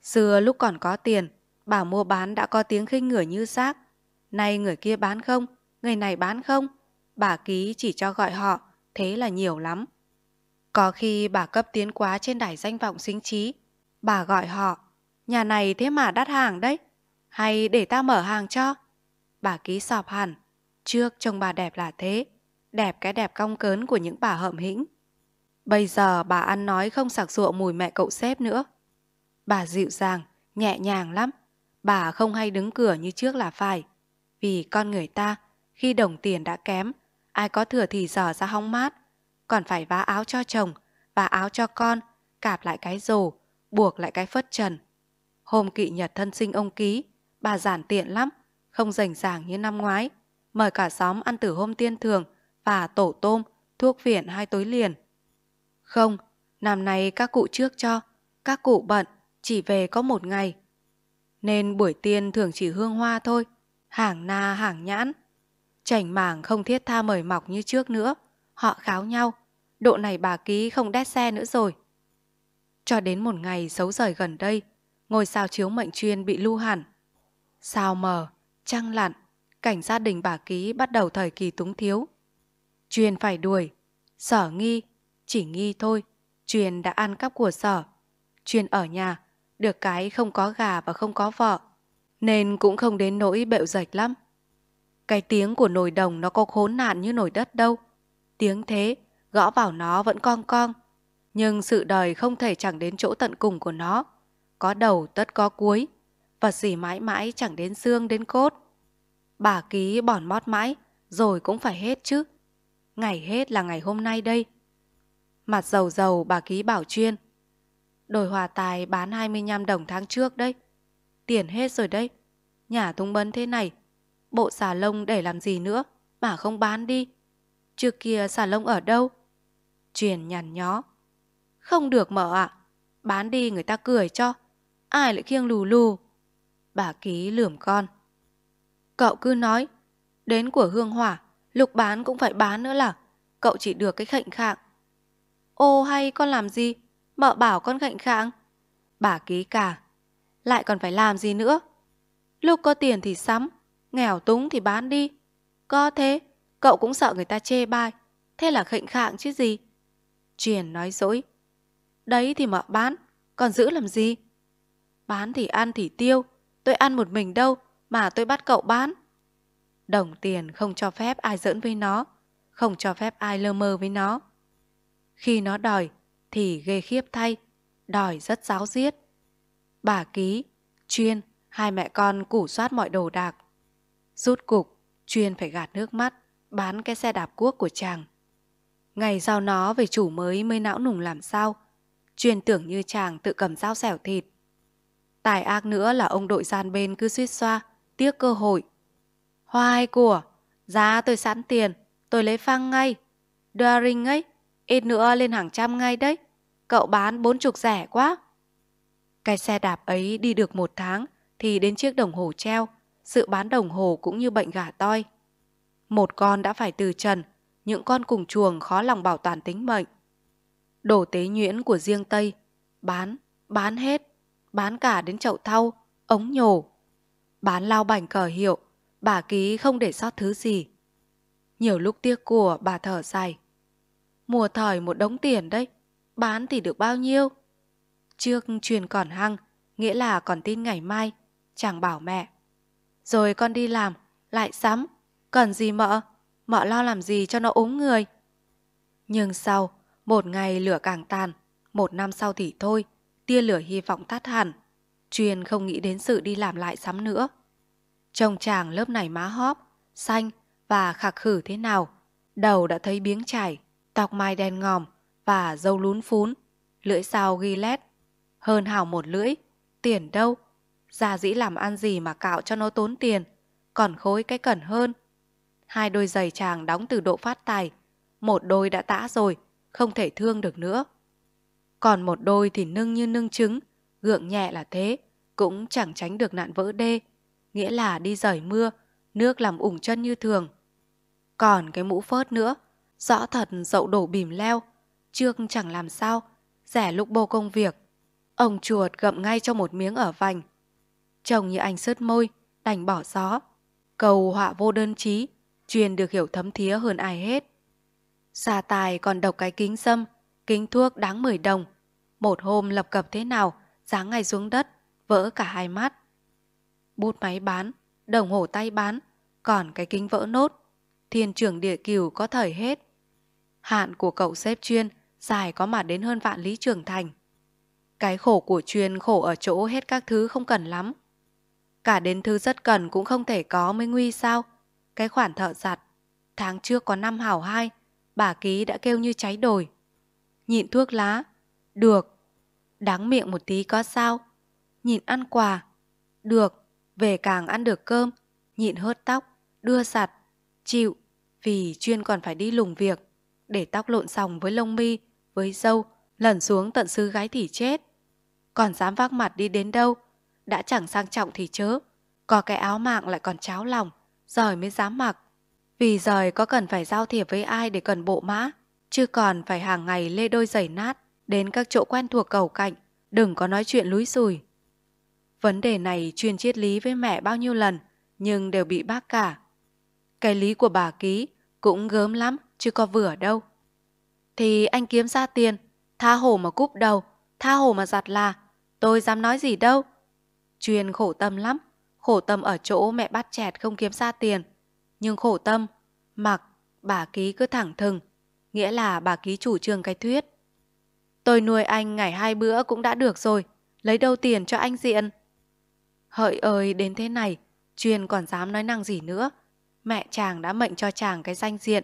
Xưa lúc còn có tiền, bà mua bán đã có tiếng khinh người như xác. Nay người kia bán không, người này bán không, bà ký chỉ cho gọi họ, thế là nhiều lắm. Có khi bà cấp tiến quá trên đài danh vọng sinh trí, bà gọi họ, nhà này thế mà đắt hàng đấy, hay để ta mở hàng cho. Bà ký sọp hẳn, trước trông bà đẹp là thế, đẹp cái đẹp cong cớn của những bà hậm hĩnh. Bây giờ bà ăn nói không sặc sụa mùi mẹ cậu xếp nữa. Bà dịu dàng, nhẹ nhàng lắm. Bà không hay đứng cửa như trước là phải. Vì con người ta, khi đồng tiền đã kém, ai có thừa thì giờ ra hong mát. Còn phải vá áo cho chồng, vá áo cho con, cạp lại cái rồ, buộc lại cái phất trần. Hôm kỵ nhật thân sinh ông ký, bà giản tiện lắm, không rành ràng như năm ngoái. Mời cả xóm ăn từ hôm tiên thường, bà tổ tôm, thuốc viện hai tối liền. Không, năm nay các cụ trước cho, các cụ bận, chỉ về có một ngày. Nên buổi tiên thường chỉ hương hoa thôi, hàng na hàng nhãn. Chảnh mảng không thiết tha mời mọc như trước nữa, họ kháo nhau, độ này bà ký không đét xe nữa rồi. Cho đến một ngày xấu rời gần đây, ngôi sao chiếu mệnh chuyên bị lưu hẳn. Sao mờ, trăng lặn, cảnh gia đình bà ký bắt đầu thời kỳ túng thiếu, Truyền phải đuổi. Sở nghi, chỉ nghi thôi. Truyền đã ăn cắp của sở. Truyền ở nhà, được cái không có gà và không có vợ. Nên cũng không đến nỗi bệu dạch lắm. Cái tiếng của nồi đồng nó có khốn nạn như nồi đất đâu. Tiếng thế, gõ vào nó vẫn con con Nhưng sự đời không thể chẳng đến chỗ tận cùng của nó. Có đầu tất có cuối. và gì mãi mãi chẳng đến xương đến cốt. Bà ký bòn mót mãi, rồi cũng phải hết chứ ngày hết là ngày hôm nay đây. Mặt dầu dầu bà ký bảo chuyên. Đổi hòa tài bán 25 đồng tháng trước đấy. Tiền hết rồi đấy. Nhà tung bấn thế này. Bộ xà lông để làm gì nữa mà không bán đi. Trước kia xà lông ở đâu? Truyền nhằn nhó. Không được mở ạ. À. Bán đi người ta cười cho. Ai lại khiêng lù lù. Bà ký lườm con. Cậu cứ nói. Đến của hương hỏa Lục bán cũng phải bán nữa là Cậu chỉ được cái khệnh khạng Ô hay con làm gì Mợ bảo con khệnh khạng Bà ký cả Lại còn phải làm gì nữa Lúc có tiền thì sắm Nghèo túng thì bán đi Có thế Cậu cũng sợ người ta chê bai Thế là khệnh khạng chứ gì Truyền nói dối Đấy thì mợ bán Còn giữ làm gì Bán thì ăn thì tiêu Tôi ăn một mình đâu Mà tôi bắt cậu bán Đồng tiền không cho phép ai giỡn với nó, không cho phép ai lơ mơ với nó. Khi nó đòi thì ghê khiếp thay, đòi rất giáo diết. Bà ký, chuyên, hai mẹ con củ soát mọi đồ đạc. Rút cục, chuyên phải gạt nước mắt, bán cái xe đạp cuốc của chàng. Ngày giao nó về chủ mới mới não nùng làm sao, chuyên tưởng như chàng tự cầm dao xẻo thịt. Tài ác nữa là ông đội gian bên cứ suýt xoa, tiếc cơ hội Hoài của, giá tôi sẵn tiền, tôi lấy phăng ngay. Daring ấy, ít nữa lên hàng trăm ngay đấy. Cậu bán bốn chục rẻ quá. Cái xe đạp ấy đi được một tháng thì đến chiếc đồng hồ treo. Sự bán đồng hồ cũng như bệnh gà toi. Một con đã phải từ trần, những con cùng chuồng khó lòng bảo toàn tính mệnh. Đổ tế nhuyễn của riêng Tây, bán, bán hết, bán cả đến chậu thau, ống nhổ. Bán lao bảnh cờ hiệu, bà ký không để sót thứ gì. Nhiều lúc tiếc của bà thở dài. Mùa thỏi một đống tiền đấy, bán thì được bao nhiêu? Trước truyền còn hăng, nghĩa là còn tin ngày mai, chàng bảo mẹ. Rồi con đi làm, lại sắm, cần gì mợ, mợ lo làm gì cho nó ốm người. Nhưng sau, một ngày lửa càng tàn, một năm sau thì thôi, tia lửa hy vọng tắt hẳn. Truyền không nghĩ đến sự đi làm lại sắm nữa. Trông chàng lớp này má hóp, xanh và khạc khử thế nào. Đầu đã thấy biếng chảy, tóc mai đen ngòm và dâu lún phún, lưỡi sao ghi lét. Hơn hào một lưỡi, tiền đâu? Già dĩ làm ăn gì mà cạo cho nó tốn tiền, còn khối cái cẩn hơn. Hai đôi giày chàng đóng từ độ phát tài, một đôi đã tã rồi, không thể thương được nữa. Còn một đôi thì nâng như nâng trứng, gượng nhẹ là thế, cũng chẳng tránh được nạn vỡ đê, nghĩa là đi rời mưa, nước làm ủng chân như thường. Còn cái mũ phớt nữa, rõ thật dậu đổ bìm leo, trước chẳng làm sao, rẻ lúc bô công việc. Ông chuột gậm ngay cho một miếng ở vành. Trông như anh sứt môi, đành bỏ gió. Cầu họa vô đơn chí, truyền được hiểu thấm thía hơn ai hết. xà tài còn độc cái kính sâm, kính thuốc đáng 10 đồng. Một hôm lập cập thế nào, dáng ngay xuống đất, vỡ cả hai mắt bút máy bán, đồng hồ tay bán, còn cái kính vỡ nốt. Thiên trường địa cửu có thời hết. Hạn của cậu xếp chuyên dài có mà đến hơn vạn lý trường thành. Cái khổ của chuyên khổ ở chỗ hết các thứ không cần lắm. Cả đến thứ rất cần cũng không thể có mới nguy sao. Cái khoản thợ giặt, tháng trước có năm hảo hai, bà ký đã kêu như cháy đồi. Nhịn thuốc lá, được. Đáng miệng một tí có sao. Nhịn ăn quà, được về càng ăn được cơm, nhịn hớt tóc, đưa sặt, chịu, vì chuyên còn phải đi lùng việc, để tóc lộn sòng với lông mi, với dâu, lẩn xuống tận xứ gái thì chết. Còn dám vác mặt đi đến đâu, đã chẳng sang trọng thì chớ, có cái áo mạng lại còn cháo lòng, rồi mới dám mặc. Vì giỏi có cần phải giao thiệp với ai để cần bộ mã, chứ còn phải hàng ngày lê đôi giày nát đến các chỗ quen thuộc cầu cạnh, đừng có nói chuyện lúi xùi. Vấn đề này truyền triết lý với mẹ bao nhiêu lần, nhưng đều bị bác cả. Cái lý của bà ký cũng gớm lắm, chứ có vừa đâu. Thì anh kiếm ra tiền, tha hồ mà cúp đầu, tha hồ mà giặt là, tôi dám nói gì đâu. Truyền khổ tâm lắm, khổ tâm ở chỗ mẹ bắt chẹt không kiếm ra tiền. Nhưng khổ tâm, mặc, bà ký cứ thẳng thừng, nghĩa là bà ký chủ trương cái thuyết. Tôi nuôi anh ngày hai bữa cũng đã được rồi, lấy đâu tiền cho anh diện. Hợi ơi đến thế này, Chuyên còn dám nói năng gì nữa. Mẹ chàng đã mệnh cho chàng cái danh diện,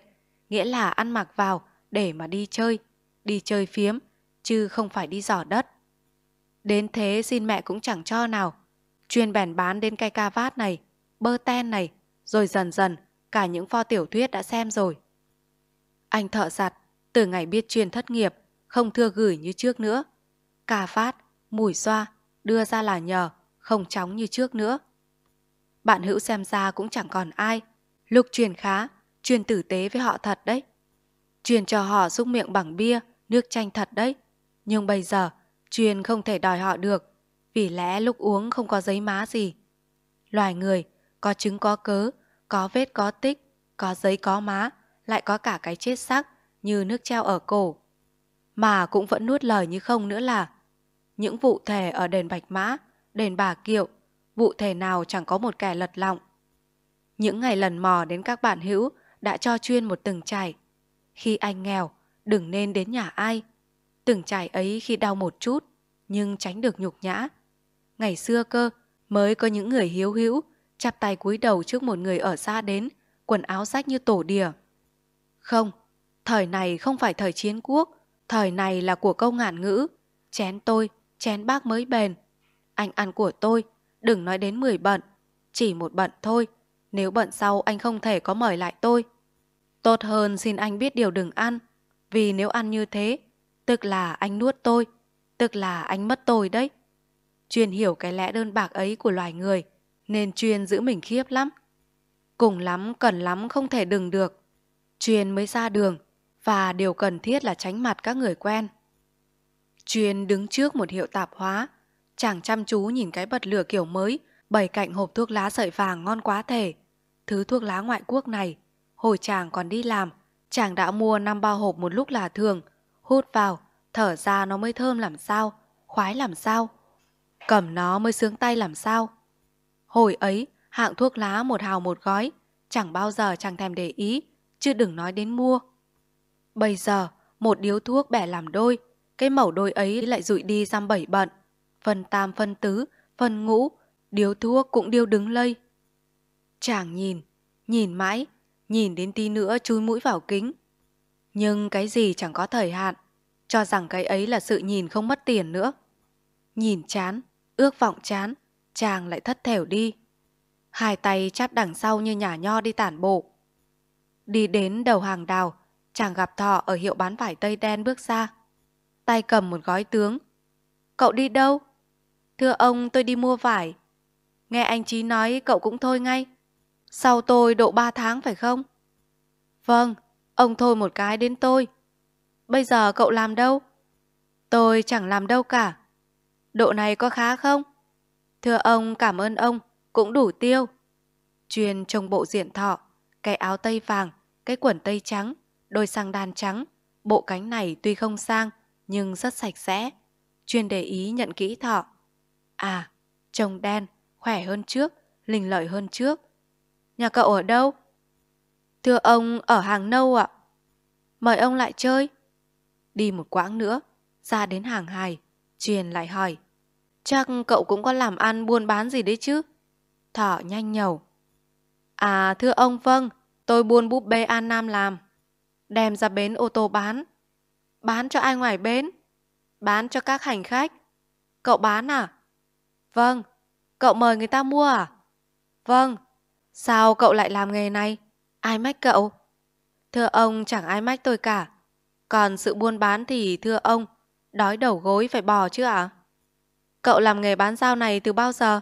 nghĩa là ăn mặc vào để mà đi chơi, đi chơi phiếm, chứ không phải đi giỏ đất. Đến thế xin mẹ cũng chẳng cho nào. Chuyên bèn bán đến cây ca vát này, bơ ten này, rồi dần dần cả những pho tiểu thuyết đã xem rồi. Anh thợ giặt, từ ngày biết chuyên thất nghiệp, không thưa gửi như trước nữa. Cà phát, mùi xoa, đưa ra là nhờ không chóng như trước nữa. Bạn hữu xem ra cũng chẳng còn ai. Lục truyền khá, truyền tử tế với họ thật đấy. Truyền cho họ xúc miệng bằng bia, nước chanh thật đấy. Nhưng bây giờ, truyền không thể đòi họ được, vì lẽ lúc uống không có giấy má gì. Loài người, có chứng có cớ, có vết có tích, có giấy có má, lại có cả cái chết sắc như nước treo ở cổ. Mà cũng vẫn nuốt lời như không nữa là những vụ thể ở đền Bạch Mã đền bà kiệu, vụ thể nào chẳng có một kẻ lật lọng. Những ngày lần mò đến các bạn hữu đã cho chuyên một từng trải. Khi anh nghèo, đừng nên đến nhà ai. Từng trải ấy khi đau một chút, nhưng tránh được nhục nhã. Ngày xưa cơ, mới có những người hiếu hữu, chắp tay cúi đầu trước một người ở xa đến, quần áo rách như tổ đìa. Không, thời này không phải thời chiến quốc, thời này là của câu ngạn ngữ. Chén tôi, chén bác mới bền, anh ăn của tôi, đừng nói đến 10 bận. Chỉ một bận thôi, nếu bận sau anh không thể có mời lại tôi. Tốt hơn xin anh biết điều đừng ăn, vì nếu ăn như thế, tức là anh nuốt tôi, tức là anh mất tôi đấy. Chuyên hiểu cái lẽ đơn bạc ấy của loài người, nên chuyên giữ mình khiếp lắm. Cùng lắm cần lắm không thể đừng được. Chuyên mới ra đường, và điều cần thiết là tránh mặt các người quen. Chuyên đứng trước một hiệu tạp hóa, Chàng chăm chú nhìn cái bật lửa kiểu mới, bày cạnh hộp thuốc lá sợi vàng ngon quá thể. Thứ thuốc lá ngoại quốc này, hồi chàng còn đi làm, chàng đã mua năm bao hộp một lúc là thường, hút vào, thở ra nó mới thơm làm sao, khoái làm sao. Cầm nó mới sướng tay làm sao. Hồi ấy, hạng thuốc lá một hào một gói, chẳng bao giờ chàng thèm để ý, chứ đừng nói đến mua. Bây giờ, một điếu thuốc bẻ làm đôi, cái mẩu đôi ấy lại rụi đi răm bảy bận phần tam phân tứ, phần ngũ, điếu thua cũng điêu đứng lây. Chàng nhìn, nhìn mãi, nhìn đến tí nữa chui mũi vào kính. Nhưng cái gì chẳng có thời hạn, cho rằng cái ấy là sự nhìn không mất tiền nữa. Nhìn chán, ước vọng chán, chàng lại thất thểu đi. Hai tay chắp đằng sau như nhà nho đi tản bộ. Đi đến đầu hàng đào, chàng gặp thọ ở hiệu bán vải tây đen bước ra. Tay cầm một gói tướng. Cậu đi đâu? Thưa ông tôi đi mua vải. Nghe anh Chí nói cậu cũng thôi ngay. Sau tôi độ 3 tháng phải không? Vâng, ông thôi một cái đến tôi. Bây giờ cậu làm đâu? Tôi chẳng làm đâu cả. Độ này có khá không? Thưa ông cảm ơn ông, cũng đủ tiêu. Truyền trông bộ diện thọ, cái áo tây vàng, cái quần tây trắng, đôi sang đan trắng. Bộ cánh này tuy không sang, nhưng rất sạch sẽ. Chuyên để ý nhận kỹ thọ. À, chồng đen, khỏe hơn trước, linh lợi hơn trước. Nhà cậu ở đâu? Thưa ông, ở hàng nâu ạ. Mời ông lại chơi. Đi một quãng nữa, ra đến hàng hài, truyền lại hỏi. Chắc cậu cũng có làm ăn buôn bán gì đấy chứ? Thỏ nhanh nhầu. À thưa ông vâng, tôi buôn búp bê An Nam làm. Đem ra bến ô tô bán. Bán cho ai ngoài bến? Bán cho các hành khách. Cậu bán à? Vâng, cậu mời người ta mua à? Vâng, sao cậu lại làm nghề này? Ai mách cậu? Thưa ông chẳng ai mách tôi cả. Còn sự buôn bán thì thưa ông, đói đầu gối phải bò chứ ạ? À? Cậu làm nghề bán dao này từ bao giờ?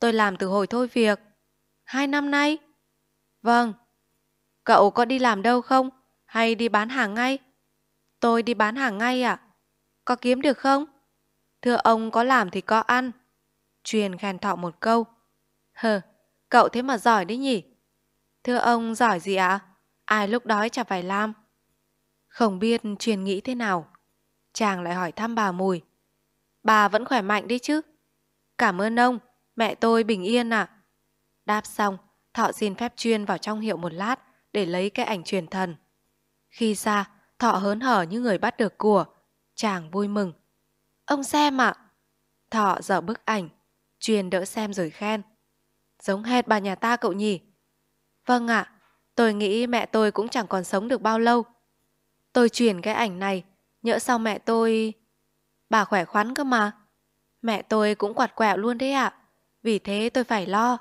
Tôi làm từ hồi thôi việc. Hai năm nay? Vâng. Cậu có đi làm đâu không? Hay đi bán hàng ngay? Tôi đi bán hàng ngay ạ. À? Có kiếm được không? Thưa ông có làm thì có ăn, truyền khen thọ một câu. Hờ, cậu thế mà giỏi đấy nhỉ? Thưa ông giỏi gì ạ? Ai lúc đói chả phải làm. Không biết truyền nghĩ thế nào. Chàng lại hỏi thăm bà Mùi. Bà vẫn khỏe mạnh đấy chứ? Cảm ơn ông, mẹ tôi bình yên ạ. À? Đáp xong, Thọ xin phép chuyên vào trong hiệu một lát để lấy cái ảnh truyền thần. Khi ra, Thọ hớn hở như người bắt được của. Chàng vui mừng. Ông xem ạ. À? Thọ dở bức ảnh, Truyền đỡ xem rồi khen. Giống hệt bà nhà ta cậu nhỉ? Vâng ạ, tôi nghĩ mẹ tôi cũng chẳng còn sống được bao lâu. Tôi truyền cái ảnh này, nhỡ sau mẹ tôi... Bà khỏe khoắn cơ mà. Mẹ tôi cũng quạt quẹo luôn đấy ạ, à, vì thế tôi phải lo.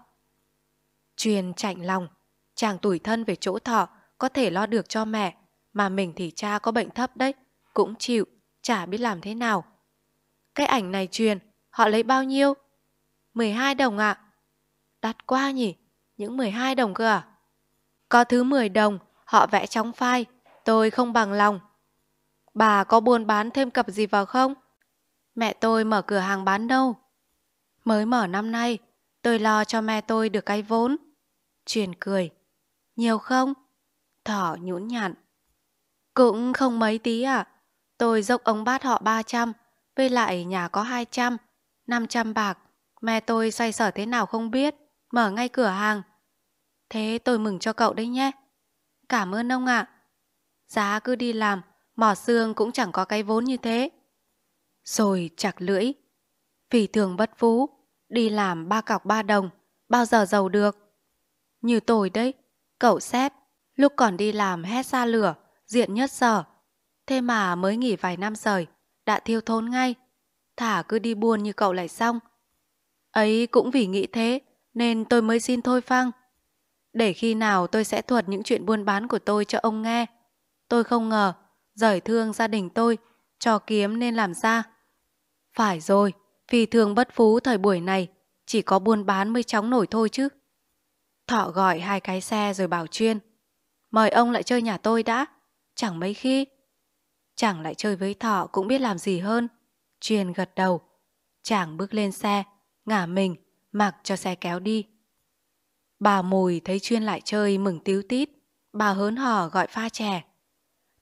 Truyền chạnh lòng, chàng tủi thân về chỗ thọ, có thể lo được cho mẹ, mà mình thì cha có bệnh thấp đấy, cũng chịu, chả biết làm thế nào. Cái ảnh này truyền, họ lấy bao nhiêu? 12 đồng ạ. À. Đắt quá nhỉ, những 12 đồng cơ à? Có thứ 10 đồng, họ vẽ trong phai, tôi không bằng lòng. Bà có buôn bán thêm cặp gì vào không? Mẹ tôi mở cửa hàng bán đâu. Mới mở năm nay, tôi lo cho mẹ tôi được cái vốn. Truyền cười. Nhiều không? Thỏ nhũn nhặn. Cũng không mấy tí à. Tôi dốc ông bát họ 300, với lại nhà có 200, 500 bạc Mẹ tôi xoay sở thế nào không biết, mở ngay cửa hàng. Thế tôi mừng cho cậu đấy nhé. Cảm ơn ông ạ. Giá cứ đi làm, mỏ xương cũng chẳng có cái vốn như thế. Rồi chặt lưỡi. Vì thường bất phú, đi làm ba cọc ba đồng, bao giờ giàu được. Như tôi đấy, cậu xét, lúc còn đi làm hét xa lửa, diện nhất sở. Thế mà mới nghỉ vài năm rời, đã thiêu thốn ngay. Thả cứ đi buôn như cậu lại xong, Ấy cũng vì nghĩ thế, nên tôi mới xin thôi Phăng. Để khi nào tôi sẽ thuật những chuyện buôn bán của tôi cho ông nghe. Tôi không ngờ, rời thương gia đình tôi, trò kiếm nên làm ra. Phải rồi, phi thường bất phú thời buổi này, chỉ có buôn bán mới chóng nổi thôi chứ. Thọ gọi hai cái xe rồi bảo chuyên. Mời ông lại chơi nhà tôi đã, chẳng mấy khi. Chẳng lại chơi với Thọ cũng biết làm gì hơn. Chuyên gật đầu. Chàng bước lên xe, ngả mình, mặc cho xe kéo đi. Bà mùi thấy Chuyên lại chơi mừng tíu tít, bà hớn hò gọi pha trẻ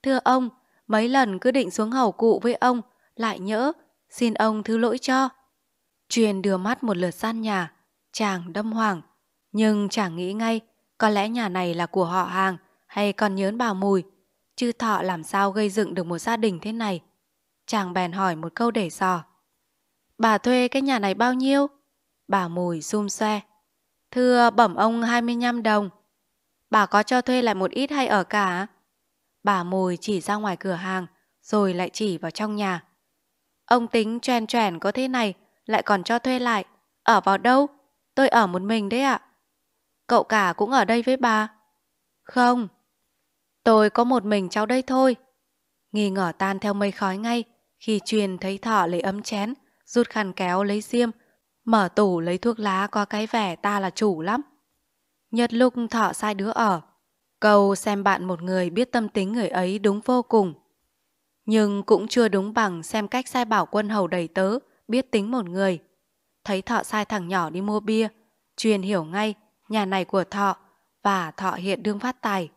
Thưa ông, mấy lần cứ định xuống hầu cụ với ông, lại nhỡ, xin ông thứ lỗi cho. Chuyên đưa mắt một lượt san nhà, chàng đâm hoàng, nhưng chàng nghĩ ngay, có lẽ nhà này là của họ hàng hay còn nhớn bà mùi, chứ thọ làm sao gây dựng được một gia đình thế này. Chàng bèn hỏi một câu để dò. Bà thuê cái nhà này bao nhiêu? Bà mùi xum xoe. Thưa bẩm ông 25 đồng. Bà có cho thuê lại một ít hay ở cả? Bà mùi chỉ ra ngoài cửa hàng, rồi lại chỉ vào trong nhà. Ông tính choèn choèn có thế này, lại còn cho thuê lại. Ở vào đâu? Tôi ở một mình đấy ạ. À. Cậu cả cũng ở đây với bà? Không. Tôi có một mình cháu đây thôi. Nghi ngờ tan theo mây khói ngay, khi truyền thấy thọ lấy ấm chén, rút khăn kéo lấy xiêm, mở tủ lấy thuốc lá có cái vẻ ta là chủ lắm. Nhật lúc thọ sai đứa ở, cầu xem bạn một người biết tâm tính người ấy đúng vô cùng. Nhưng cũng chưa đúng bằng xem cách sai bảo quân hầu đầy tớ, biết tính một người. Thấy thọ sai thằng nhỏ đi mua bia, truyền hiểu ngay nhà này của thọ và thọ hiện đương phát tài.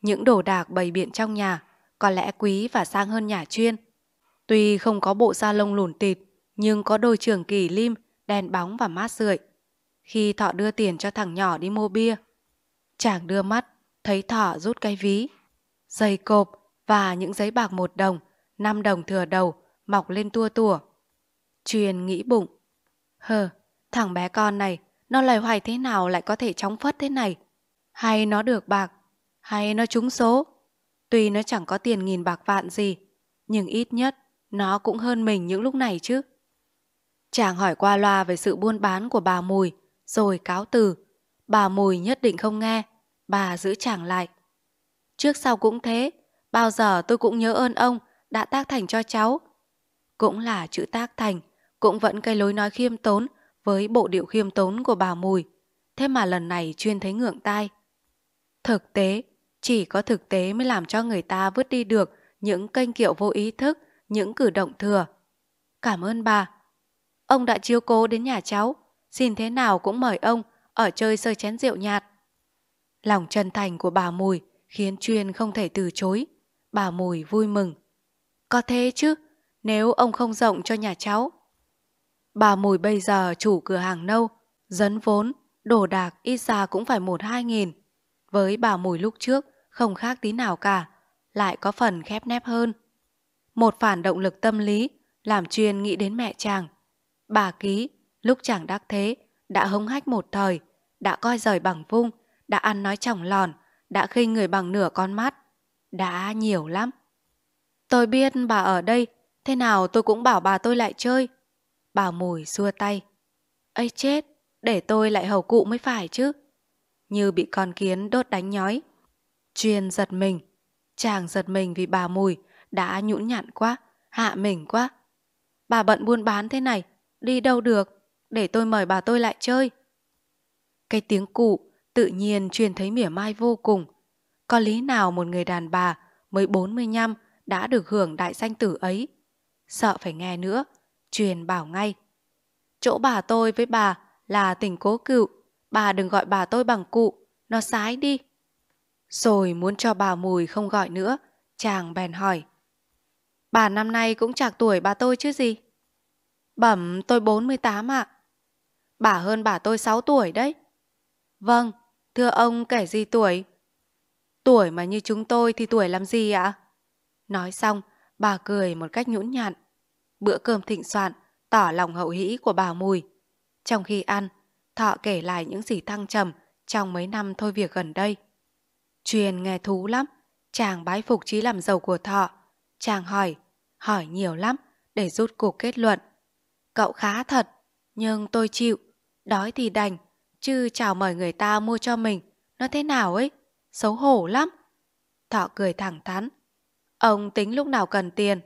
Những đồ đạc bày biện trong nhà có lẽ quý và sang hơn nhà chuyên. Tuy không có bộ da lông lùn tịt, nhưng có đôi trường kỳ lim, đèn bóng và mát rượi. Khi Thọ đưa tiền cho thằng nhỏ đi mua bia, chàng đưa mắt, thấy Thọ rút cái ví. Giày cộp và những giấy bạc một đồng, năm đồng thừa đầu, mọc lên tua tủa. Truyền nghĩ bụng, hờ, thằng bé con này, nó lời hoài thế nào lại có thể chóng phất thế này? Hay nó được bạc, hay nó trúng số? Tuy nó chẳng có tiền nghìn bạc vạn gì, nhưng ít nhất nó cũng hơn mình những lúc này chứ. Chàng hỏi qua loa về sự buôn bán của bà Mùi, rồi cáo từ. Bà Mùi nhất định không nghe, bà giữ chàng lại. Trước sau cũng thế, bao giờ tôi cũng nhớ ơn ông đã tác thành cho cháu. Cũng là chữ tác thành, cũng vẫn cái lối nói khiêm tốn với bộ điệu khiêm tốn của bà Mùi. Thế mà lần này chuyên thấy ngượng tai. Thực tế, chỉ có thực tế mới làm cho người ta vứt đi được những kênh kiệu vô ý thức, những cử động thừa. Cảm ơn bà, Ông đã chiếu cố đến nhà cháu, xin thế nào cũng mời ông ở chơi sơi chén rượu nhạt. Lòng chân thành của bà Mùi khiến Chuyên không thể từ chối. Bà Mùi vui mừng. Có thế chứ, nếu ông không rộng cho nhà cháu. Bà Mùi bây giờ chủ cửa hàng nâu, dấn vốn, đồ đạc ít ra cũng phải một hai nghìn. Với bà Mùi lúc trước, không khác tí nào cả, lại có phần khép nép hơn. Một phản động lực tâm lý làm Chuyên nghĩ đến mẹ chàng. Bà ký, lúc chàng đắc thế, đã hống hách một thời, đã coi rời bằng vung, đã ăn nói chỏng lòn, đã khinh người bằng nửa con mắt. Đã nhiều lắm. Tôi biết bà ở đây, thế nào tôi cũng bảo bà tôi lại chơi. Bà mùi xua tay. ấy chết, để tôi lại hầu cụ mới phải chứ. Như bị con kiến đốt đánh nhói. Chuyên giật mình. Chàng giật mình vì bà mùi đã nhũn nhặn quá, hạ mình quá. Bà bận buôn bán thế này, Đi đâu được, để tôi mời bà tôi lại chơi. Cái tiếng cụ tự nhiên truyền thấy mỉa mai vô cùng. Có lý nào một người đàn bà mới 45 đã được hưởng đại danh tử ấy? Sợ phải nghe nữa, truyền bảo ngay. Chỗ bà tôi với bà là tình cố cựu, bà đừng gọi bà tôi bằng cụ, nó sái đi. Rồi muốn cho bà mùi không gọi nữa, chàng bèn hỏi. Bà năm nay cũng chạc tuổi bà tôi chứ gì? Bẩm tôi 48 ạ. À. Bà hơn bà tôi 6 tuổi đấy. Vâng, thưa ông kể gì tuổi? Tuổi mà như chúng tôi thì tuổi làm gì ạ? Nói xong, bà cười một cách nhũn nhặn. Bữa cơm thịnh soạn, tỏ lòng hậu hĩ của bà Mùi. Trong khi ăn, Thọ kể lại những gì thăng trầm trong mấy năm thôi việc gần đây. Truyền nghe thú lắm, chàng bái phục trí làm giàu của Thọ. Chàng hỏi, hỏi nhiều lắm để rút cuộc kết luận Cậu khá thật, nhưng tôi chịu. Đói thì đành, chứ chào mời người ta mua cho mình. Nó thế nào ấy, xấu hổ lắm. Thọ cười thẳng thắn. Ông tính lúc nào cần tiền.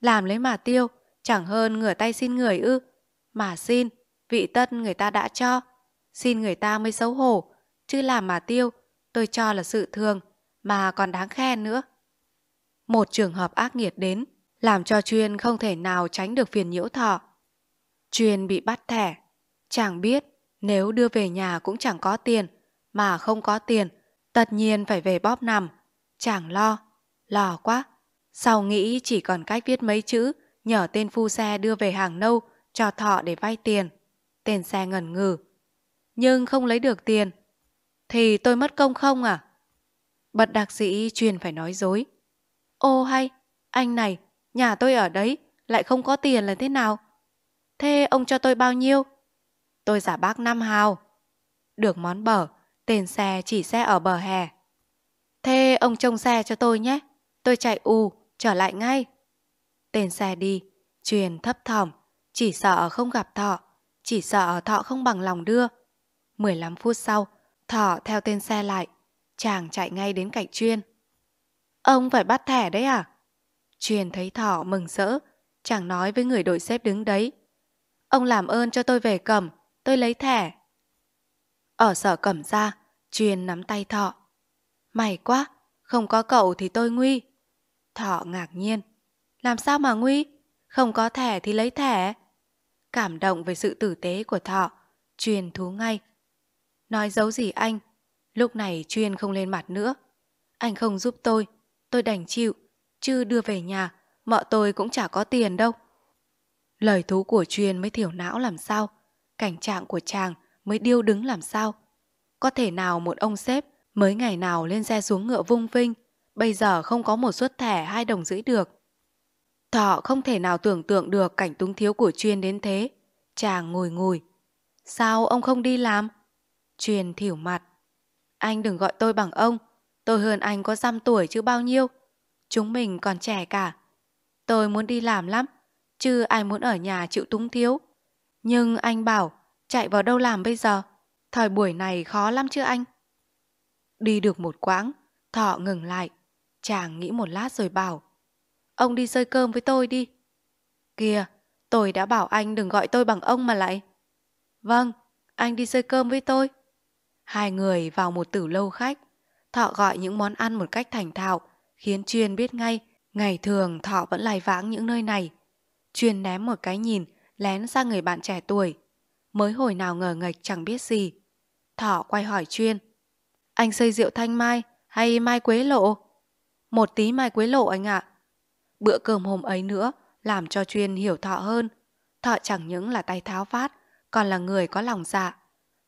Làm lấy mà tiêu, chẳng hơn ngửa tay xin người ư. Mà xin, vị tất người ta đã cho. Xin người ta mới xấu hổ, chứ làm mà tiêu, tôi cho là sự thường, mà còn đáng khen nữa. Một trường hợp ác nghiệt đến, làm cho chuyên không thể nào tránh được phiền nhiễu thọ. Chuyên bị bắt thẻ. Chàng biết nếu đưa về nhà cũng chẳng có tiền, mà không có tiền, tất nhiên phải về bóp nằm. Chàng lo, lo quá. Sau nghĩ chỉ còn cách viết mấy chữ, nhờ tên phu xe đưa về hàng nâu, cho thọ để vay tiền. Tên xe ngẩn ngừ. Nhưng không lấy được tiền. Thì tôi mất công không à? Bật đặc sĩ truyền phải nói dối. Ô hay, anh này, nhà tôi ở đấy, lại không có tiền là thế nào? Thế ông cho tôi bao nhiêu? Tôi giả bác 5 hào. Được món bở, tên xe chỉ xe ở bờ hè. Thế ông trông xe cho tôi nhé. Tôi chạy ù, trở lại ngay. Tên xe đi, truyền thấp thỏm, chỉ sợ không gặp thọ, chỉ sợ thọ không bằng lòng đưa. 15 phút sau, thọ theo tên xe lại, chàng chạy ngay đến cạnh chuyên. Ông phải bắt thẻ đấy à? Truyền thấy thọ mừng rỡ, chàng nói với người đội xếp đứng đấy. Ông làm ơn cho tôi về cầm, tôi lấy thẻ. Ở sở cầm ra, Truyền nắm tay Thọ. mày quá, không có cậu thì tôi nguy. Thọ ngạc nhiên. Làm sao mà nguy? Không có thẻ thì lấy thẻ. Cảm động về sự tử tế của Thọ, Truyền thú ngay. Nói giấu gì anh? Lúc này Truyền không lên mặt nữa. Anh không giúp tôi, tôi đành chịu, chứ đưa về nhà, mợ tôi cũng chả có tiền đâu. Lời thú của truyền mới thiểu não làm sao, cảnh trạng của chàng mới điêu đứng làm sao. Có thể nào một ông sếp mới ngày nào lên xe xuống ngựa vung vinh, bây giờ không có một suất thẻ hai đồng rưỡi được. Thọ không thể nào tưởng tượng được cảnh túng thiếu của chuyên đến thế. Chàng ngồi ngồi. Sao ông không đi làm? truyền thỉu mặt. Anh đừng gọi tôi bằng ông. Tôi hơn anh có dăm tuổi chứ bao nhiêu. Chúng mình còn trẻ cả. Tôi muốn đi làm lắm chứ ai muốn ở nhà chịu túng thiếu. Nhưng anh bảo, chạy vào đâu làm bây giờ? Thời buổi này khó lắm chứ anh? Đi được một quãng, Thọ ngừng lại. Chàng nghĩ một lát rồi bảo, ông đi rơi cơm với tôi đi. Kìa, tôi đã bảo anh đừng gọi tôi bằng ông mà lại. Vâng, anh đi rơi cơm với tôi. Hai người vào một tử lâu khách. Thọ gọi những món ăn một cách thành thạo, khiến Chuyên biết ngay, ngày thường Thọ vẫn lai vãng những nơi này. Chuyên ném một cái nhìn, lén ra người bạn trẻ tuổi. Mới hồi nào ngờ ngạch chẳng biết gì. Thỏ quay hỏi Chuyên. Anh xây rượu thanh mai hay mai quế lộ? Một tí mai quế lộ anh ạ. À. Bữa cơm hôm ấy nữa làm cho Chuyên hiểu Thọ hơn. Thọ chẳng những là tay tháo phát, còn là người có lòng dạ.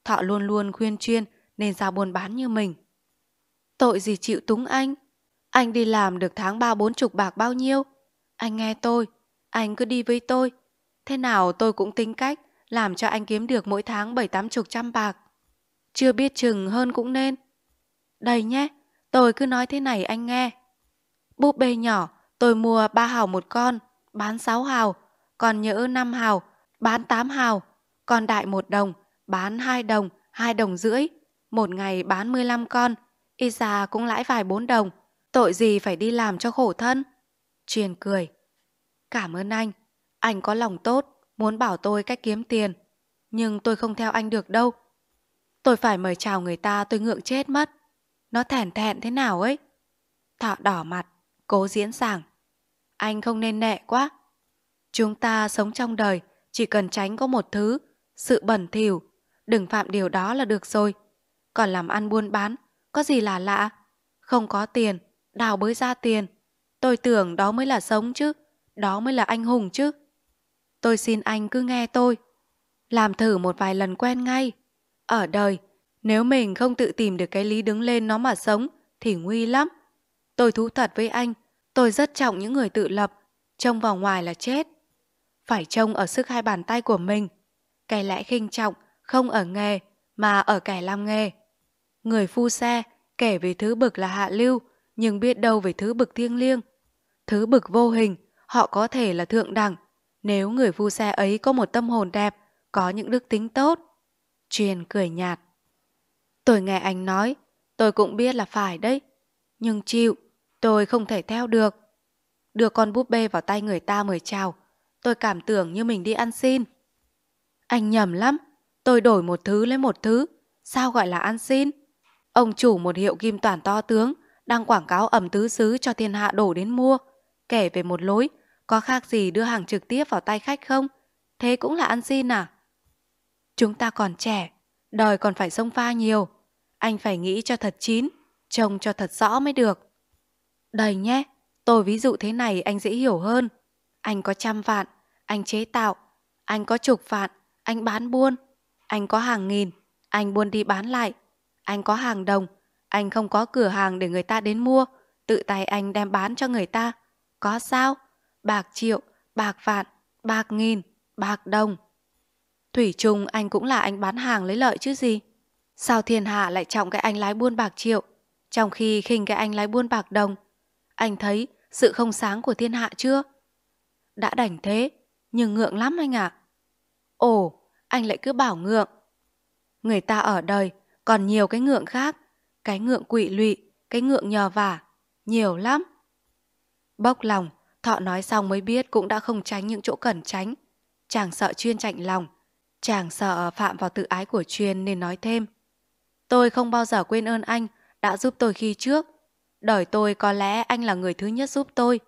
Thọ luôn luôn khuyên Chuyên nên ra buôn bán như mình. Tội gì chịu túng anh? Anh đi làm được tháng ba bốn chục bạc bao nhiêu? Anh nghe tôi, anh cứ đi với tôi. Thế nào tôi cũng tính cách làm cho anh kiếm được mỗi tháng bảy tám chục trăm bạc. Chưa biết chừng hơn cũng nên. Đây nhé, tôi cứ nói thế này anh nghe. Búp bê nhỏ, tôi mua ba hào một con, bán sáu hào, còn nhỡ năm hào, bán tám hào, còn đại một đồng, bán hai đồng, hai đồng rưỡi, một ngày bán mười lăm con, y già cũng lãi vài bốn đồng, tội gì phải đi làm cho khổ thân. Truyền cười. Cảm ơn anh, anh có lòng tốt, muốn bảo tôi cách kiếm tiền, nhưng tôi không theo anh được đâu. Tôi phải mời chào người ta tôi ngượng chết mất. Nó thẻn thẹn thế nào ấy. Thọ đỏ mặt, cố diễn giảng. Anh không nên nệ quá. Chúng ta sống trong đời chỉ cần tránh có một thứ, sự bẩn thỉu, đừng phạm điều đó là được rồi. Còn làm ăn buôn bán, có gì là lạ? Không có tiền, đào bới ra tiền. Tôi tưởng đó mới là sống chứ đó mới là anh hùng chứ. Tôi xin anh cứ nghe tôi. Làm thử một vài lần quen ngay. Ở đời, nếu mình không tự tìm được cái lý đứng lên nó mà sống, thì nguy lắm. Tôi thú thật với anh, tôi rất trọng những người tự lập, trông vào ngoài là chết. Phải trông ở sức hai bàn tay của mình. Cái lẽ khinh trọng không ở nghề, mà ở kẻ làm nghề. Người phu xe kể về thứ bực là hạ lưu, nhưng biết đâu về thứ bực thiêng liêng. Thứ bực vô hình, họ có thể là thượng đẳng, nếu người phu xe ấy có một tâm hồn đẹp, có những đức tính tốt. Truyền cười nhạt. Tôi nghe anh nói, tôi cũng biết là phải đấy, nhưng chịu, tôi không thể theo được. Đưa con búp bê vào tay người ta mời chào, tôi cảm tưởng như mình đi ăn xin. Anh nhầm lắm, tôi đổi một thứ lấy một thứ, sao gọi là ăn xin? Ông chủ một hiệu kim toàn to tướng đang quảng cáo ẩm tứ xứ cho thiên hạ đổ đến mua, kể về một lối có khác gì đưa hàng trực tiếp vào tay khách không? Thế cũng là ăn xin à? Chúng ta còn trẻ, đời còn phải sông pha nhiều. Anh phải nghĩ cho thật chín, trông cho thật rõ mới được. Đây nhé, tôi ví dụ thế này anh dễ hiểu hơn. Anh có trăm vạn, anh chế tạo, anh có chục vạn, anh bán buôn, anh có hàng nghìn, anh buôn đi bán lại, anh có hàng đồng, anh không có cửa hàng để người ta đến mua, tự tay anh đem bán cho người ta. Có sao? bạc triệu, bạc vạn, bạc nghìn, bạc đồng. Thủy chung anh cũng là anh bán hàng lấy lợi chứ gì. Sao thiên hạ lại trọng cái anh lái buôn bạc triệu, trong khi khinh cái anh lái buôn bạc đồng. Anh thấy sự không sáng của thiên hạ chưa? Đã đảnh thế, nhưng ngượng lắm anh ạ. À. Ồ, anh lại cứ bảo ngượng. Người ta ở đời còn nhiều cái ngượng khác, cái ngượng quỵ lụy, cái ngượng nhờ vả, nhiều lắm. Bốc lòng, Thọ nói xong mới biết cũng đã không tránh những chỗ cần tránh. Chàng sợ Chuyên chạnh lòng. Chàng sợ phạm vào tự ái của Chuyên nên nói thêm. Tôi không bao giờ quên ơn anh đã giúp tôi khi trước. Đời tôi có lẽ anh là người thứ nhất giúp tôi.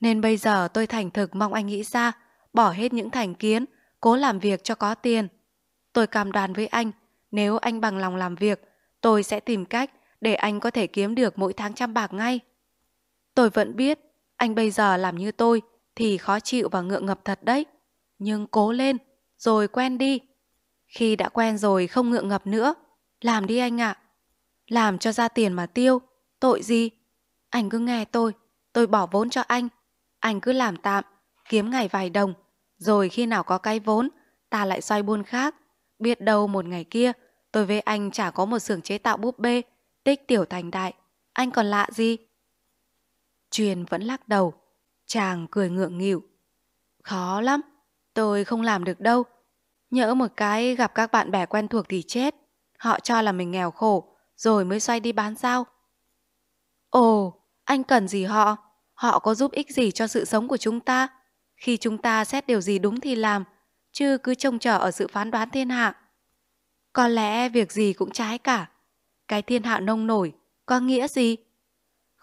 Nên bây giờ tôi thành thực mong anh nghĩ ra, bỏ hết những thành kiến, cố làm việc cho có tiền. Tôi cam đoan với anh, nếu anh bằng lòng làm việc, tôi sẽ tìm cách để anh có thể kiếm được mỗi tháng trăm bạc ngay. Tôi vẫn biết anh bây giờ làm như tôi thì khó chịu và ngượng ngập thật đấy. Nhưng cố lên, rồi quen đi. Khi đã quen rồi không ngượng ngập nữa, làm đi anh ạ. À. Làm cho ra tiền mà tiêu, tội gì? Anh cứ nghe tôi, tôi bỏ vốn cho anh. Anh cứ làm tạm, kiếm ngày vài đồng, rồi khi nào có cái vốn, ta lại xoay buôn khác. Biết đâu một ngày kia, tôi với anh chả có một xưởng chế tạo búp bê, tích tiểu thành đại. Anh còn lạ gì? Truyền vẫn lắc đầu. Chàng cười ngượng nghịu. Khó lắm, tôi không làm được đâu. Nhỡ một cái gặp các bạn bè quen thuộc thì chết. Họ cho là mình nghèo khổ, rồi mới xoay đi bán sao. Ồ, anh cần gì họ? Họ có giúp ích gì cho sự sống của chúng ta? Khi chúng ta xét điều gì đúng thì làm, chứ cứ trông chờ ở sự phán đoán thiên hạ. Có lẽ việc gì cũng trái cả. Cái thiên hạ nông nổi, có nghĩa gì?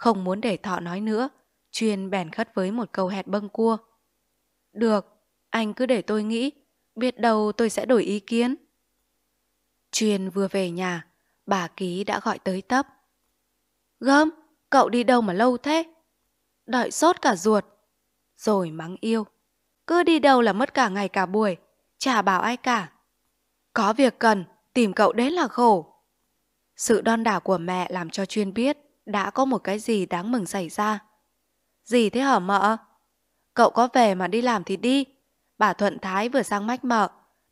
không muốn để thọ nói nữa, Chuyên bèn khất với một câu hẹt bâng cua. Được, anh cứ để tôi nghĩ, biết đâu tôi sẽ đổi ý kiến. Chuyên vừa về nhà, bà Ký đã gọi tới tấp. Gớm, cậu đi đâu mà lâu thế? Đợi sốt cả ruột. Rồi mắng yêu. Cứ đi đâu là mất cả ngày cả buổi, chả bảo ai cả. Có việc cần, tìm cậu đến là khổ. Sự đon đả của mẹ làm cho Chuyên biết đã có một cái gì đáng mừng xảy ra. Gì thế hả mợ? Cậu có về mà đi làm thì đi. Bà Thuận Thái vừa sang mách mợ.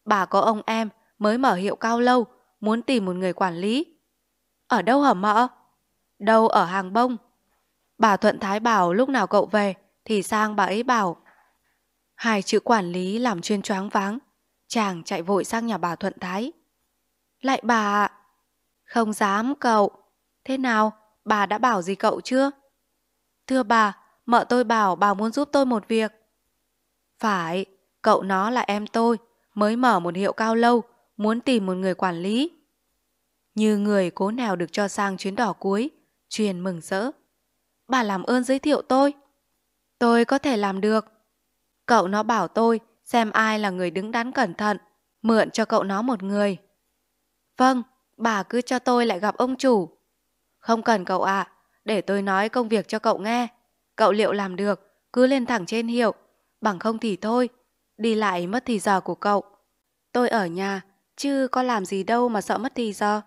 Bà có ông em mới mở hiệu cao lâu, muốn tìm một người quản lý. Ở đâu hả mợ? Đâu ở hàng bông. Bà Thuận Thái bảo lúc nào cậu về thì sang bà ấy bảo. Hai chữ quản lý làm chuyên choáng váng. Chàng chạy vội sang nhà bà Thuận Thái. Lại bà Không dám cậu. Thế nào? bà đã bảo gì cậu chưa? Thưa bà, mợ tôi bảo bà muốn giúp tôi một việc. Phải, cậu nó là em tôi, mới mở một hiệu cao lâu, muốn tìm một người quản lý. Như người cố nào được cho sang chuyến đỏ cuối, truyền mừng rỡ. Bà làm ơn giới thiệu tôi. Tôi có thể làm được. Cậu nó bảo tôi xem ai là người đứng đắn cẩn thận, mượn cho cậu nó một người. Vâng, bà cứ cho tôi lại gặp ông chủ. Không cần cậu ạ, à, để tôi nói công việc cho cậu nghe. Cậu liệu làm được, cứ lên thẳng trên hiệu, bằng không thì thôi, đi lại mất thì giờ của cậu. Tôi ở nhà, chứ có làm gì đâu mà sợ mất thì giờ.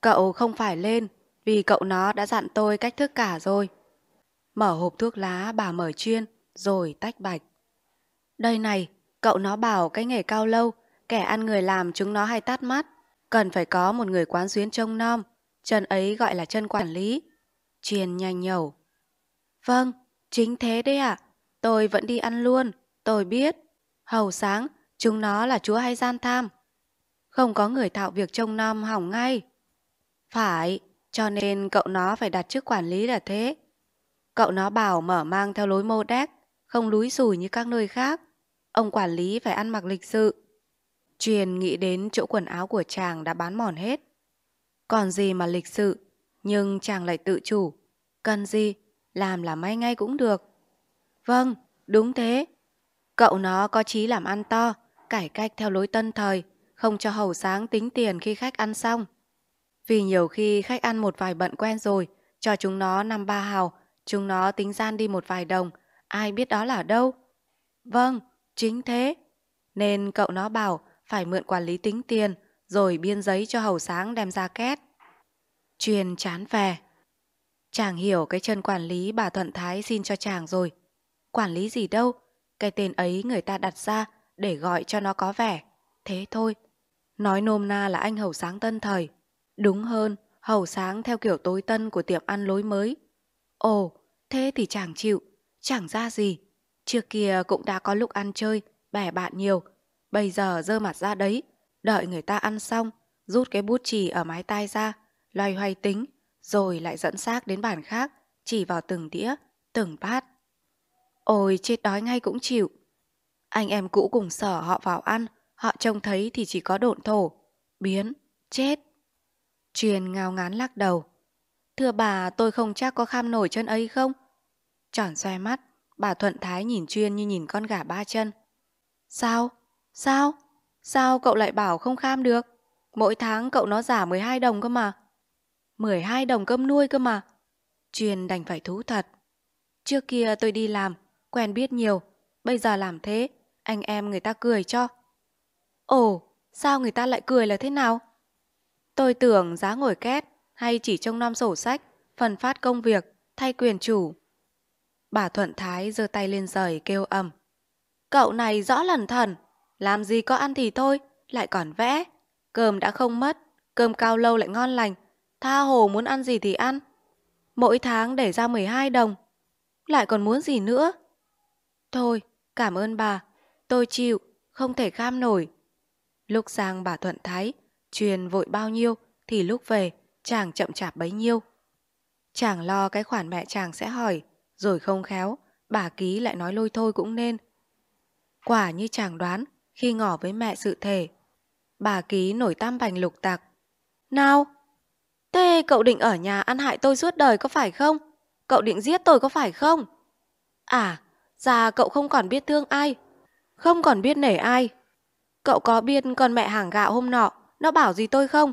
Cậu không phải lên, vì cậu nó đã dặn tôi cách thức cả rồi. Mở hộp thuốc lá bà mở chuyên, rồi tách bạch. Đây này, cậu nó bảo cái nghề cao lâu, kẻ ăn người làm chúng nó hay tắt mắt, cần phải có một người quán xuyến trông nom, chân ấy gọi là chân quản lý. Truyền nhanh nhẩu. Vâng, chính thế đấy ạ. À. Tôi vẫn đi ăn luôn, tôi biết. Hầu sáng, chúng nó là chúa hay gian tham. Không có người tạo việc trông nom hỏng ngay. Phải, cho nên cậu nó phải đặt chức quản lý là thế. Cậu nó bảo mở mang theo lối mô đét, không lúi sủi như các nơi khác. Ông quản lý phải ăn mặc lịch sự. Truyền nghĩ đến chỗ quần áo của chàng đã bán mòn hết. Còn gì mà lịch sự, nhưng chàng lại tự chủ. Cần gì, làm là may ngay cũng được. Vâng, đúng thế. Cậu nó có chí làm ăn to, cải cách theo lối tân thời, không cho hầu sáng tính tiền khi khách ăn xong. Vì nhiều khi khách ăn một vài bận quen rồi, cho chúng nó năm ba hào, chúng nó tính gian đi một vài đồng, ai biết đó là đâu. Vâng, chính thế. Nên cậu nó bảo phải mượn quản lý tính tiền, rồi biên giấy cho hầu sáng đem ra két. Truyền chán về. Chàng hiểu cái chân quản lý bà Thuận Thái xin cho chàng rồi. Quản lý gì đâu, cái tên ấy người ta đặt ra để gọi cho nó có vẻ. Thế thôi. Nói nôm na là anh hầu sáng tân thời. Đúng hơn, hầu sáng theo kiểu tối tân của tiệm ăn lối mới. Ồ, thế thì chàng chịu, chẳng ra gì. Trước kia cũng đã có lúc ăn chơi, bè bạn nhiều. Bây giờ dơ mặt ra đấy, Đợi người ta ăn xong, rút cái bút chì ở mái tai ra, loay hoay tính, rồi lại dẫn xác đến bàn khác, chỉ vào từng đĩa, từng bát. Ôi, chết đói ngay cũng chịu. Anh em cũ cùng sở họ vào ăn, họ trông thấy thì chỉ có độn thổ, biến, chết. Truyền ngao ngán lắc đầu. Thưa bà, tôi không chắc có kham nổi chân ấy không? Tròn xoay mắt, bà Thuận Thái nhìn Chuyên như nhìn con gà ba chân. Sao? Sao? Sao cậu lại bảo không kham được? Mỗi tháng cậu nó giả 12 đồng cơ mà. 12 đồng cơm nuôi cơ mà. Truyền đành phải thú thật. Trước kia tôi đi làm, quen biết nhiều. Bây giờ làm thế, anh em người ta cười cho. Ồ, sao người ta lại cười là thế nào? Tôi tưởng giá ngồi két hay chỉ trong năm sổ sách, phần phát công việc, thay quyền chủ. Bà Thuận Thái giơ tay lên rời kêu ầm. Cậu này rõ lần thần, làm gì có ăn thì thôi, lại còn vẽ. Cơm đã không mất, cơm cao lâu lại ngon lành. Tha hồ muốn ăn gì thì ăn. Mỗi tháng để ra 12 đồng. Lại còn muốn gì nữa? Thôi, cảm ơn bà. Tôi chịu, không thể kham nổi. Lúc sang bà Thuận Thái, truyền vội bao nhiêu thì lúc về chàng chậm chạp bấy nhiêu. Chàng lo cái khoản mẹ chàng sẽ hỏi, rồi không khéo, bà ký lại nói lôi thôi cũng nên. Quả như chàng đoán, khi ngỏ với mẹ sự thể. Bà ký nổi tam bành lục tạc. Nào! Thế cậu định ở nhà ăn hại tôi suốt đời có phải không? Cậu định giết tôi có phải không? À, già cậu không còn biết thương ai, không còn biết nể ai. Cậu có biết con mẹ hàng gạo hôm nọ, nó bảo gì tôi không?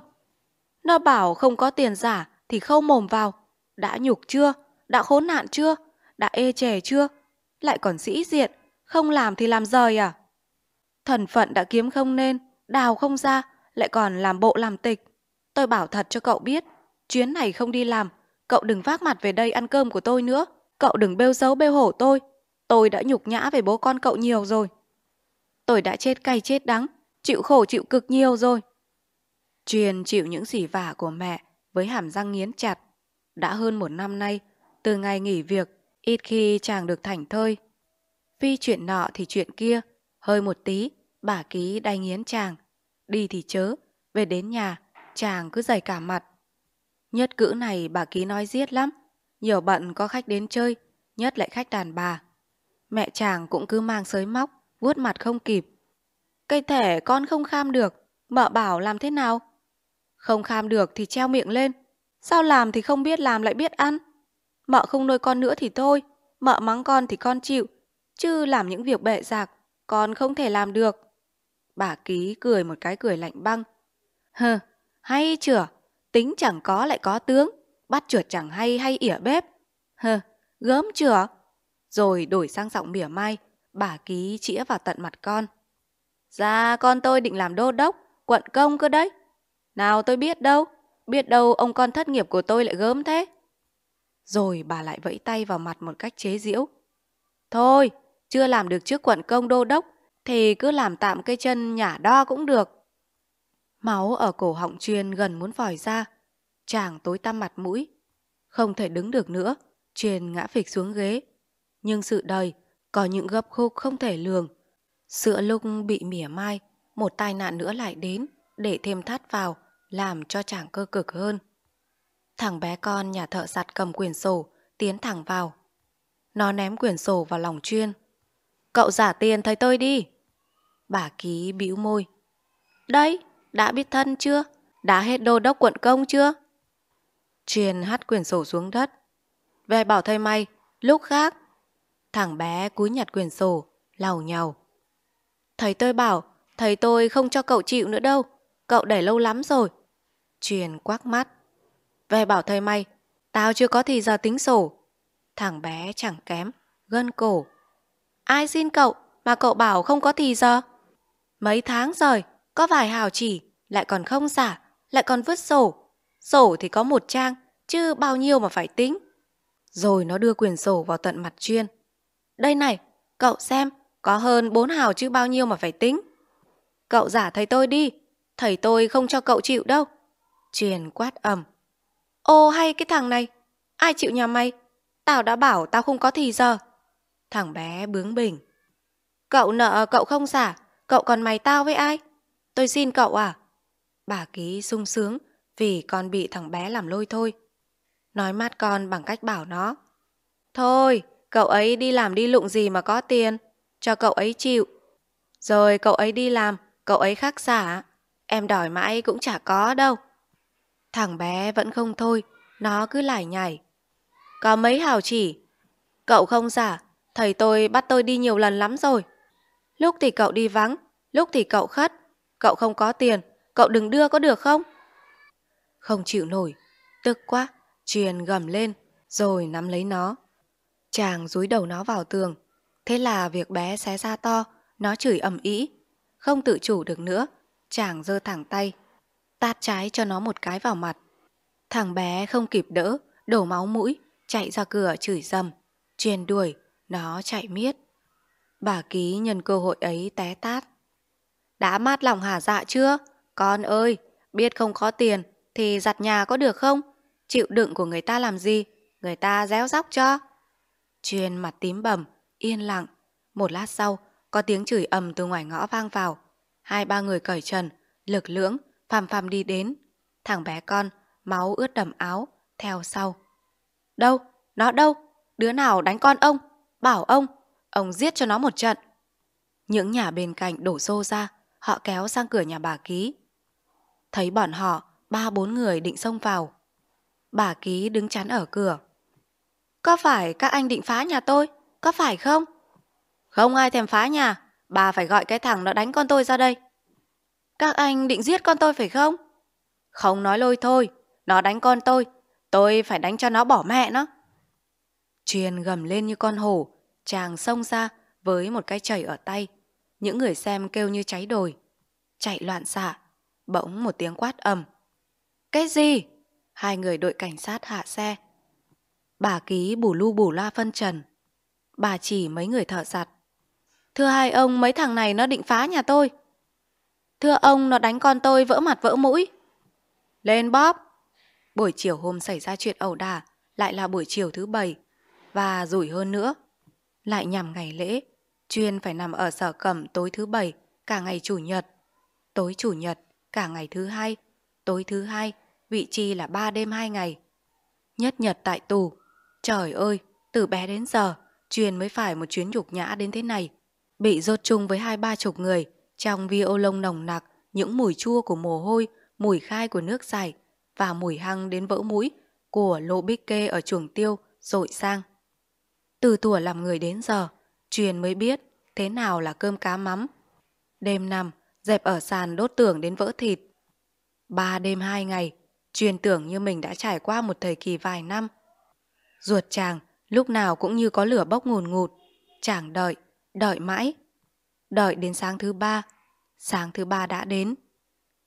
Nó bảo không có tiền giả thì khâu mồm vào. Đã nhục chưa? Đã khốn nạn chưa? Đã ê chề chưa? Lại còn sĩ diện, không làm thì làm rời à? Thần phận đã kiếm không nên, đào không ra, lại còn làm bộ làm tịch. Tôi bảo thật cho cậu biết, chuyến này không đi làm, cậu đừng vác mặt về đây ăn cơm của tôi nữa. Cậu đừng bêu xấu bêu hổ tôi. Tôi đã nhục nhã về bố con cậu nhiều rồi. Tôi đã chết cay chết đắng, chịu khổ chịu cực nhiều rồi. Truyền chịu những sỉ vả của mẹ với hàm răng nghiến chặt. Đã hơn một năm nay, từ ngày nghỉ việc, ít khi chàng được thảnh thơi. Phi chuyện nọ thì chuyện kia, hơi một tí bà ký đay nghiến chàng. Đi thì chớ, về đến nhà, chàng cứ dày cả mặt. Nhất cữ này bà ký nói giết lắm, nhiều bận có khách đến chơi, nhất lại khách đàn bà. Mẹ chàng cũng cứ mang sới móc, vuốt mặt không kịp. Cây thẻ con không kham được, mợ bảo làm thế nào? Không kham được thì treo miệng lên, sao làm thì không biết làm lại biết ăn. Mợ không nuôi con nữa thì thôi, mợ mắng con thì con chịu, chứ làm những việc bệ giặc con không thể làm được. Bà ký cười một cái cười lạnh băng. Hừ, hay chửa, tính chẳng có lại có tướng, bắt chuột chẳng hay hay ỉa bếp. Hừ, gớm chửa. Rồi đổi sang giọng mỉa mai, bà ký chĩa vào tận mặt con. Dạ, con tôi định làm đô đốc, quận công cơ đấy. Nào tôi biết đâu, biết đâu ông con thất nghiệp của tôi lại gớm thế. Rồi bà lại vẫy tay vào mặt một cách chế giễu. Thôi, chưa làm được trước quận công đô đốc thì cứ làm tạm cây chân nhả đo cũng được. Máu ở cổ họng Chuyên gần muốn vòi ra, chàng tối tăm mặt mũi. Không thể đứng được nữa, Chuyên ngã phịch xuống ghế. Nhưng sự đời có những gấp khúc không thể lường. Sữa lúc bị mỉa mai, một tai nạn nữa lại đến để thêm thắt vào, làm cho chàng cơ cực hơn. Thằng bé con nhà thợ sặt cầm quyển sổ, tiến thẳng vào. Nó ném quyển sổ vào lòng chuyên. Cậu giả tiền thầy tôi đi. Bà ký bĩu môi. Đấy, đã biết thân chưa? Đã hết đô đốc quận công chưa? Truyền hắt quyển sổ xuống đất. Về bảo thầy may, lúc khác. Thằng bé cúi nhặt quyển sổ, lầu nhầu. Thầy tôi bảo, thầy tôi không cho cậu chịu nữa đâu. Cậu để lâu lắm rồi. Truyền quắc mắt. Về bảo thầy may, tao chưa có thì giờ tính sổ. Thằng bé chẳng kém, gân cổ, Ai xin cậu mà cậu bảo không có thì giờ? Mấy tháng rồi, có vài hào chỉ, lại còn không giả, lại còn vứt sổ. Sổ thì có một trang, chứ bao nhiêu mà phải tính. Rồi nó đưa quyền sổ vào tận mặt chuyên. Đây này, cậu xem, có hơn bốn hào chứ bao nhiêu mà phải tính. Cậu giả thầy tôi đi, thầy tôi không cho cậu chịu đâu. Truyền quát ầm. Ô hay cái thằng này, ai chịu nhà mày? Tao đã bảo tao không có thì giờ. Thằng bé bướng bỉnh. Cậu nợ cậu không xả, cậu còn mày tao với ai? Tôi xin cậu à? Bà ký sung sướng vì con bị thằng bé làm lôi thôi. Nói mát con bằng cách bảo nó. Thôi, cậu ấy đi làm đi lụng gì mà có tiền, cho cậu ấy chịu. Rồi cậu ấy đi làm, cậu ấy khác xả, em đòi mãi cũng chả có đâu. Thằng bé vẫn không thôi, nó cứ lải nhải. Có mấy hào chỉ, cậu không giả, Thầy tôi bắt tôi đi nhiều lần lắm rồi. Lúc thì cậu đi vắng, lúc thì cậu khất. Cậu không có tiền, cậu đừng đưa có được không? Không chịu nổi, tức quá, truyền gầm lên, rồi nắm lấy nó. Chàng dúi đầu nó vào tường. Thế là việc bé xé ra to, nó chửi ầm ĩ. Không tự chủ được nữa, chàng giơ thẳng tay, tát trái cho nó một cái vào mặt. Thằng bé không kịp đỡ, đổ máu mũi, chạy ra cửa chửi dầm, truyền đuổi, nó chạy miết. Bà ký nhân cơ hội ấy té tát. Đã mát lòng hả dạ chưa? Con ơi, biết không có tiền thì giặt nhà có được không? Chịu đựng của người ta làm gì? Người ta réo róc cho. Chuyên mặt tím bầm, yên lặng. Một lát sau, có tiếng chửi ầm từ ngoài ngõ vang vào. Hai ba người cởi trần, lực lưỡng, phàm phàm đi đến. Thằng bé con, máu ướt đầm áo, theo sau. Đâu? Nó đâu? Đứa nào đánh con ông? bảo ông, ông giết cho nó một trận. Những nhà bên cạnh đổ xô ra, họ kéo sang cửa nhà bà Ký. Thấy bọn họ, ba bốn người định xông vào. Bà Ký đứng chắn ở cửa. Có phải các anh định phá nhà tôi? Có phải không? Không ai thèm phá nhà, bà phải gọi cái thằng nó đánh con tôi ra đây. Các anh định giết con tôi phải không? Không nói lôi thôi, nó đánh con tôi, tôi phải đánh cho nó bỏ mẹ nó. Truyền gầm lên như con hổ, chàng xông ra với một cái chảy ở tay. Những người xem kêu như cháy đồi. Chạy loạn xạ, bỗng một tiếng quát ầm. Cái gì? Hai người đội cảnh sát hạ xe. Bà ký bù lu bù loa phân trần. Bà chỉ mấy người thợ giặt. Thưa hai ông, mấy thằng này nó định phá nhà tôi. Thưa ông, nó đánh con tôi vỡ mặt vỡ mũi. Lên bóp. Buổi chiều hôm xảy ra chuyện ẩu đả, lại là buổi chiều thứ bảy, và rủi hơn nữa. Lại nhằm ngày lễ, chuyên phải nằm ở sở cẩm tối thứ bảy cả ngày chủ nhật, tối chủ nhật cả ngày thứ hai, tối thứ hai vị trí là ba đêm hai ngày. Nhất nhật tại tù, trời ơi, từ bé đến giờ, chuyên mới phải một chuyến nhục nhã đến thế này. Bị rốt chung với hai ba chục người, trong vi ô lông nồng nặc, những mùi chua của mồ hôi, mùi khai của nước dài và mùi hăng đến vỡ mũi của lỗ bích kê ở chuồng tiêu rội sang. Từ tuổi làm người đến giờ, truyền mới biết thế nào là cơm cá mắm. Đêm nằm, dẹp ở sàn đốt tưởng đến vỡ thịt. Ba đêm hai ngày, truyền tưởng như mình đã trải qua một thời kỳ vài năm. Ruột chàng lúc nào cũng như có lửa bốc ngùn ngụt, chàng đợi, đợi mãi. Đợi đến sáng thứ ba, sáng thứ ba đã đến.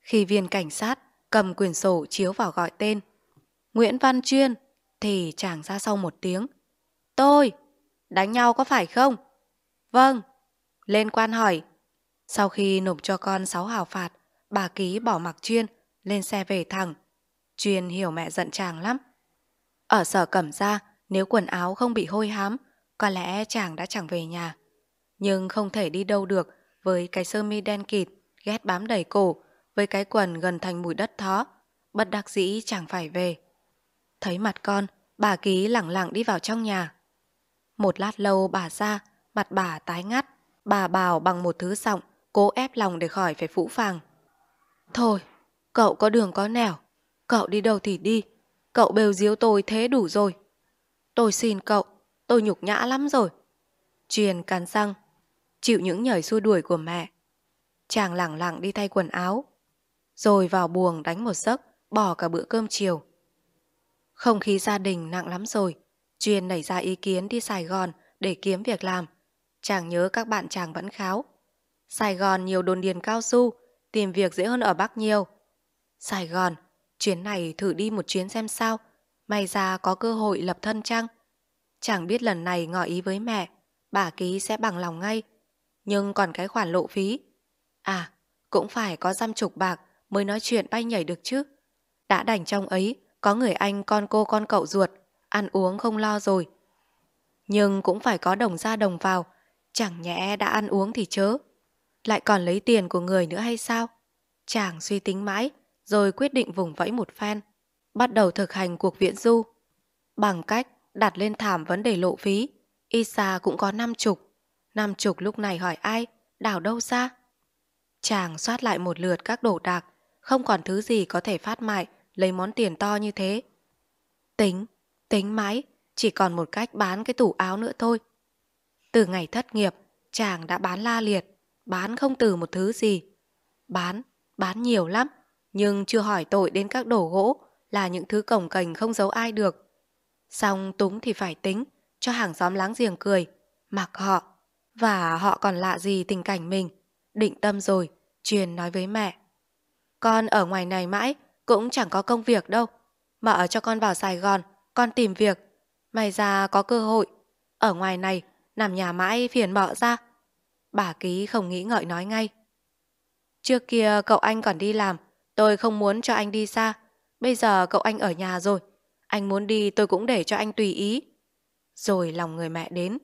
Khi viên cảnh sát cầm quyển sổ chiếu vào gọi tên Nguyễn Văn Chuyên thì chàng ra sau một tiếng. Tôi! Đánh nhau có phải không? Vâng. Lên quan hỏi. Sau khi nộp cho con sáu hào phạt, bà ký bỏ mặc chuyên, lên xe về thẳng. Chuyên hiểu mẹ giận chàng lắm. Ở sở cẩm ra, nếu quần áo không bị hôi hám, có lẽ chàng đã chẳng về nhà. Nhưng không thể đi đâu được với cái sơ mi đen kịt, ghét bám đầy cổ, với cái quần gần thành mùi đất thó. Bất đắc dĩ chàng phải về. Thấy mặt con, bà ký lẳng lặng đi vào trong nhà. Một lát lâu bà ra, mặt bà tái ngắt, bà bảo bằng một thứ giọng, cố ép lòng để khỏi phải phũ phàng. Thôi, cậu có đường có nẻo, cậu đi đâu thì đi, cậu bêu díu tôi thế đủ rồi. Tôi xin cậu, tôi nhục nhã lắm rồi. Truyền cắn răng, chịu những nhảy xua đuổi của mẹ. Chàng lẳng lặng đi thay quần áo, rồi vào buồng đánh một giấc, bỏ cả bữa cơm chiều. Không khí gia đình nặng lắm rồi, Chuyên nảy ra ý kiến đi Sài Gòn để kiếm việc làm. Chàng nhớ các bạn chàng vẫn kháo. Sài Gòn nhiều đồn điền cao su, tìm việc dễ hơn ở Bắc nhiều. Sài Gòn, chuyến này thử đi một chuyến xem sao, may ra có cơ hội lập thân chăng. Chàng biết lần này ngỏ ý với mẹ, bà ký sẽ bằng lòng ngay. Nhưng còn cái khoản lộ phí. À, cũng phải có dăm chục bạc mới nói chuyện bay nhảy được chứ. Đã đành trong ấy, có người anh con cô con cậu ruột ăn uống không lo rồi. Nhưng cũng phải có đồng ra đồng vào, chẳng nhẽ đã ăn uống thì chớ. Lại còn lấy tiền của người nữa hay sao? Chàng suy tính mãi, rồi quyết định vùng vẫy một phen, bắt đầu thực hành cuộc viễn du. Bằng cách đặt lên thảm vấn đề lộ phí, Isa cũng có năm chục. Năm chục lúc này hỏi ai, đảo đâu ra? Chàng soát lại một lượt các đồ đạc, không còn thứ gì có thể phát mại lấy món tiền to như thế. Tính, Tính máy, chỉ còn một cách bán cái tủ áo nữa thôi. Từ ngày thất nghiệp, chàng đã bán la liệt, bán không từ một thứ gì. Bán, bán nhiều lắm, nhưng chưa hỏi tội đến các đồ gỗ là những thứ cổng cành không giấu ai được. Xong túng thì phải tính, cho hàng xóm láng giềng cười, mặc họ. Và họ còn lạ gì tình cảnh mình, định tâm rồi, truyền nói với mẹ. Con ở ngoài này mãi, cũng chẳng có công việc đâu, mở cho con vào Sài Gòn con tìm việc, may ra có cơ hội, ở ngoài này nằm nhà mãi phiền bọ ra. Bà ký không nghĩ ngợi nói ngay. Trước kia cậu anh còn đi làm, tôi không muốn cho anh đi xa. Bây giờ cậu anh ở nhà rồi, anh muốn đi tôi cũng để cho anh tùy ý. Rồi lòng người mẹ đến.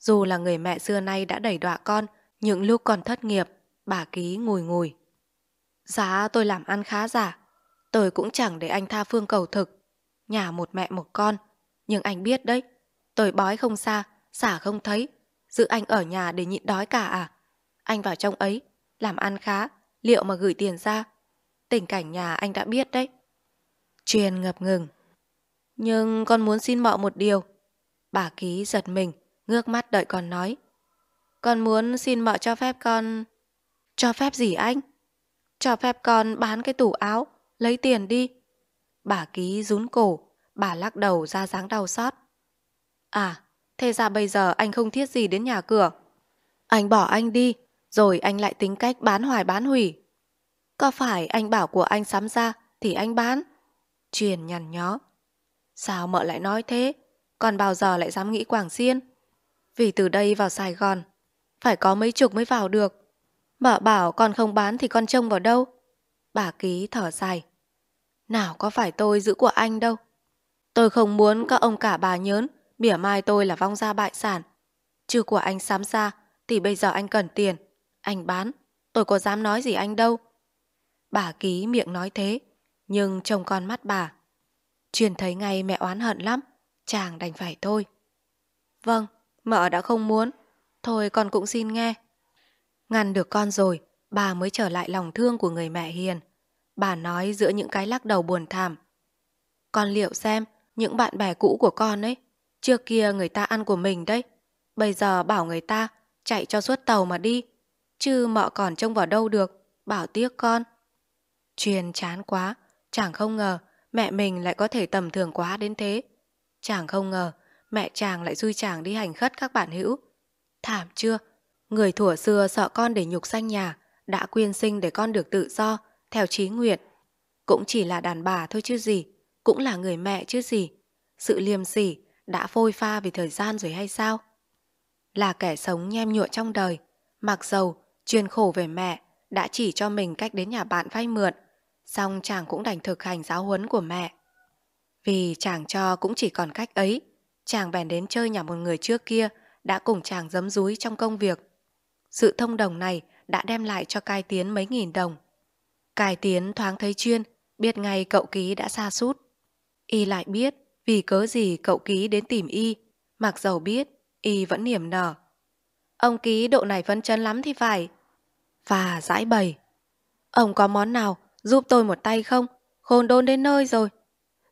Dù là người mẹ xưa nay đã đẩy đọa con, những lúc còn thất nghiệp, bà ký ngồi ngồi Giá tôi làm ăn khá giả, tôi cũng chẳng để anh tha phương cầu thực nhà một mẹ một con. Nhưng anh biết đấy, tôi bói không xa, xả không thấy, giữ anh ở nhà để nhịn đói cả à? Anh vào trong ấy, làm ăn khá, liệu mà gửi tiền ra? Tình cảnh nhà anh đã biết đấy. Truyền ngập ngừng. Nhưng con muốn xin mợ một điều. Bà ký giật mình, ngước mắt đợi con nói. Con muốn xin mợ cho phép con... Cho phép gì anh? Cho phép con bán cái tủ áo, lấy tiền đi. Bà ký rún cổ, bà lắc đầu ra dáng đau xót. À, thế ra bây giờ anh không thiết gì đến nhà cửa. Anh bỏ anh đi, rồi anh lại tính cách bán hoài bán hủy. Có phải anh bảo của anh sắm ra thì anh bán? Truyền nhằn nhó. Sao mợ lại nói thế? Còn bao giờ lại dám nghĩ Quảng Xiên? Vì từ đây vào Sài Gòn, phải có mấy chục mới vào được. Mợ bảo con không bán thì con trông vào đâu? Bà ký thở dài. Nào có phải tôi giữ của anh đâu. Tôi không muốn các ông cả bà nhớn, mỉa mai tôi là vong gia bại sản. Chứ của anh xám xa, thì bây giờ anh cần tiền. Anh bán, tôi có dám nói gì anh đâu. Bà ký miệng nói thế, nhưng trông con mắt bà. Truyền thấy ngay mẹ oán hận lắm, chàng đành phải thôi. Vâng, mợ đã không muốn, thôi con cũng xin nghe. Ngăn được con rồi, bà mới trở lại lòng thương của người mẹ hiền. Bà nói giữa những cái lắc đầu buồn thảm. Con liệu xem, những bạn bè cũ của con ấy, trước kia người ta ăn của mình đấy. Bây giờ bảo người ta chạy cho suốt tàu mà đi. Chứ mọ còn trông vào đâu được, bảo tiếc con. Truyền chán quá, chàng không ngờ mẹ mình lại có thể tầm thường quá đến thế. Chàng không ngờ mẹ chàng lại xui chàng đi hành khất các bạn hữu. Thảm chưa? Người thủa xưa sợ con để nhục sanh nhà, đã quyên sinh để con được tự do, theo trí nguyện. Cũng chỉ là đàn bà thôi chứ gì, cũng là người mẹ chứ gì. Sự liềm sỉ đã phôi pha vì thời gian rồi hay sao? Là kẻ sống nhem nhụa trong đời, mặc dầu, chuyên khổ về mẹ, đã chỉ cho mình cách đến nhà bạn vay mượn, song chàng cũng đành thực hành giáo huấn của mẹ. Vì chàng cho cũng chỉ còn cách ấy, chàng bèn đến chơi nhà một người trước kia đã cùng chàng giấm rúi trong công việc. Sự thông đồng này đã đem lại cho cai tiến mấy nghìn đồng. Cải tiến thoáng thấy chuyên, biết ngay cậu ký đã xa sút Y lại biết vì cớ gì cậu ký đến tìm Y, mặc dầu biết Y vẫn niềm nở. Ông ký độ này phấn chấn lắm thì phải. Và giải bày. Ông có món nào giúp tôi một tay không? Khôn đôn đến nơi rồi.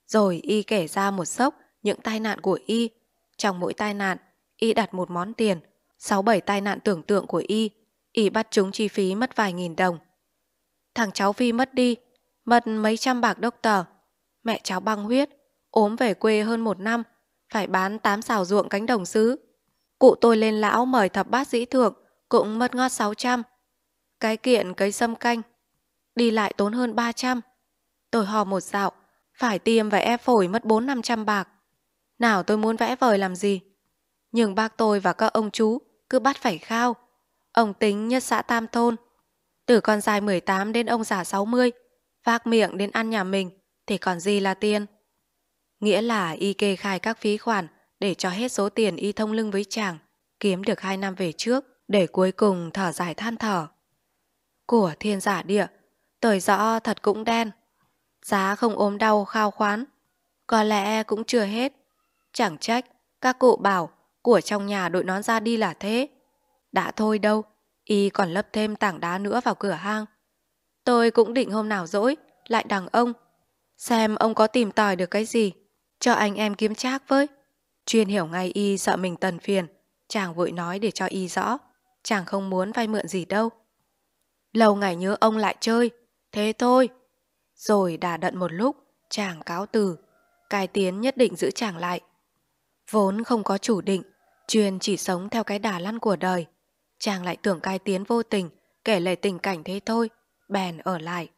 Rồi Y kể ra một sốc những tai nạn của Y. Trong mỗi tai nạn, Y đặt một món tiền, sáu bảy tai nạn tưởng tượng của Y. Y bắt chúng chi phí mất vài nghìn đồng. Thằng cháu Vi mất đi, mất mấy trăm bạc đốc tờ. Mẹ cháu băng huyết, ốm về quê hơn một năm, phải bán tám xào ruộng cánh đồng xứ. Cụ tôi lên lão mời thập bác dĩ thượng, cũng mất ngót 600. Cái kiện cấy sâm canh, đi lại tốn hơn 300. Tôi hò một dạo, phải tiêm và ép phổi mất 4-500 bạc. Nào tôi muốn vẽ vời làm gì? Nhưng bác tôi và các ông chú cứ bắt phải khao. Ông tính nhất xã Tam Thôn, từ con trai 18 đến ông già 60, vác miệng đến ăn nhà mình, thì còn gì là tiền? Nghĩa là y kê khai các phí khoản để cho hết số tiền y thông lưng với chàng, kiếm được 2 năm về trước, để cuối cùng thở dài than thở. Của thiên giả địa, tời rõ thật cũng đen. Giá không ốm đau khao khoán, có lẽ cũng chưa hết. Chẳng trách, các cụ bảo của trong nhà đội nón ra đi là thế. Đã thôi đâu, Y còn lấp thêm tảng đá nữa vào cửa hang. Tôi cũng định hôm nào rỗi, lại đằng ông. Xem ông có tìm tòi được cái gì, cho anh em kiếm trác với. Chuyên hiểu ngay Y sợ mình tần phiền, chàng vội nói để cho Y rõ. Chàng không muốn vay mượn gì đâu. Lâu ngày nhớ ông lại chơi, thế thôi. Rồi đà đận một lúc, chàng cáo từ. cai tiến nhất định giữ chàng lại. Vốn không có chủ định, Chuyên chỉ sống theo cái đà lăn của đời chàng lại tưởng cai tiến vô tình, kể lời tình cảnh thế thôi, bèn ở lại.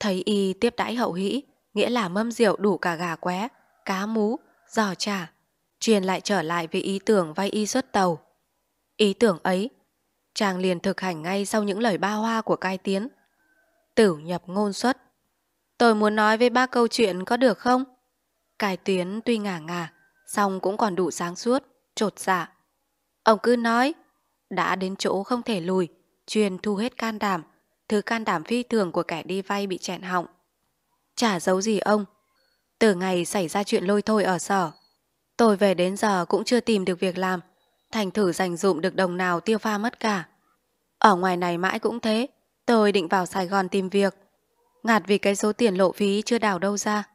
Thấy y tiếp đãi hậu hĩ, nghĩa là mâm rượu đủ cả gà qué, cá mú, giò chả Truyền lại trở lại với ý tưởng vay y xuất tàu. Ý tưởng ấy, chàng liền thực hành ngay sau những lời ba hoa của cai tiến. tửu nhập ngôn xuất. Tôi muốn nói với ba câu chuyện có được không? Cai tiến tuy ngả ngả, song cũng còn đủ sáng suốt, trột dạ. Ông cứ nói, đã đến chỗ không thể lùi, truyền thu hết can đảm, thứ can đảm phi thường của kẻ đi vay bị chẹn họng. Chả giấu gì ông. Từ ngày xảy ra chuyện lôi thôi ở sở, tôi về đến giờ cũng chưa tìm được việc làm, thành thử dành dụm được đồng nào tiêu pha mất cả. Ở ngoài này mãi cũng thế, tôi định vào Sài Gòn tìm việc. Ngạt vì cái số tiền lộ phí chưa đào đâu ra.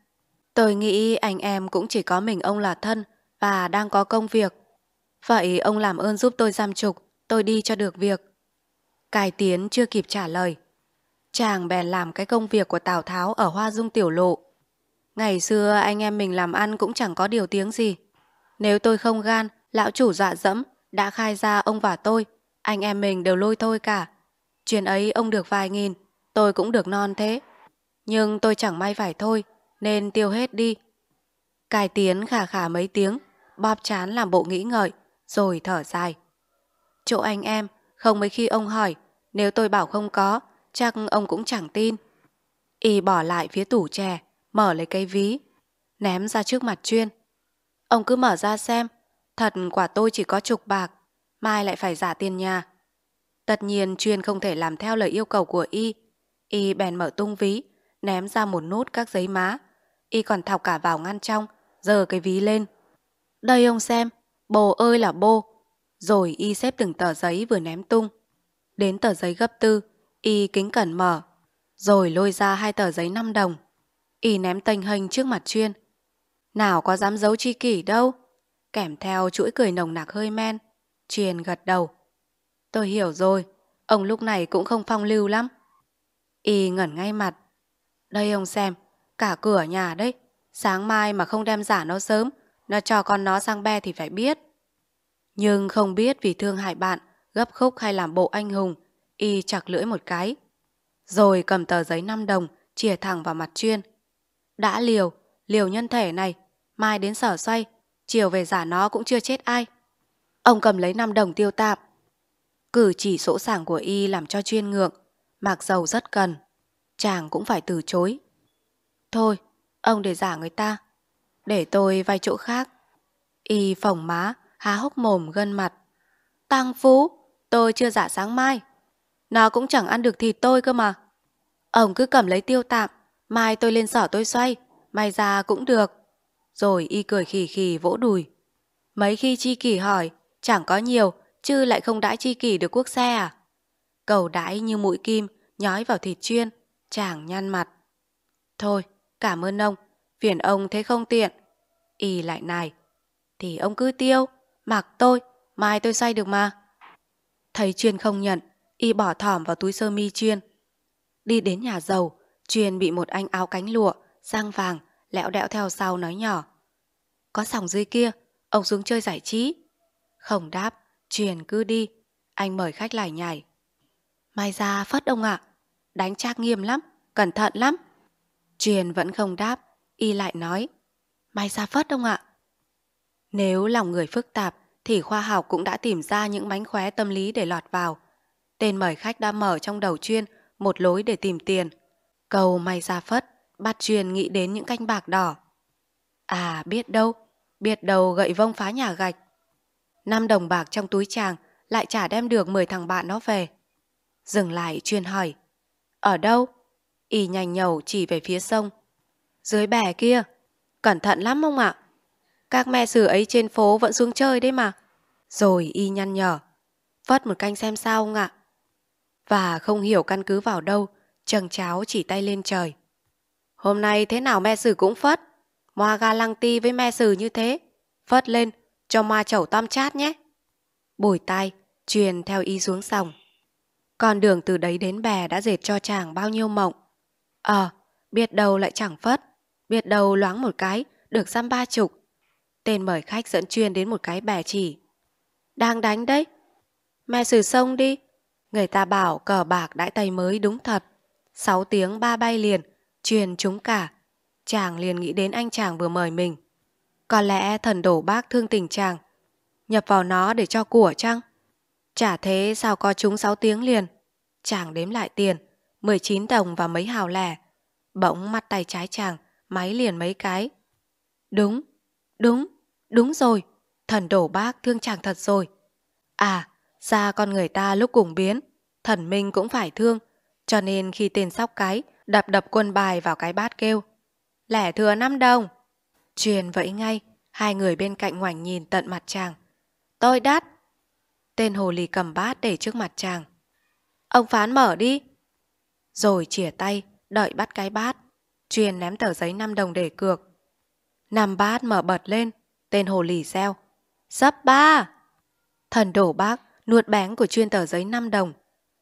Tôi nghĩ anh em cũng chỉ có mình ông là thân và đang có công việc. Vậy ông làm ơn giúp tôi giam trục, tôi đi cho được việc. Cải tiến chưa kịp trả lời. Chàng bèn làm cái công việc của Tào Tháo ở Hoa Dung Tiểu Lộ. Ngày xưa anh em mình làm ăn cũng chẳng có điều tiếng gì. Nếu tôi không gan, lão chủ dọa dẫm, đã khai ra ông và tôi, anh em mình đều lôi thôi cả. Chuyện ấy ông được vài nghìn, tôi cũng được non thế. Nhưng tôi chẳng may phải thôi, nên tiêu hết đi. Cải tiến khả khả mấy tiếng, bóp chán làm bộ nghĩ ngợi, rồi thở dài. Chỗ anh em, không mấy khi ông hỏi, nếu tôi bảo không có, chắc ông cũng chẳng tin. Y bỏ lại phía tủ chè, mở lấy cây ví, ném ra trước mặt chuyên. Ông cứ mở ra xem, thật quả tôi chỉ có chục bạc, mai lại phải giả tiền nhà. Tất nhiên chuyên không thể làm theo lời yêu cầu của Y. Y bèn mở tung ví, ném ra một nút các giấy má. Y còn thọc cả vào ngăn trong, giờ cái ví lên. Đây ông xem, bồ ơi là bồ, rồi y xếp từng tờ giấy vừa ném tung. Đến tờ giấy gấp tư, y kính cẩn mở, rồi lôi ra hai tờ giấy 5 đồng. Y ném tênh hình trước mặt chuyên. Nào có dám giấu chi kỷ đâu. Kèm theo chuỗi cười nồng nặc hơi men. Chuyên gật đầu. Tôi hiểu rồi, ông lúc này cũng không phong lưu lắm. Y ngẩn ngay mặt. Đây ông xem, cả cửa nhà đấy. Sáng mai mà không đem giả nó sớm, nó cho con nó sang be thì phải biết. Nhưng không biết vì thương hại bạn, gấp khúc hay làm bộ anh hùng, y chặt lưỡi một cái. Rồi cầm tờ giấy 5 đồng, chìa thẳng vào mặt chuyên. Đã liều, liều nhân thể này, mai đến sở xoay, chiều về giả nó cũng chưa chết ai. Ông cầm lấy 5 đồng tiêu tạm. Cử chỉ sỗ sàng của y làm cho chuyên ngượng, mặc dầu rất cần. Chàng cũng phải từ chối. Thôi, ông để giả người ta, để tôi vay chỗ khác. Y phỏng má, há hốc mồm gân mặt. Tăng Phú, tôi chưa giả sáng mai. Nó cũng chẳng ăn được thịt tôi cơ mà. Ông cứ cầm lấy tiêu tạm, mai tôi lên sở tôi xoay, may ra cũng được. Rồi y cười khì khì vỗ đùi. Mấy khi chi kỷ hỏi, chẳng có nhiều, chứ lại không đãi chi kỷ được quốc xe à? Cầu đãi như mũi kim, nhói vào thịt chuyên, chàng nhăn mặt. Thôi, cảm ơn ông, phiền ông thế không tiện. Y lại này, thì ông cứ tiêu, Mặc tôi, mai tôi say được mà. Thấy Chuyên không nhận, y bỏ thỏm vào túi sơ mi Chuyên. Đi đến nhà giàu, Chuyên bị một anh áo cánh lụa, sang vàng, lẹo đẹo theo sau nói nhỏ. Có sòng dưới kia, ông xuống chơi giải trí. Không đáp, Chuyên cứ đi. Anh mời khách lại nhảy. Mai ra phất ông ạ, à, đánh trác nghiêm lắm, cẩn thận lắm. chuyên vẫn không đáp, y lại nói. Mai ra phất ông ạ, à, nếu lòng người phức tạp thì khoa học cũng đã tìm ra những mánh khóe tâm lý để lọt vào. Tên mời khách đã mở trong đầu chuyên một lối để tìm tiền. Cầu may ra phất, bắt chuyên nghĩ đến những canh bạc đỏ. À biết đâu, biết đầu gậy vông phá nhà gạch. Năm đồng bạc trong túi chàng lại chả đem được 10 thằng bạn nó về. Dừng lại chuyên hỏi. Ở đâu? Y nhanh nhầu chỉ về phía sông. Dưới bè kia. Cẩn thận lắm không ạ? Các mẹ sử ấy trên phố vẫn xuống chơi đấy mà. Rồi y nhăn nhở. Vất một canh xem sao ông ạ. Và không hiểu căn cứ vào đâu, chàng cháu chỉ tay lên trời. Hôm nay thế nào mẹ sử cũng phất. Moa ga lăng ti với mẹ sử như thế. Phất lên, cho ma chẩu tam chát nhé. Bồi tay, truyền theo y xuống sòng. Con đường từ đấy đến bè đã dệt cho chàng bao nhiêu mộng. Ờ, à, biết đâu lại chẳng phất. Biết đâu loáng một cái, được xăm ba chục. Tên mời khách dẫn chuyên đến một cái bè chỉ. Đang đánh đấy. Mẹ xử sông đi. Người ta bảo cờ bạc đãi tay mới đúng thật. Sáu tiếng ba bay liền, truyền chúng cả. Chàng liền nghĩ đến anh chàng vừa mời mình. Có lẽ thần đổ bác thương tình chàng. Nhập vào nó để cho của chăng? Chả thế sao có chúng sáu tiếng liền. Chàng đếm lại tiền, 19 đồng và mấy hào lẻ. Bỗng mắt tay trái chàng, máy liền mấy cái. Đúng, đúng, Đúng rồi, thần đổ bác thương chàng thật rồi. À, ra con người ta lúc cùng biến, thần minh cũng phải thương, cho nên khi tên sóc cái, đập đập quân bài vào cái bát kêu. Lẻ thừa năm đồng. Truyền vẫy ngay, hai người bên cạnh ngoảnh nhìn tận mặt chàng. Tôi đắt. Tên hồ lì cầm bát để trước mặt chàng. Ông phán mở đi. Rồi chìa tay, đợi bắt cái bát. Truyền ném tờ giấy 5 đồng để cược. Nằm bát mở bật lên, tên hồ lì reo. Sắp ba! Thần đổ bác, nuốt bén của chuyên tờ giấy 5 đồng.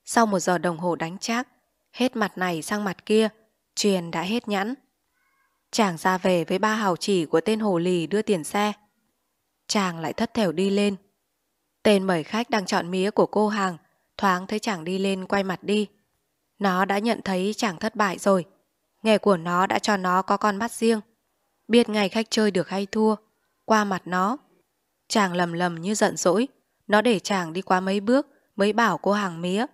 Sau một giờ đồng hồ đánh chác, hết mặt này sang mặt kia, truyền đã hết nhãn. Chàng ra về với ba hào chỉ của tên hồ lì đưa tiền xe. Chàng lại thất thểu đi lên. Tên mời khách đang chọn mía của cô hàng, thoáng thấy chàng đi lên quay mặt đi. Nó đã nhận thấy chàng thất bại rồi. Nghề của nó đã cho nó có con mắt riêng. Biết ngày khách chơi được hay thua, qua mặt nó. Chàng lầm lầm như giận dỗi, nó để chàng đi qua mấy bước mới bảo cô hàng mía.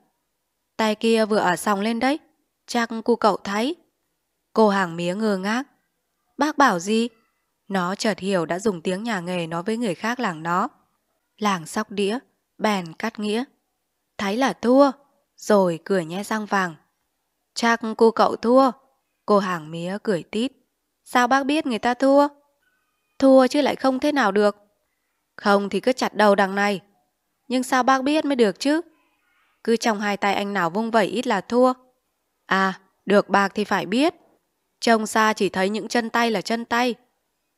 Tay kia vừa ở xong lên đấy, chắc cu cậu thấy. Cô hàng mía ngơ ngác. Bác bảo gì? Nó chợt hiểu đã dùng tiếng nhà nghề nói với người khác làng nó. Làng sóc đĩa, bèn cắt nghĩa. Thấy là thua, rồi cười nhé răng vàng. Chắc cô cậu thua. Cô hàng mía cười tít. Sao bác biết người ta thua? Thua chứ lại không thế nào được. Không thì cứ chặt đầu đằng này. Nhưng sao bác biết mới được chứ? Cứ trong hai tay anh nào vung vẩy ít là thua. À, được bạc thì phải biết. Trông xa chỉ thấy những chân tay là chân tay.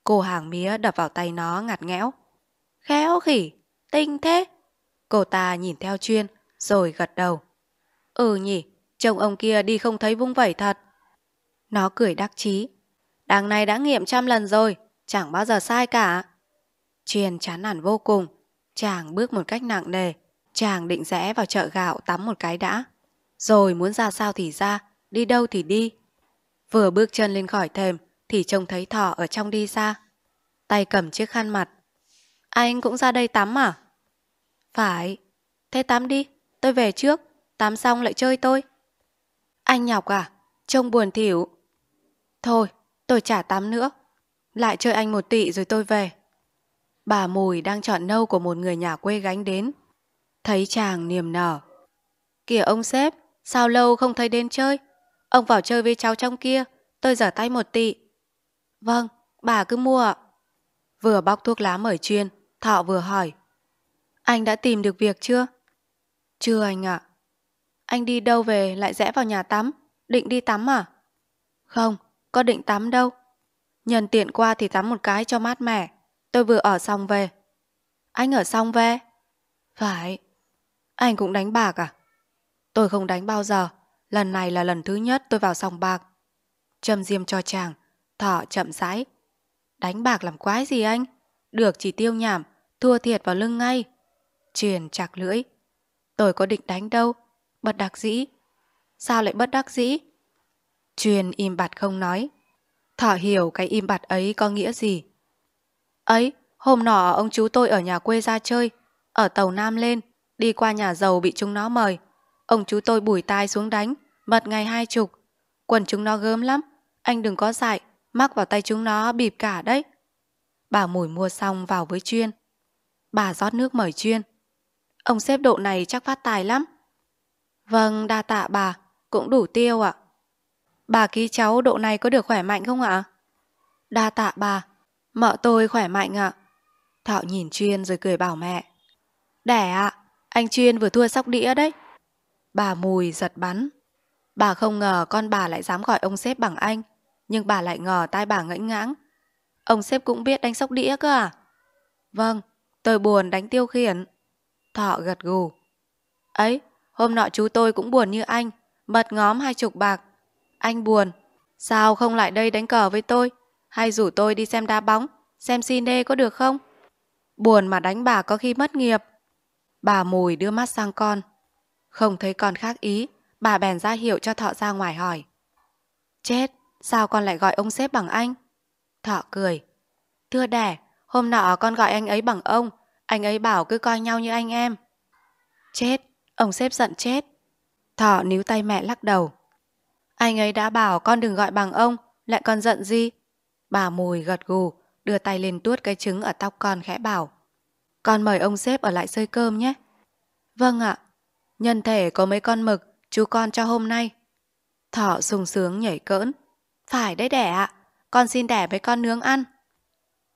Cô hàng mía đập vào tay nó ngặt nghẽo. Khéo khỉ, tinh thế. Cô ta nhìn theo chuyên, rồi gật đầu. Ừ nhỉ, chồng ông kia đi không thấy vung vẩy thật. Nó cười đắc chí. Đằng này đã nghiệm trăm lần rồi, chẳng bao giờ sai cả. Triền chán nản vô cùng, chàng bước một cách nặng nề, chàng định rẽ vào chợ gạo tắm một cái đã. Rồi muốn ra sao thì ra, đi đâu thì đi. Vừa bước chân lên khỏi thềm thì trông thấy thọ ở trong đi ra. Tay cầm chiếc khăn mặt. Anh cũng ra đây tắm à? Phải. Thế tắm đi, tôi về trước, tắm xong lại chơi tôi. Anh nhọc à? Trông buồn thỉu. Thôi, tôi chả tắm nữa, lại chơi anh một tị rồi tôi về. Bà Mùi đang chọn nâu của một người nhà quê gánh đến. Thấy chàng niềm nở. Kìa ông sếp, sao lâu không thấy đến chơi? Ông vào chơi với cháu trong kia, tôi giở tay một tị. Vâng, bà cứ mua ạ. Vừa bóc thuốc lá mở chuyên, Thọ vừa hỏi. Anh đã tìm được việc chưa? Chưa anh ạ. Anh đi đâu về lại rẽ vào nhà tắm? Định đi tắm à? Không, có định tắm đâu nhân tiện qua thì tắm một cái cho mát mẻ. Tôi vừa ở xong về. Anh ở xong về? Phải. Anh cũng đánh bạc à? Tôi không đánh bao giờ. Lần này là lần thứ nhất tôi vào sòng bạc. Châm diêm cho chàng. Thỏ chậm rãi. Đánh bạc làm quái gì anh? Được chỉ tiêu nhảm. Thua thiệt vào lưng ngay. Truyền chạc lưỡi. Tôi có định đánh đâu. Bất đắc dĩ. Sao lại bất đắc dĩ? Truyền im bặt không nói. Thỏ hiểu cái im bặt ấy có nghĩa gì. Ấy, hôm nọ ông chú tôi ở nhà quê ra chơi, ở tàu Nam lên, đi qua nhà giàu bị chúng nó mời. Ông chú tôi bùi tai xuống đánh, mật ngày hai chục. Quần chúng nó gớm lắm, anh đừng có dại, mắc vào tay chúng nó bịp cả đấy. Bà mùi mua xong vào với chuyên. Bà rót nước mời chuyên. Ông xếp độ này chắc phát tài lắm. Vâng, đa tạ bà, cũng đủ tiêu ạ. À. Bà ký cháu độ này có được khỏe mạnh không ạ? Đa tạ bà, mợ tôi khỏe mạnh ạ. thọ nhìn Chuyên rồi cười bảo mẹ. Đẻ ạ, anh Chuyên vừa thua sóc đĩa đấy. Bà mùi giật bắn. Bà không ngờ con bà lại dám gọi ông sếp bằng anh, nhưng bà lại ngờ tai bà ngẫnh ngãng. Ông sếp cũng biết đánh sóc đĩa cơ à? Vâng, tôi buồn đánh tiêu khiển. Thọ gật gù. Ấy, hôm nọ chú tôi cũng buồn như anh, mật ngóm hai chục bạc, anh buồn. Sao không lại đây đánh cờ với tôi? Hay rủ tôi đi xem đá bóng, xem cine có được không? Buồn mà đánh bà có khi mất nghiệp. Bà mùi đưa mắt sang con. Không thấy con khác ý, bà bèn ra hiệu cho thọ ra ngoài hỏi. Chết, sao con lại gọi ông sếp bằng anh? Thọ cười. Thưa đẻ, hôm nọ con gọi anh ấy bằng ông, anh ấy bảo cứ coi nhau như anh em. Chết, ông sếp giận chết. Thọ níu tay mẹ lắc đầu. Anh ấy đã bảo con đừng gọi bằng ông, lại còn giận gì? Bà Mùi gật gù, đưa tay lên tuốt cái trứng ở tóc con khẽ bảo. Con mời ông sếp ở lại xơi cơm nhé. Vâng ạ. Nhân thể có mấy con mực, chú con cho hôm nay. Thỏ sung sướng nhảy cỡn. Phải đấy đẻ ạ, con xin đẻ mấy con nướng ăn.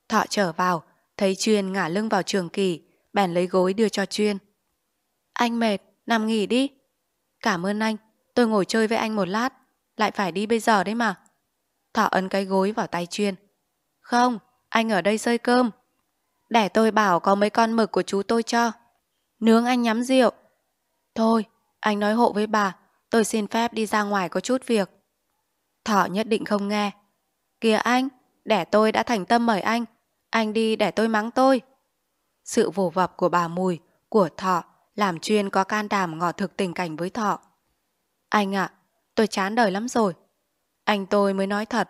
Thọ trở vào, thấy Chuyên ngả lưng vào trường kỳ, bèn lấy gối đưa cho Chuyên. Anh mệt, nằm nghỉ đi. Cảm ơn anh, tôi ngồi chơi với anh một lát lại phải đi bây giờ đấy mà. Thọ ấn cái gối vào tay chuyên. Không, anh ở đây sơi cơm. Để tôi bảo có mấy con mực của chú tôi cho. Nướng anh nhắm rượu. Thôi, anh nói hộ với bà, tôi xin phép đi ra ngoài có chút việc. Thọ nhất định không nghe. Kìa anh, đẻ tôi đã thành tâm mời anh. Anh đi để tôi mắng tôi. Sự vồ vập của bà Mùi, của Thọ, làm chuyên có can đảm ngỏ thực tình cảnh với Thọ. Anh ạ, à, Tôi chán đời lắm rồi. Anh tôi mới nói thật.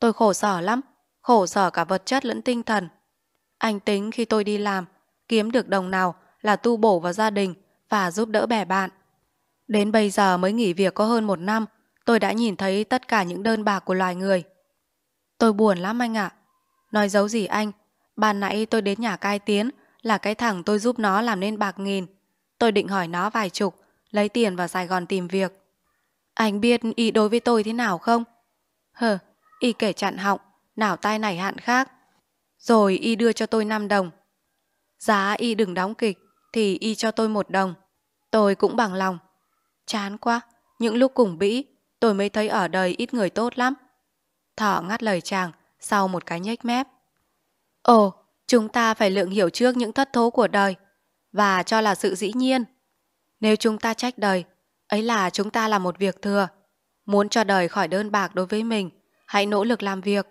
Tôi khổ sở lắm, khổ sở cả vật chất lẫn tinh thần. Anh tính khi tôi đi làm, kiếm được đồng nào là tu bổ vào gia đình và giúp đỡ bè bạn. Đến bây giờ mới nghỉ việc có hơn một năm, tôi đã nhìn thấy tất cả những đơn bạc của loài người. Tôi buồn lắm anh ạ. À. Nói giấu gì anh, ban nãy tôi đến nhà cai tiến là cái thằng tôi giúp nó làm nên bạc nghìn. Tôi định hỏi nó vài chục, lấy tiền vào Sài Gòn tìm việc. Anh biết y đối với tôi thế nào không? Hờ, y kể chặn họng, nào tai này hạn khác. Rồi y đưa cho tôi 5 đồng. Giá y đừng đóng kịch thì y cho tôi một đồng. Tôi cũng bằng lòng. Chán quá, những lúc cùng bĩ tôi mới thấy ở đời ít người tốt lắm. Thọ ngắt lời chàng sau một cái nhếch mép. Ồ, chúng ta phải lượng hiểu trước những thất thố của đời và cho là sự dĩ nhiên. Nếu chúng ta trách đời ấy là chúng ta làm một việc thừa. Muốn cho đời khỏi đơn bạc đối với mình, hãy nỗ lực làm việc.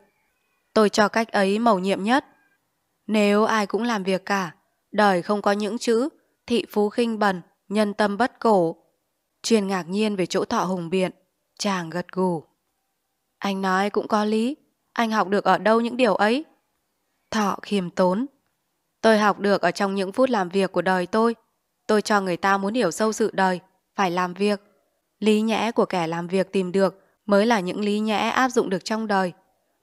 Tôi cho cách ấy mầu nhiệm nhất. Nếu ai cũng làm việc cả, đời không có những chữ thị phú khinh bần, nhân tâm bất cổ. Truyền ngạc nhiên về chỗ thọ hùng biện, chàng gật gù. Anh nói cũng có lý, anh học được ở đâu những điều ấy? Thọ khiêm tốn. Tôi học được ở trong những phút làm việc của đời tôi. Tôi cho người ta muốn hiểu sâu sự đời, phải làm việc. Lý nhẽ của kẻ làm việc tìm được mới là những lý nhẽ áp dụng được trong đời.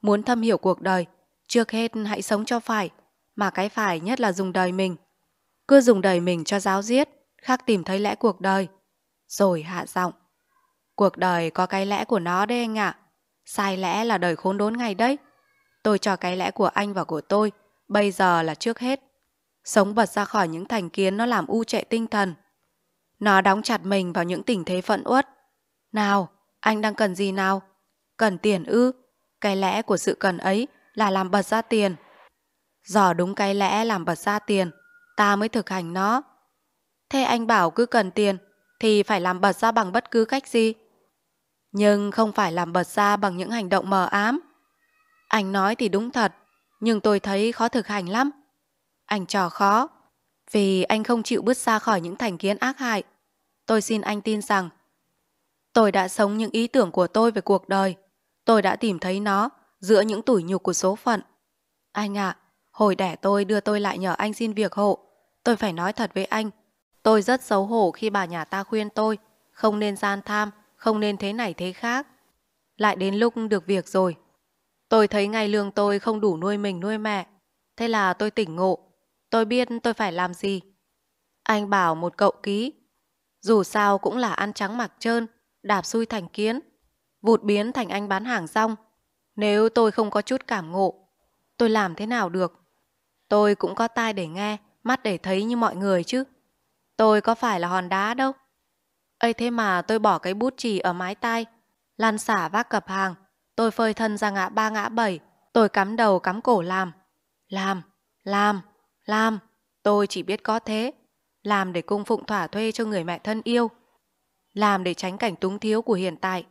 Muốn thâm hiểu cuộc đời, trước hết hãy sống cho phải, mà cái phải nhất là dùng đời mình. Cứ dùng đời mình cho giáo diết, khác tìm thấy lẽ cuộc đời. Rồi hạ giọng. Cuộc đời có cái lẽ của nó đấy anh ạ. À. Sai lẽ là đời khốn đốn ngày đấy. Tôi cho cái lẽ của anh và của tôi, bây giờ là trước hết. Sống bật ra khỏi những thành kiến nó làm u trệ tinh thần, nó đóng chặt mình vào những tình thế phận uất. Nào, anh đang cần gì nào? Cần tiền ư? Cái lẽ của sự cần ấy là làm bật ra tiền. Dò đúng cái lẽ làm bật ra tiền, ta mới thực hành nó. Thế anh bảo cứ cần tiền thì phải làm bật ra bằng bất cứ cách gì. Nhưng không phải làm bật ra bằng những hành động mờ ám. Anh nói thì đúng thật, nhưng tôi thấy khó thực hành lắm. Anh trò khó vì anh không chịu bước xa khỏi những thành kiến ác hại. Tôi xin anh tin rằng tôi đã sống những ý tưởng của tôi về cuộc đời. Tôi đã tìm thấy nó giữa những tủi nhục của số phận. Anh ạ, à, hồi đẻ tôi đưa tôi lại nhờ anh xin việc hộ. Tôi phải nói thật với anh, tôi rất xấu hổ khi bà nhà ta khuyên tôi không nên gian tham, không nên thế này thế khác. Lại đến lúc được việc rồi. Tôi thấy ngày lương tôi không đủ nuôi mình nuôi mẹ. Thế là tôi tỉnh ngộ, Tôi biết tôi phải làm gì. Anh bảo một cậu ký. Dù sao cũng là ăn trắng mặc trơn, đạp xui thành kiến, vụt biến thành anh bán hàng rong. Nếu tôi không có chút cảm ngộ, tôi làm thế nào được? Tôi cũng có tai để nghe, mắt để thấy như mọi người chứ. Tôi có phải là hòn đá đâu. ấy thế mà tôi bỏ cái bút chì ở mái tai, lăn xả vác cặp hàng. Tôi phơi thân ra ngã ba ngã bảy, tôi cắm đầu cắm cổ làm. Làm, làm. Làm, tôi chỉ biết có thế. Làm để cung phụng thỏa thuê cho người mẹ thân yêu. Làm để tránh cảnh túng thiếu của hiện tại.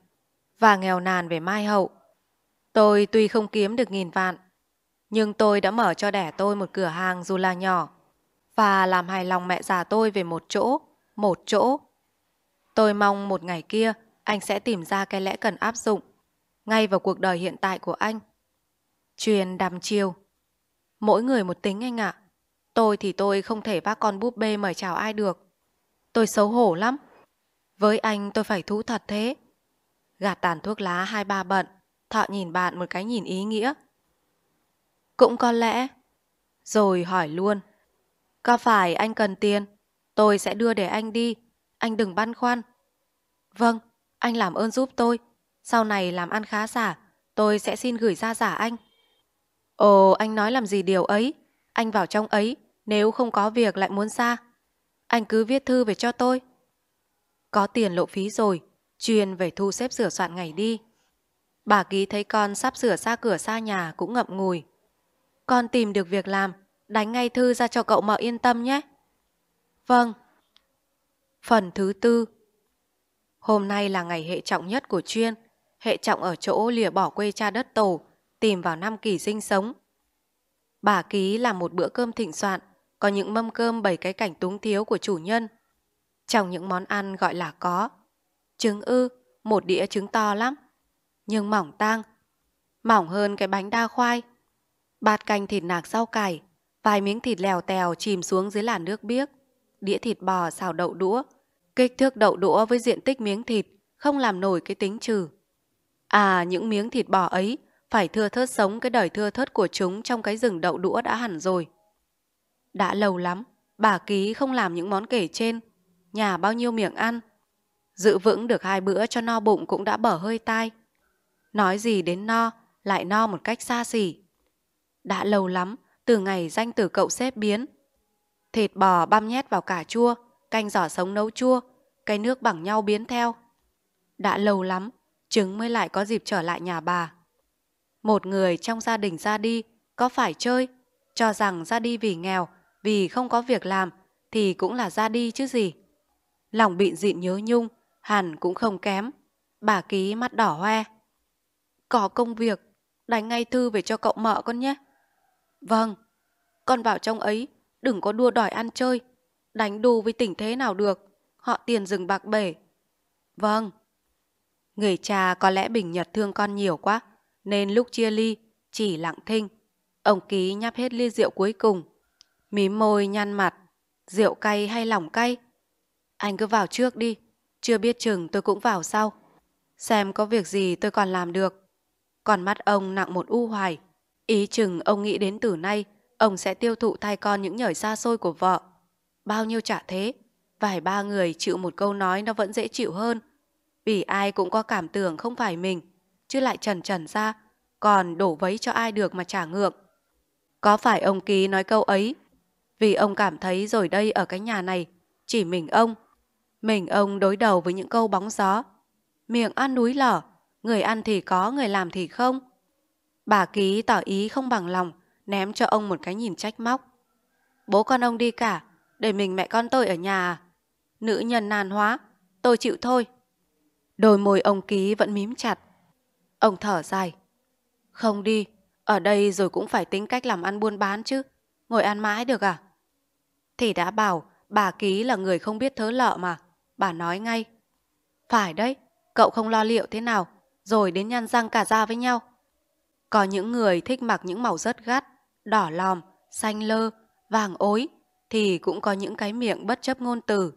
Và nghèo nàn về mai hậu. Tôi tuy không kiếm được nghìn vạn, nhưng tôi đã mở cho đẻ tôi một cửa hàng dù là nhỏ và làm hài lòng mẹ già tôi về một chỗ, một chỗ. Tôi mong một ngày kia anh sẽ tìm ra cái lẽ cần áp dụng ngay vào cuộc đời hiện tại của anh. Truyền đàm chiều. Mỗi người một tính anh ạ. À. Tôi thì tôi không thể vác con búp bê mời chào ai được. Tôi xấu hổ lắm. Với anh tôi phải thú thật thế. Gạt tàn thuốc lá hai ba bận, thọ nhìn bạn một cái nhìn ý nghĩa. Cũng có lẽ. Rồi hỏi luôn. Có phải anh cần tiền? Tôi sẽ đưa để anh đi. Anh đừng băn khoăn. Vâng, anh làm ơn giúp tôi. Sau này làm ăn khá giả, tôi sẽ xin gửi ra giả anh. Ồ, anh nói làm gì điều ấy? Anh vào trong ấy, nếu không có việc lại muốn xa Anh cứ viết thư về cho tôi Có tiền lộ phí rồi Chuyên về thu xếp sửa soạn ngày đi Bà ký thấy con sắp sửa xa cửa xa nhà cũng ngậm ngùi Con tìm được việc làm Đánh ngay thư ra cho cậu mà yên tâm nhé Vâng Phần thứ tư Hôm nay là ngày hệ trọng nhất của chuyên Hệ trọng ở chỗ lìa bỏ quê cha đất tổ Tìm vào năm kỳ sinh sống Bà ký làm một bữa cơm thịnh soạn có những mâm cơm bảy cái cảnh túng thiếu của chủ nhân. Trong những món ăn gọi là có, trứng ư, một đĩa trứng to lắm, nhưng mỏng tang, mỏng hơn cái bánh đa khoai. Bát canh thịt nạc rau cải, vài miếng thịt lèo tèo chìm xuống dưới làn nước biếc, đĩa thịt bò xào đậu đũa, kích thước đậu đũa với diện tích miếng thịt không làm nổi cái tính trừ. À, những miếng thịt bò ấy phải thưa thớt sống cái đời thưa thớt của chúng trong cái rừng đậu đũa đã hẳn rồi. Đã lâu lắm, bà ký không làm những món kể trên. Nhà bao nhiêu miệng ăn. Dự vững được hai bữa cho no bụng cũng đã bở hơi tai. Nói gì đến no, lại no một cách xa xỉ. Đã lâu lắm, từ ngày danh từ cậu xếp biến. Thịt bò băm nhét vào cà chua, canh giỏ sống nấu chua, cây nước bằng nhau biến theo. Đã lâu lắm, trứng mới lại có dịp trở lại nhà bà. Một người trong gia đình ra đi, có phải chơi, cho rằng ra đi vì nghèo vì không có việc làm thì cũng là ra đi chứ gì. Lòng bị dịn nhớ nhung, hẳn cũng không kém. Bà ký mắt đỏ hoe. Có công việc, đánh ngay thư về cho cậu mợ con nhé. Vâng, con vào trong ấy, đừng có đua đòi ăn chơi. Đánh đu với tình thế nào được, họ tiền rừng bạc bể. Vâng. Người cha có lẽ Bình Nhật thương con nhiều quá, nên lúc chia ly, chỉ lặng thinh. Ông ký nhấp hết ly rượu cuối cùng mím môi nhăn mặt, rượu cay hay lỏng cay? Anh cứ vào trước đi, chưa biết chừng tôi cũng vào sau. Xem có việc gì tôi còn làm được. Còn mắt ông nặng một u hoài, ý chừng ông nghĩ đến từ nay ông sẽ tiêu thụ thay con những nhởi xa xôi của vợ. Bao nhiêu trả thế, vài ba người chịu một câu nói nó vẫn dễ chịu hơn. Vì ai cũng có cảm tưởng không phải mình, chứ lại trần trần ra, còn đổ vấy cho ai được mà trả ngược. Có phải ông Ký nói câu ấy vì ông cảm thấy rồi đây ở cái nhà này chỉ mình ông. Mình ông đối đầu với những câu bóng gió. Miệng ăn núi lở, người ăn thì có, người làm thì không. Bà Ký tỏ ý không bằng lòng, ném cho ông một cái nhìn trách móc. Bố con ông đi cả, để mình mẹ con tôi ở nhà à? Nữ nhân nàn hóa, tôi chịu thôi. Đôi môi ông Ký vẫn mím chặt. Ông thở dài. Không đi, ở đây rồi cũng phải tính cách làm ăn buôn bán chứ. Ngồi ăn mãi được à? thì đã bảo bà ký là người không biết thớ lợ mà. Bà nói ngay. Phải đấy, cậu không lo liệu thế nào, rồi đến nhăn răng cả da với nhau. Có những người thích mặc những màu rất gắt, đỏ lòm, xanh lơ, vàng ối, thì cũng có những cái miệng bất chấp ngôn từ.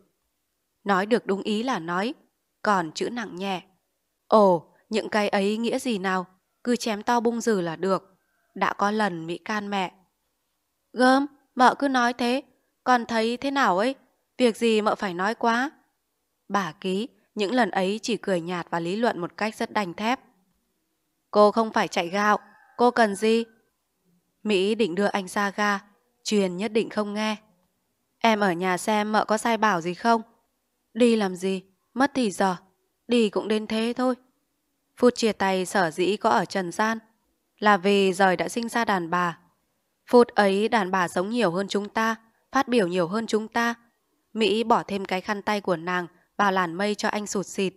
Nói được đúng ý là nói, còn chữ nặng nhẹ. Ồ, những cái ấy nghĩa gì nào, cứ chém to bung dừ là được. Đã có lần Mỹ can mẹ. Gớm, mợ cứ nói thế, con thấy thế nào ấy? Việc gì mợ phải nói quá? Bà ký, những lần ấy chỉ cười nhạt và lý luận một cách rất đành thép. Cô không phải chạy gạo, cô cần gì? Mỹ định đưa anh ra ga, truyền nhất định không nghe. Em ở nhà xem mợ có sai bảo gì không? Đi làm gì? Mất thì giờ. Đi cũng đến thế thôi. Phút chia tay sở dĩ có ở Trần Gian là vì rời đã sinh ra đàn bà. Phút ấy đàn bà sống nhiều hơn chúng ta phát biểu nhiều hơn chúng ta. Mỹ bỏ thêm cái khăn tay của nàng vào làn mây cho anh sụt xịt.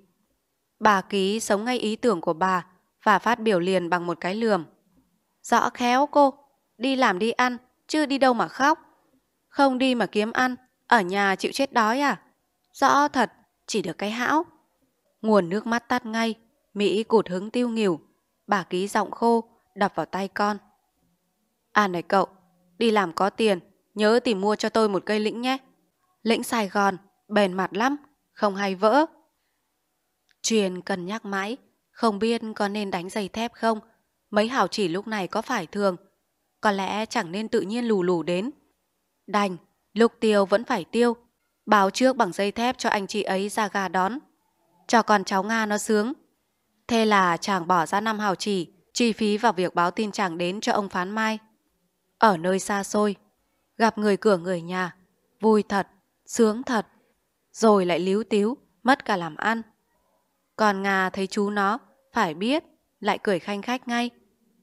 Bà ký sống ngay ý tưởng của bà và phát biểu liền bằng một cái lườm. Rõ khéo cô, đi làm đi ăn, chứ đi đâu mà khóc. Không đi mà kiếm ăn, ở nhà chịu chết đói à? Rõ thật, chỉ được cái hão. Nguồn nước mắt tắt ngay, Mỹ cụt hứng tiêu nghỉu. Bà ký giọng khô, đập vào tay con. À này cậu, đi làm có tiền, Nhớ tìm mua cho tôi một cây lĩnh nhé. Lĩnh Sài Gòn, bền mặt lắm, không hay vỡ. Truyền cần nhắc mãi, không biết có nên đánh giày thép không? Mấy hảo chỉ lúc này có phải thường? Có lẽ chẳng nên tự nhiên lù lù đến. Đành, lục tiêu vẫn phải tiêu. Báo trước bằng dây thép cho anh chị ấy ra gà đón. Cho con cháu Nga nó sướng. Thế là chàng bỏ ra năm hào chỉ, chi phí vào việc báo tin chàng đến cho ông Phán Mai. Ở nơi xa xôi, gặp người cửa người nhà, vui thật, sướng thật, rồi lại líu tíu, mất cả làm ăn. Còn Nga thấy chú nó, phải biết, lại cười khanh khách ngay.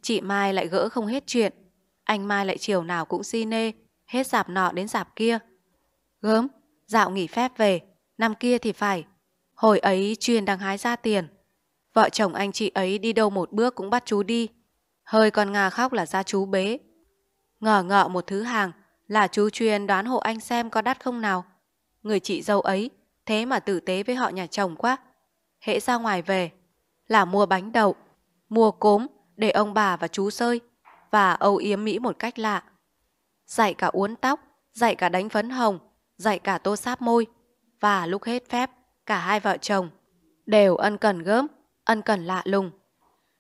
Chị Mai lại gỡ không hết chuyện, anh Mai lại chiều nào cũng si nê, hết dạp nọ đến dạp kia. Gớm, dạo nghỉ phép về, năm kia thì phải. Hồi ấy chuyên đang hái ra tiền. Vợ chồng anh chị ấy đi đâu một bước cũng bắt chú đi. Hơi con Nga khóc là ra chú bế. Ngờ ngợ một thứ hàng, là chú truyền đoán hộ anh xem có đắt không nào. Người chị dâu ấy, thế mà tử tế với họ nhà chồng quá. Hễ ra ngoài về, là mua bánh đậu, mua cốm để ông bà và chú sơi, và âu yếm Mỹ một cách lạ. Dạy cả uốn tóc, dạy cả đánh phấn hồng, dạy cả tô sáp môi, và lúc hết phép, cả hai vợ chồng đều ân cần gớm, ân cần lạ lùng.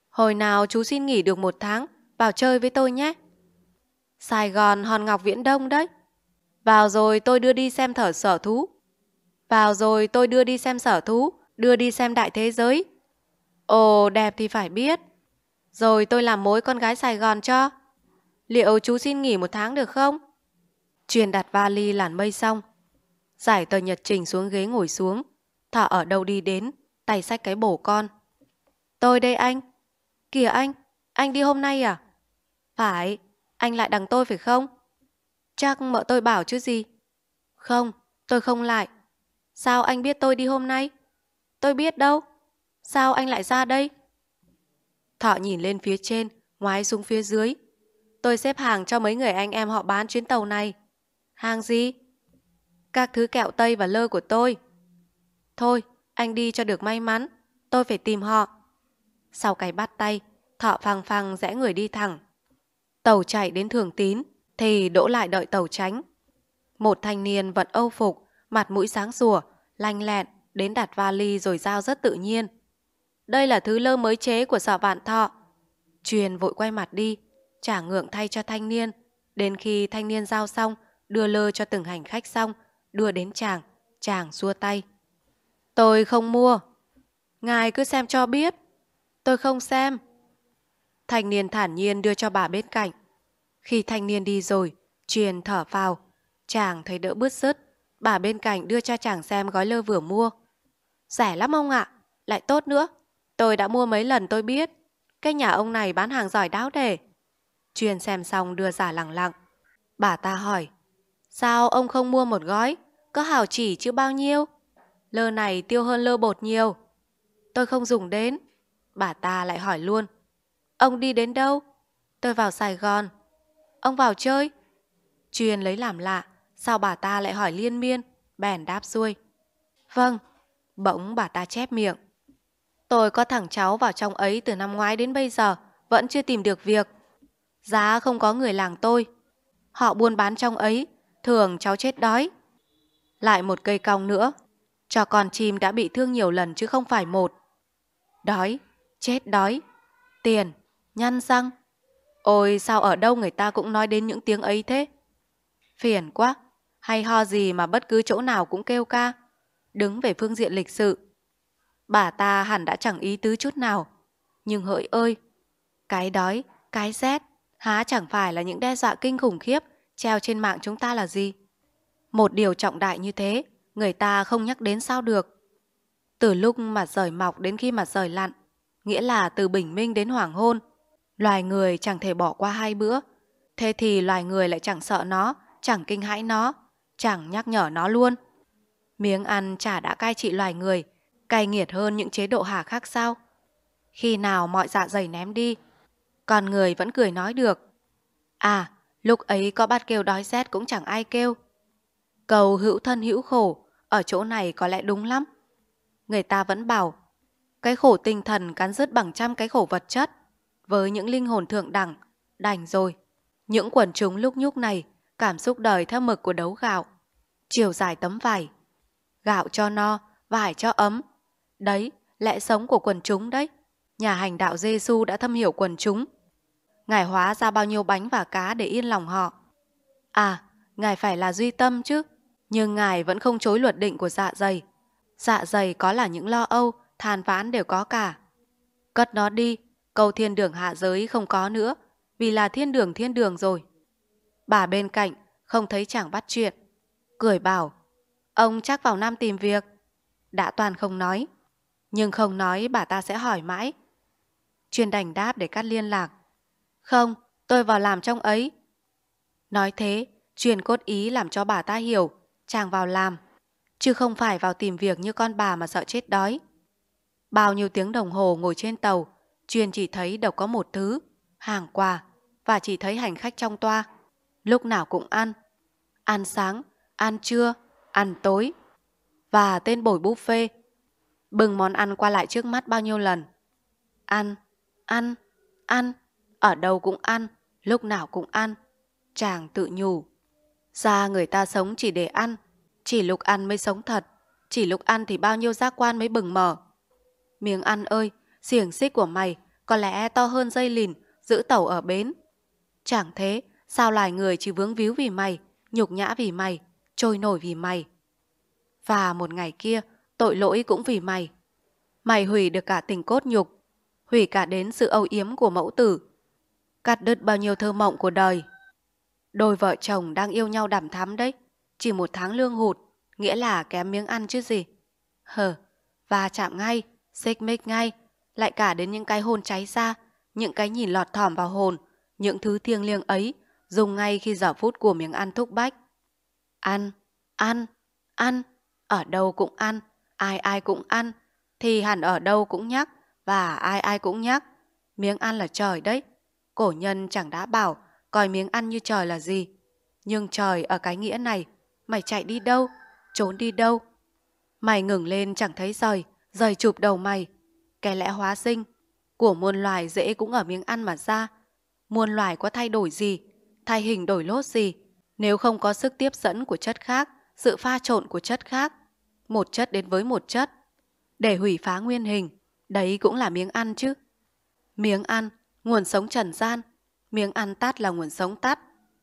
Hồi nào chú xin nghỉ được một tháng, vào chơi với tôi nhé. Sài Gòn hòn ngọc viễn đông đấy. Vào rồi tôi đưa đi xem thở sở thú. Vào rồi tôi đưa đi xem sở thú, đưa đi xem đại thế giới. Ồ, đẹp thì phải biết. Rồi tôi làm mối con gái Sài Gòn cho. Liệu chú xin nghỉ một tháng được không? Truyền đặt vali làn mây xong. Giải tờ nhật trình xuống ghế ngồi xuống. Thọ ở đâu đi đến, tay sách cái bổ con. Tôi đây anh. Kìa anh, anh đi hôm nay à? Phải, anh lại đằng tôi phải không? Chắc mợ tôi bảo chứ gì. Không, tôi không lại. Sao anh biết tôi đi hôm nay? Tôi biết đâu. Sao anh lại ra đây? Thọ nhìn lên phía trên, ngoái xuống phía dưới. Tôi xếp hàng cho mấy người anh em họ bán chuyến tàu này. Hàng gì? Các thứ kẹo tây và lơ của tôi. Thôi, anh đi cho được may mắn. Tôi phải tìm họ. Sau cái bắt tay, thọ phàng phàng rẽ người đi thẳng. Tàu chạy đến Thường Tín thì đỗ lại đợi tàu tránh. Một thanh niên vận âu phục, mặt mũi sáng sủa, lanh lẹn, đến đặt vali rồi giao rất tự nhiên. Đây là thứ lơ mới chế của sở vạn thọ. Truyền vội quay mặt đi, trả ngượng thay cho thanh niên. Đến khi thanh niên giao xong, đưa lơ cho từng hành khách xong, đưa đến chàng, chàng xua tay. Tôi không mua. Ngài cứ xem cho biết. Tôi không xem. Thanh niên thản nhiên đưa cho bà bên cạnh. Khi thanh niên đi rồi, truyền thở vào. Chàng thấy đỡ bứt rứt. Bà bên cạnh đưa cho chàng xem gói lơ vừa mua. Rẻ lắm ông ạ, lại tốt nữa. Tôi đã mua mấy lần tôi biết. Cái nhà ông này bán hàng giỏi đáo để. Truyền xem xong đưa giả lẳng lặng. Bà ta hỏi, sao ông không mua một gói? Có hào chỉ chứ bao nhiêu? Lơ này tiêu hơn lơ bột nhiều. Tôi không dùng đến. Bà ta lại hỏi luôn, Ông đi đến đâu? Tôi vào Sài Gòn. Ông vào chơi? truyền lấy làm lạ, sao bà ta lại hỏi liên miên? Bèn đáp xuôi. Vâng, bỗng bà ta chép miệng. Tôi có thằng cháu vào trong ấy từ năm ngoái đến bây giờ, vẫn chưa tìm được việc. Giá không có người làng tôi. Họ buôn bán trong ấy, thường cháu chết đói. Lại một cây cong nữa, cho con chim đã bị thương nhiều lần chứ không phải một. Đói, chết đói, tiền, Nhăn răng. Ôi sao ở đâu người ta cũng nói đến những tiếng ấy thế? Phiền quá, hay ho gì mà bất cứ chỗ nào cũng kêu ca. Đứng về phương diện lịch sự. Bà ta hẳn đã chẳng ý tứ chút nào. Nhưng hỡi ơi, cái đói, cái rét, há chẳng phải là những đe dọa kinh khủng khiếp treo trên mạng chúng ta là gì? Một điều trọng đại như thế, người ta không nhắc đến sao được. Từ lúc mặt rời mọc đến khi mặt rời lặn, nghĩa là từ bình minh đến hoàng hôn, Loài người chẳng thể bỏ qua hai bữa. Thế thì loài người lại chẳng sợ nó, chẳng kinh hãi nó, chẳng nhắc nhở nó luôn. Miếng ăn chả đã cai trị loài người, cay nghiệt hơn những chế độ hà khác sao? Khi nào mọi dạ dày ném đi, còn người vẫn cười nói được. À, lúc ấy có bắt kêu đói rét cũng chẳng ai kêu. Cầu hữu thân hữu khổ, ở chỗ này có lẽ đúng lắm. Người ta vẫn bảo, cái khổ tinh thần cắn rứt bằng trăm cái khổ vật chất với những linh hồn thượng đẳng, đành rồi. Những quần chúng lúc nhúc này, cảm xúc đời theo mực của đấu gạo. Chiều dài tấm vải, gạo cho no, vải cho ấm. Đấy, lẽ sống của quần chúng đấy. Nhà hành đạo giê -xu đã thâm hiểu quần chúng. Ngài hóa ra bao nhiêu bánh và cá để yên lòng họ. À, ngài phải là duy tâm chứ, nhưng ngài vẫn không chối luật định của dạ dày. Dạ dày có là những lo âu, than vãn đều có cả. Cất nó đi, câu thiên đường hạ giới không có nữa, vì là thiên đường thiên đường rồi. Bà bên cạnh, không thấy chàng bắt chuyện. Cười bảo, ông chắc vào Nam tìm việc. Đã toàn không nói, nhưng không nói bà ta sẽ hỏi mãi. Chuyên đành đáp để cắt liên lạc. Không, tôi vào làm trong ấy. Nói thế, truyền cốt ý làm cho bà ta hiểu, chàng vào làm, chứ không phải vào tìm việc như con bà mà sợ chết đói. Bao nhiêu tiếng đồng hồ ngồi trên tàu, Chuyên chỉ thấy đâu có một thứ, hàng quà, và chỉ thấy hành khách trong toa. Lúc nào cũng ăn. Ăn sáng, ăn trưa, ăn tối. Và tên bổi buffet. Bừng món ăn qua lại trước mắt bao nhiêu lần. Ăn, ăn, ăn, ở đâu cũng ăn, lúc nào cũng ăn. Chàng tự nhủ. Ra người ta sống chỉ để ăn, chỉ lúc ăn mới sống thật, chỉ lúc ăn thì bao nhiêu giác quan mới bừng mở. Miếng ăn ơi, xiềng xích của mày có lẽ to hơn dây lìn giữ tàu ở bến. Chẳng thế, sao loài người chỉ vướng víu vì mày, nhục nhã vì mày, trôi nổi vì mày. Và một ngày kia, tội lỗi cũng vì mày. Mày hủy được cả tình cốt nhục, hủy cả đến sự âu yếm của mẫu tử, cắt đứt bao nhiêu thơ mộng của đời. Đôi vợ chồng đang yêu nhau đàm thắm đấy, chỉ một tháng lương hụt, nghĩa là kém miếng ăn chứ gì. Hờ, và chạm ngay, xích mích ngay, lại cả đến những cái hồn cháy ra, những cái nhìn lọt thỏm vào hồn, những thứ thiêng liêng ấy, dùng ngay khi giờ phút của miếng ăn thúc bách. Ăn, ăn, ăn, ở đâu cũng ăn, ai ai cũng ăn, thì hẳn ở đâu cũng nhắc, và ai ai cũng nhắc. Miếng ăn là trời đấy. Cổ nhân chẳng đã bảo coi miếng ăn như trời là gì. Nhưng trời ở cái nghĩa này, mày chạy đi đâu, trốn đi đâu. Mày ngừng lên chẳng thấy rời, rời chụp đầu mày, kẻ lẽ hóa sinh của muôn loài dễ cũng ở miếng ăn mà ra. Muôn loài có thay đổi gì, thay hình đổi lốt gì, nếu không có sức tiếp dẫn của chất khác, sự pha trộn của chất khác, một chất đến với một chất, để hủy phá nguyên hình, đấy cũng là miếng ăn chứ. Miếng ăn, nguồn sống trần gian, miếng ăn tát là nguồn sống tát.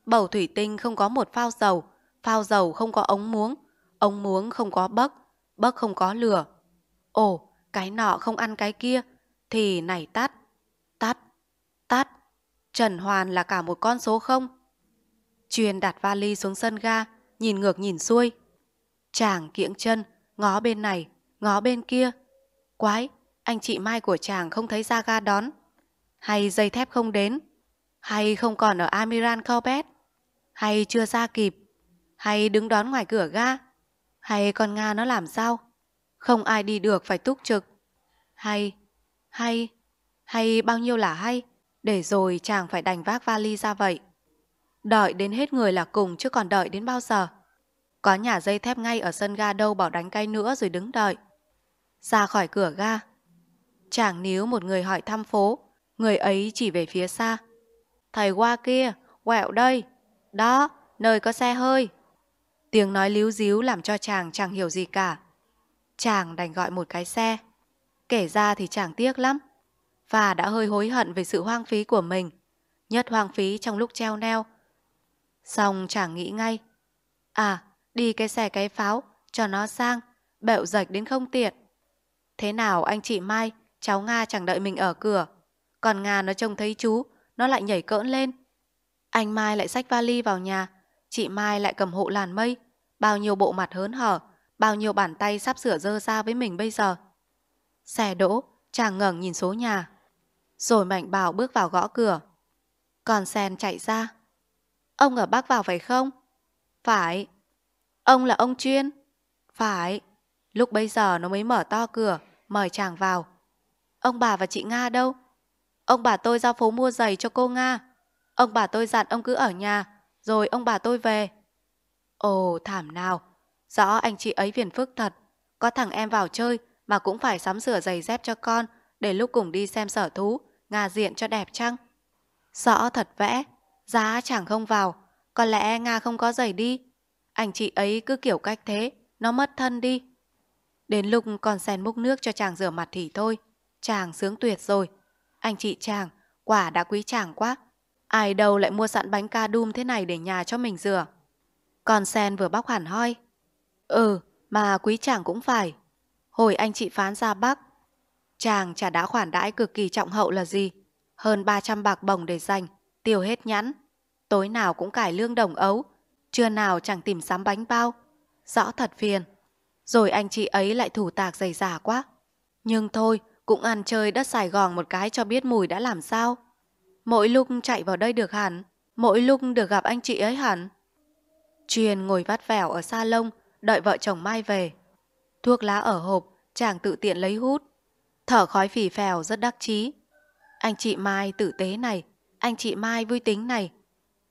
bầu thủy tinh không có một phao dầu, phao dầu không có ống muống, ống muống không có bấc, bấc không có lửa. Ồ, cái nọ không ăn cái kia, thì này tắt, tắt, tắt. Trần Hoàn là cả một con số không? Truyền đặt vali xuống sân ga, nhìn ngược nhìn xuôi. Chàng kiễng chân, ngó bên này, ngó bên kia. Quái, anh chị Mai của chàng không thấy ra ga đón. Hay dây thép không đến. Hay không còn ở Amiran Corbett. Hay chưa ra kịp. Hay đứng đón ngoài cửa ga. Hay con Nga nó làm sao? Không ai đi được phải túc trực. Hay, hay, hay bao nhiêu là hay, để rồi chàng phải đành vác vali ra vậy. Đợi đến hết người là cùng chứ còn đợi đến bao giờ. Có nhà dây thép ngay ở sân ga đâu bảo đánh cay nữa rồi đứng đợi. Ra khỏi cửa ga. Chàng níu một người hỏi thăm phố, người ấy chỉ về phía xa. Thầy qua kia, quẹo đây. Đó, nơi có xe hơi. Tiếng nói líu díu làm cho chàng chẳng hiểu gì cả chàng đành gọi một cái xe. Kể ra thì chàng tiếc lắm, và đã hơi hối hận về sự hoang phí của mình, nhất hoang phí trong lúc treo neo. Xong chàng nghĩ ngay, à, đi cái xe cái pháo, cho nó sang, bẹo rạch đến không tiện. Thế nào anh chị Mai, cháu Nga chẳng đợi mình ở cửa, còn Nga nó trông thấy chú, nó lại nhảy cỡn lên. Anh Mai lại xách vali vào nhà, chị Mai lại cầm hộ làn mây, bao nhiêu bộ mặt hớn hở, bao nhiêu bàn tay sắp sửa dơ ra với mình bây giờ. Xe đỗ, chàng ngẩng nhìn số nhà. Rồi Mạnh Bảo bước vào gõ cửa. Còn Sen chạy ra. Ông ở bác vào phải không? Phải. Ông là ông chuyên? Phải. Lúc bây giờ nó mới mở to cửa, mời chàng vào. Ông bà và chị Nga đâu? Ông bà tôi ra phố mua giày cho cô Nga. Ông bà tôi dặn ông cứ ở nhà, rồi ông bà tôi về. Ồ, thảm nào, Rõ anh chị ấy phiền phức thật. Có thằng em vào chơi mà cũng phải sắm sửa giày dép cho con để lúc cùng đi xem sở thú, ngà diện cho đẹp chăng? Rõ thật vẽ, giá chẳng không vào, có lẽ Nga không có giày đi. Anh chị ấy cứ kiểu cách thế, nó mất thân đi. Đến lúc còn sen múc nước cho chàng rửa mặt thì thôi, chàng sướng tuyệt rồi. Anh chị chàng, quả đã quý chàng quá. Ai đâu lại mua sẵn bánh ca đum thế này để nhà cho mình rửa. Còn sen vừa bóc hẳn hoi, Ừ, mà quý chàng cũng phải. Hồi anh chị phán ra Bắc, chàng trả đã khoản đãi cực kỳ trọng hậu là gì. Hơn 300 bạc bồng để dành, tiêu hết nhẵn Tối nào cũng cải lương đồng ấu, trưa nào chẳng tìm sắm bánh bao. Rõ thật phiền. Rồi anh chị ấy lại thủ tạc dày giả quá. Nhưng thôi, cũng ăn chơi đất Sài Gòn một cái cho biết mùi đã làm sao. Mỗi lúc chạy vào đây được hẳn, mỗi lúc được gặp anh chị ấy hẳn. Truyền ngồi vắt vẻo ở salon, đợi vợ chồng Mai về. Thuốc lá ở hộp, chàng tự tiện lấy hút. Thở khói phì phèo rất đắc chí. Anh chị Mai tử tế này, anh chị Mai vui tính này.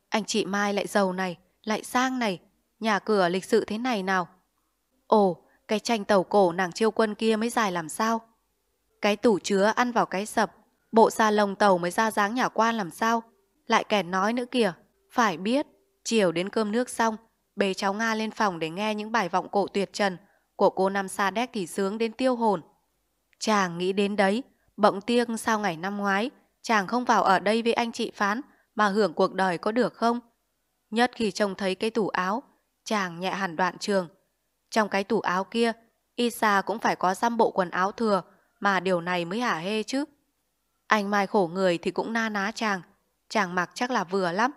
Anh chị Mai lại giàu này, lại sang này, nhà cửa lịch sự thế này nào. Ồ, cái tranh tàu cổ nàng chiêu quân kia mới dài làm sao? Cái tủ chứa ăn vào cái sập, bộ xa lồng tàu mới ra dáng nhà quan làm sao? Lại kẻ nói nữa kìa, phải biết, chiều đến cơm nước xong, bế cháu Nga lên phòng để nghe những bài vọng cổ tuyệt trần của cô năm Sa Đéc thì sướng đến tiêu hồn. Chàng nghĩ đến đấy, bỗng tiêng sau ngày năm ngoái, chàng không vào ở đây với anh chị Phán mà hưởng cuộc đời có được không? Nhất khi trông thấy cái tủ áo, chàng nhẹ hẳn đoạn trường. Trong cái tủ áo kia, Isa cũng phải có dăm bộ quần áo thừa mà điều này mới hả hê chứ. Anh Mai khổ người thì cũng na ná chàng, chàng mặc chắc là vừa lắm.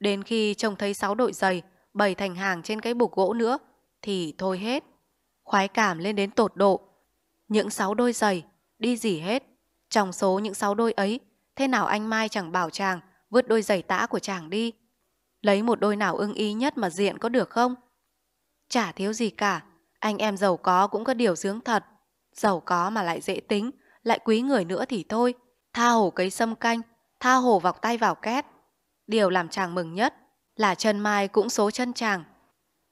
Đến khi trông thấy sáu đội giày bày thành hàng trên cái bục gỗ nữa thì thôi hết. Khoái cảm lên đến tột độ. Những sáu đôi giày, đi gì hết. Trong số những sáu đôi ấy, thế nào anh Mai chẳng bảo chàng vứt đôi giày tã của chàng đi. Lấy một đôi nào ưng ý nhất mà diện có được không? Chả thiếu gì cả, anh em giàu có cũng có điều sướng thật. Giàu có mà lại dễ tính, lại quý người nữa thì thôi. Tha hồ cấy xâm canh, tha hồ vọc tay vào két. Điều làm chàng mừng nhất là chân Mai cũng số chân chàng.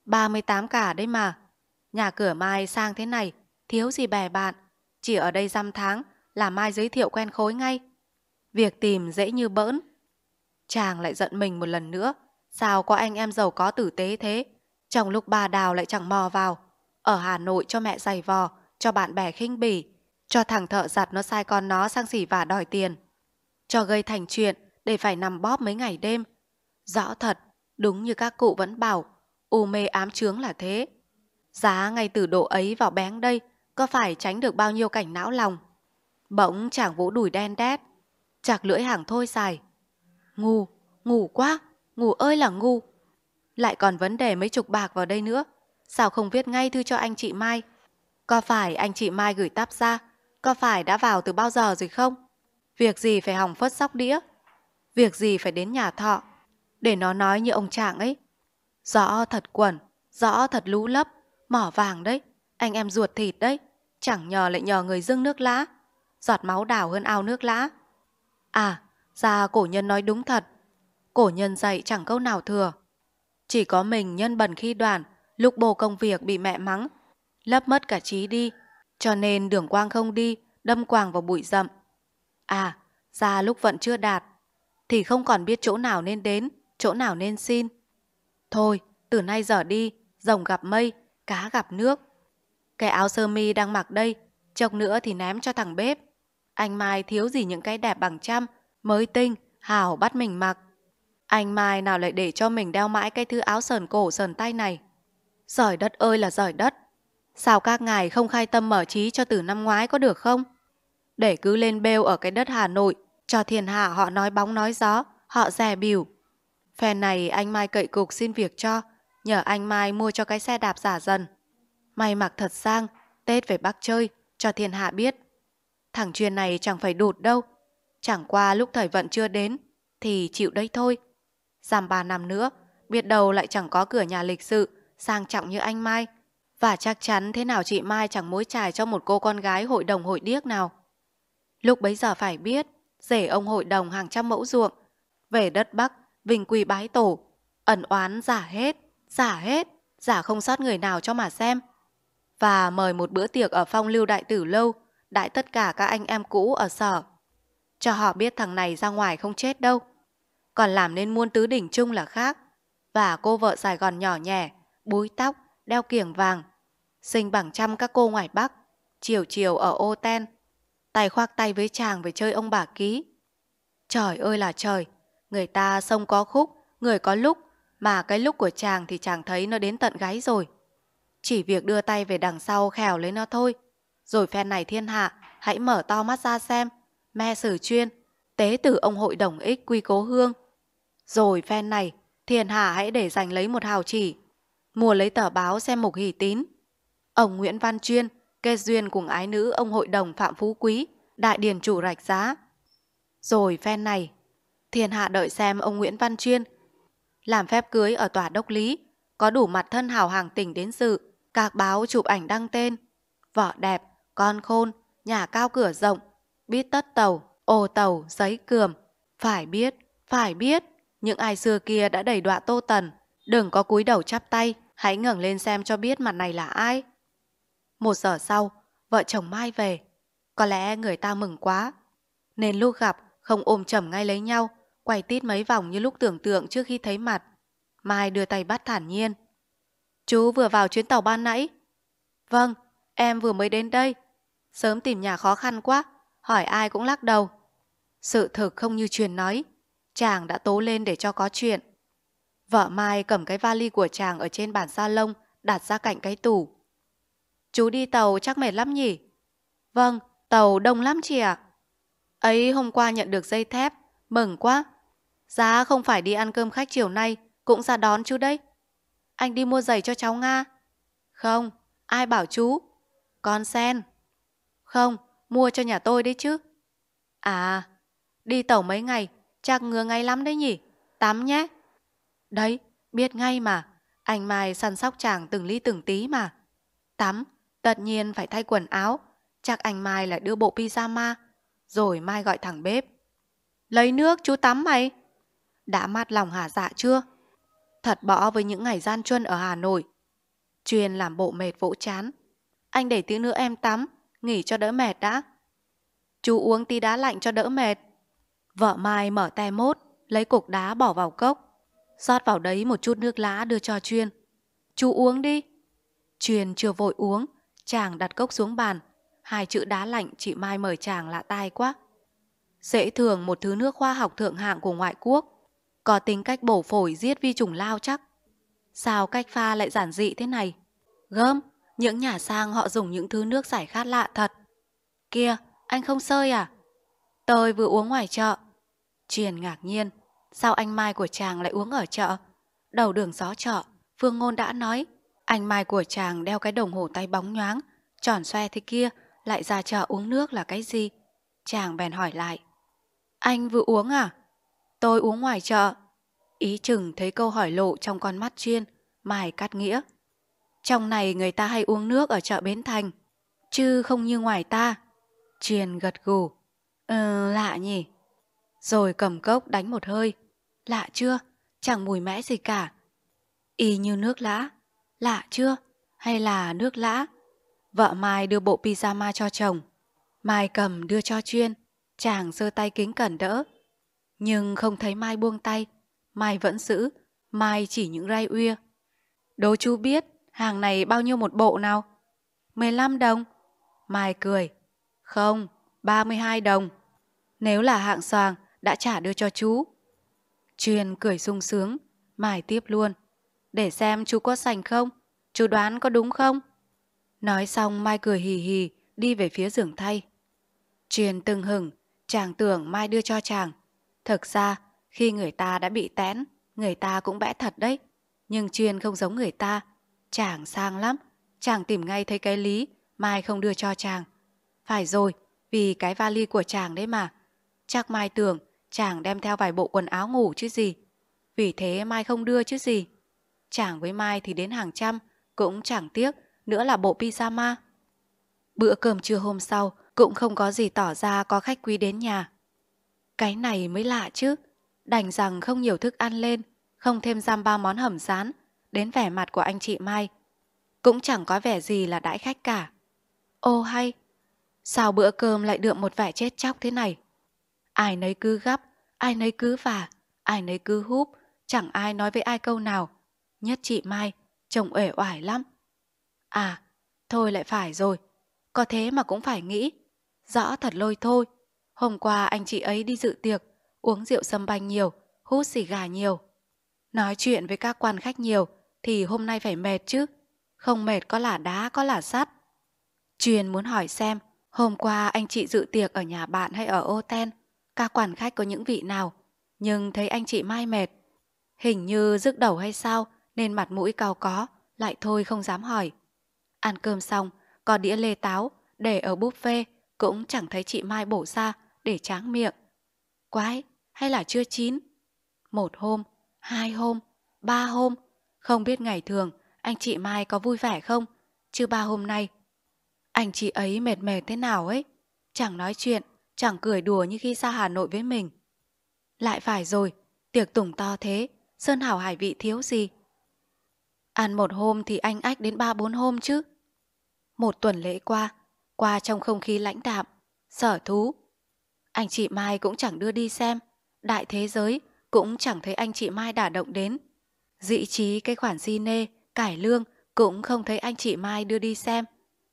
38 cả đấy mà. Nhà cửa Mai sang thế này, thiếu gì bè bạn. Chỉ ở đây dăm tháng là Mai giới thiệu quen khối ngay. Việc tìm dễ như bỡn. Chàng lại giận mình một lần nữa. Sao có anh em giàu có tử tế thế? Trong lúc bà đào lại chẳng mò vào. Ở Hà Nội cho mẹ giày vò, cho bạn bè khinh bỉ, cho thằng thợ giặt nó sai con nó sang xỉ và đòi tiền. Cho gây thành chuyện để phải nằm bóp mấy ngày đêm. Rõ thật, Đúng như các cụ vẫn bảo, u mê ám chướng là thế. Giá ngay từ độ ấy vào bén đây, có phải tránh được bao nhiêu cảnh não lòng. Bỗng chàng vũ đùi đen đét, chạc lưỡi hàng thôi xài Ngu, ngủ quá, ngủ ơi là ngu. Lại còn vấn đề mấy chục bạc vào đây nữa. Sao không viết ngay thư cho anh chị Mai? Có phải anh chị Mai gửi táp ra? Có phải đã vào từ bao giờ rồi không? Việc gì phải hỏng phất sóc đĩa? Việc gì phải đến nhà thọ? để nó nói như ông Trạng ấy. Rõ thật quẩn, rõ thật lũ lấp, mỏ vàng đấy, anh em ruột thịt đấy, chẳng nhờ lại nhờ người dưng nước lã, giọt máu đảo hơn ao nước lã. À, ra cổ nhân nói đúng thật, cổ nhân dạy chẳng câu nào thừa. Chỉ có mình nhân bần khi đoàn, lúc bồ công việc bị mẹ mắng, lấp mất cả trí đi, cho nên đường quang không đi, đâm quàng vào bụi rậm. À, ra lúc vận chưa đạt, thì không còn biết chỗ nào nên đến, chỗ nào nên xin. Thôi, từ nay giờ đi, rồng gặp mây, cá gặp nước. Cái áo sơ mi đang mặc đây, chọc nữa thì ném cho thằng bếp. Anh Mai thiếu gì những cái đẹp bằng trăm, mới tinh, hảo bắt mình mặc. Anh Mai nào lại để cho mình đeo mãi cái thứ áo sờn cổ sờn tay này. Giỏi đất ơi là giỏi đất. Sao các ngài không khai tâm mở trí cho từ năm ngoái có được không? Để cứ lên bêu ở cái đất Hà Nội, cho thiên hạ họ nói bóng nói gió, họ dè bỉu Phen này anh Mai cậy cục xin việc cho, nhờ anh Mai mua cho cái xe đạp giả dần. May mặc thật sang, Tết về Bắc chơi, cho thiên hạ biết. Thằng chuyên này chẳng phải đụt đâu. Chẳng qua lúc thời vận chưa đến, thì chịu đấy thôi. Giảm ba năm nữa, biết đâu lại chẳng có cửa nhà lịch sự, sang trọng như anh Mai. Và chắc chắn thế nào chị Mai chẳng mối trải cho một cô con gái hội đồng hội điếc nào. Lúc bấy giờ phải biết, rể ông hội đồng hàng trăm mẫu ruộng, về đất Bắc vinh quy bái tổ, ẩn oán giả hết, giả hết, giả không sót người nào cho mà xem. Và mời một bữa tiệc ở phong lưu đại tử lâu, đại tất cả các anh em cũ ở sở. Cho họ biết thằng này ra ngoài không chết đâu. Còn làm nên muôn tứ đỉnh chung là khác. Và cô vợ Sài Gòn nhỏ nhẹ, búi tóc, đeo kiểng vàng. Sinh bằng trăm các cô ngoài Bắc, chiều chiều ở ô ten. Tay khoác tay với chàng về chơi ông bà ký. Trời ơi là trời! Người ta sông có khúc, người có lúc, mà cái lúc của chàng thì chàng thấy nó đến tận gáy rồi. Chỉ việc đưa tay về đằng sau khèo lấy nó thôi. Rồi phen này thiên hạ, hãy mở to mắt ra xem. Me sử chuyên, tế tử ông hội đồng ích quy cố hương. Rồi phen này, thiên hạ hãy để giành lấy một hào chỉ. mùa lấy tờ báo xem mục hỷ tín. Ông Nguyễn Văn Chuyên, kê duyên cùng ái nữ ông hội đồng Phạm Phú Quý, đại điền chủ rạch giá. Rồi phen này, Thiên hạ đợi xem ông Nguyễn Văn Chuyên làm phép cưới ở tòa đốc lý, có đủ mặt thân hào hàng tỉnh đến sự, các báo chụp ảnh đăng tên. vợ đẹp, con khôn, nhà cao cửa rộng, biết tất tàu, ô tàu, giấy cườm. Phải biết, phải biết, những ai xưa kia đã đầy đọa tô tần, đừng có cúi đầu chắp tay, hãy ngẩng lên xem cho biết mặt này là ai. Một giờ sau, vợ chồng Mai về. Có lẽ người ta mừng quá, nên lúc gặp không ôm chầm ngay lấy nhau quay tít mấy vòng như lúc tưởng tượng trước khi thấy mặt. Mai đưa tay bắt thản nhiên. Chú vừa vào chuyến tàu ban nãy. Vâng, em vừa mới đến đây. Sớm tìm nhà khó khăn quá, hỏi ai cũng lắc đầu. Sự thực không như truyền nói, chàng đã tố lên để cho có chuyện. Vợ Mai cầm cái vali của chàng ở trên bàn lông đặt ra cạnh cái tủ. Chú đi tàu chắc mệt lắm nhỉ? Vâng, tàu đông lắm chị ạ. À? Ấy hôm qua nhận được dây thép, mừng quá, Giá không phải đi ăn cơm khách chiều nay, cũng ra đón chú đấy. Anh đi mua giày cho cháu Nga. Không, ai bảo chú? Con sen. Không, mua cho nhà tôi đấy chứ. À, đi tàu mấy ngày, chắc ngừa ngay lắm đấy nhỉ. Tắm nhé. Đấy, biết ngay mà. Anh Mai săn sóc chàng từng ly từng tí mà. Tắm, tất nhiên phải thay quần áo. Chắc anh Mai lại đưa bộ pyjama. Rồi Mai gọi thẳng bếp. Lấy nước chú tắm mày đã mát lòng hà dạ chưa? Thật bỏ với những ngày gian truân ở Hà Nội. Chuyên làm bộ mệt vỗ chán. Anh để tí nữa em tắm, nghỉ cho đỡ mệt đã. Chú uống tí đá lạnh cho đỡ mệt. Vợ Mai mở tay mốt, lấy cục đá bỏ vào cốc. Xót vào đấy một chút nước lá đưa cho Chuyên. Chú uống đi. Chuyên chưa vội uống, chàng đặt cốc xuống bàn. Hai chữ đá lạnh chị Mai mời chàng lạ tai quá. Dễ thường một thứ nước khoa học thượng hạng của ngoại quốc có tính cách bổ phổi giết vi trùng lao chắc. Sao cách pha lại giản dị thế này? Gớm, những nhà sang họ dùng những thứ nước giải khát lạ thật. Kia, anh không sơi à? Tôi vừa uống ngoài chợ. Truyền ngạc nhiên, sao anh Mai của chàng lại uống ở chợ? Đầu đường gió chợ, Phương Ngôn đã nói, anh Mai của chàng đeo cái đồng hồ tay bóng nhoáng, tròn xoe thế kia, lại ra chợ uống nước là cái gì? Chàng bèn hỏi lại. Anh vừa uống à? Tôi uống ngoài chợ. Ý chừng thấy câu hỏi lộ trong con mắt chuyên, mài cắt nghĩa. Trong này người ta hay uống nước ở chợ Bến Thành, chứ không như ngoài ta. chuyên gật gù. Ừ, lạ nhỉ. Rồi cầm cốc đánh một hơi. Lạ chưa? Chẳng mùi mẽ gì cả. Y như nước lã. Lạ chưa? Hay là nước lã? Vợ Mai đưa bộ pyjama cho chồng. Mai cầm đưa cho chuyên. Chàng giơ tay kính cẩn đỡ. Nhưng không thấy Mai buông tay, Mai vẫn giữ, Mai chỉ những rai uya. Đố chú biết hàng này bao nhiêu một bộ nào? 15 đồng. Mai cười. Không, 32 đồng. Nếu là hạng soàng, đã trả đưa cho chú. Truyền cười sung sướng, Mai tiếp luôn. Để xem chú có sành không, chú đoán có đúng không? Nói xong Mai cười hì hì, đi về phía giường thay. Truyền từng hừng, chàng tưởng Mai đưa cho chàng, Thực ra, khi người ta đã bị tẽn, người ta cũng bẽ thật đấy. Nhưng chuyên không giống người ta. Chàng sang lắm, chàng tìm ngay thấy cái lý, mai không đưa cho chàng. Phải rồi, vì cái vali của chàng đấy mà. Chắc mai tưởng chàng đem theo vài bộ quần áo ngủ chứ gì. Vì thế mai không đưa chứ gì. Chàng với mai thì đến hàng trăm, cũng chẳng tiếc, nữa là bộ pyjama. Bữa cơm trưa hôm sau cũng không có gì tỏ ra có khách quý đến nhà. Cái này mới lạ chứ. Đành rằng không nhiều thức ăn lên, không thêm giam ba món hầm rán, đến vẻ mặt của anh chị Mai. Cũng chẳng có vẻ gì là đãi khách cả. Ô hay, sao bữa cơm lại được một vẻ chết chóc thế này? Ai nấy cứ gấp, ai nấy cứ vả, ai nấy cứ húp, chẳng ai nói với ai câu nào. Nhất chị Mai, chồng uể oải lắm. À, thôi lại phải rồi, có thế mà cũng phải nghĩ. Rõ thật lôi thôi. Hôm qua anh chị ấy đi dự tiệc, uống rượu sâm banh nhiều, hút xì gà nhiều. Nói chuyện với các quan khách nhiều thì hôm nay phải mệt chứ. Không mệt có là đá có là sắt. Truyền muốn hỏi xem hôm qua anh chị dự tiệc ở nhà bạn hay ở ô ten, các quản khách có những vị nào, nhưng thấy anh chị mai mệt. Hình như rước đầu hay sao nên mặt mũi cao có, lại thôi không dám hỏi. Ăn cơm xong, có đĩa lê táo, để ở buffet cũng chẳng thấy chị Mai bổ ra để tráng miệng. Quái, hay là chưa chín? Một hôm, hai hôm, ba hôm, không biết ngày thường anh chị Mai có vui vẻ không, chứ ba hôm nay. Anh chị ấy mệt mệt thế nào ấy, chẳng nói chuyện, chẳng cười đùa như khi ra Hà Nội với mình. Lại phải rồi, tiệc tùng to thế, Sơn Hảo Hải vị thiếu gì? Ăn một hôm thì anh ách đến ba bốn hôm chứ. Một tuần lễ qua, qua trong không khí lãnh đạm, sở thú, anh chị Mai cũng chẳng đưa đi xem, đại thế giới cũng chẳng thấy anh chị Mai đả động đến. Dĩ trí cái khoản di nê, cải lương cũng không thấy anh chị Mai đưa đi xem.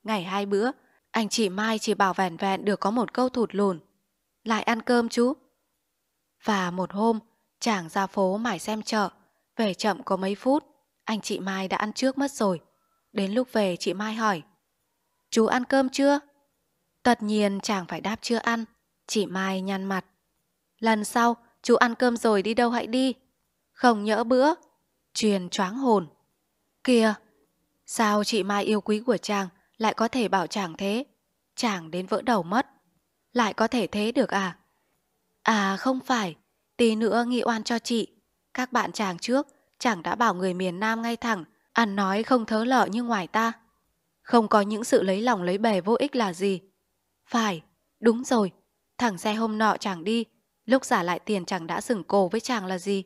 Ngày hai bữa, anh chị Mai chỉ bảo vẻn vẹn được có một câu thụt lùn. Lại ăn cơm chú. Và một hôm, chàng ra phố mải xem chợ, về chậm có mấy phút, anh chị Mai đã ăn trước mất rồi. Đến lúc về chị Mai hỏi, chú ăn cơm chưa? Tất nhiên chàng phải đáp chưa ăn, Chị Mai nhăn mặt. Lần sau, chú ăn cơm rồi đi đâu hãy đi. Không nhỡ bữa. Truyền choáng hồn. Kìa, sao chị Mai yêu quý của chàng lại có thể bảo chàng thế? Chàng đến vỡ đầu mất. Lại có thể thế được à? À không phải, tí nữa nghi oan cho chị. Các bạn chàng trước, chàng đã bảo người miền Nam ngay thẳng, ăn nói không thớ lợ như ngoài ta. Không có những sự lấy lòng lấy bề vô ích là gì. Phải, đúng rồi, Thằng xe hôm nọ chàng đi, lúc giả lại tiền chàng đã sừng cổ với chàng là gì.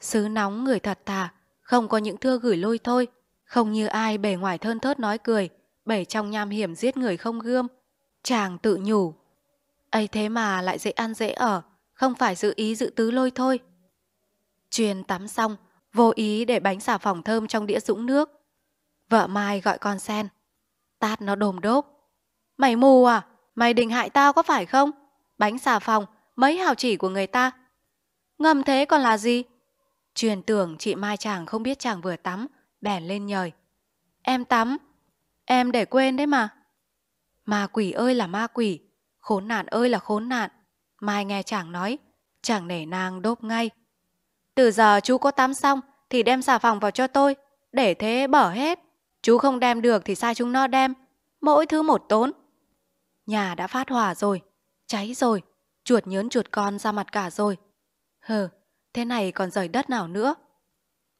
Sứ nóng người thật thà, không có những thưa gửi lôi thôi, không như ai bề ngoài thơn thớt nói cười, bể trong nham hiểm giết người không gươm. Chàng tự nhủ. ấy thế mà lại dễ ăn dễ ở, không phải dự ý dự tứ lôi thôi. Truyền tắm xong, vô ý để bánh xà phòng thơm trong đĩa dũng nước. Vợ Mai gọi con sen. Tát nó đồm đốp. Mày mù à? Mày định hại tao có phải không? Bánh xà phòng, mấy hào chỉ của người ta. Ngầm thế còn là gì? Truyền tưởng chị Mai chàng không biết chàng vừa tắm, bèn lên nhời. Em tắm, em để quên đấy mà. Ma quỷ ơi là ma quỷ, khốn nạn ơi là khốn nạn. Mai nghe chàng nói, chàng nể nang đốp ngay. Từ giờ chú có tắm xong thì đem xà phòng vào cho tôi, để thế bỏ hết. Chú không đem được thì sai chúng nó đem, mỗi thứ một tốn. Nhà đã phát hỏa rồi, cháy rồi, chuột nhớn chuột con ra mặt cả rồi. Hừ, thế này còn rời đất nào nữa.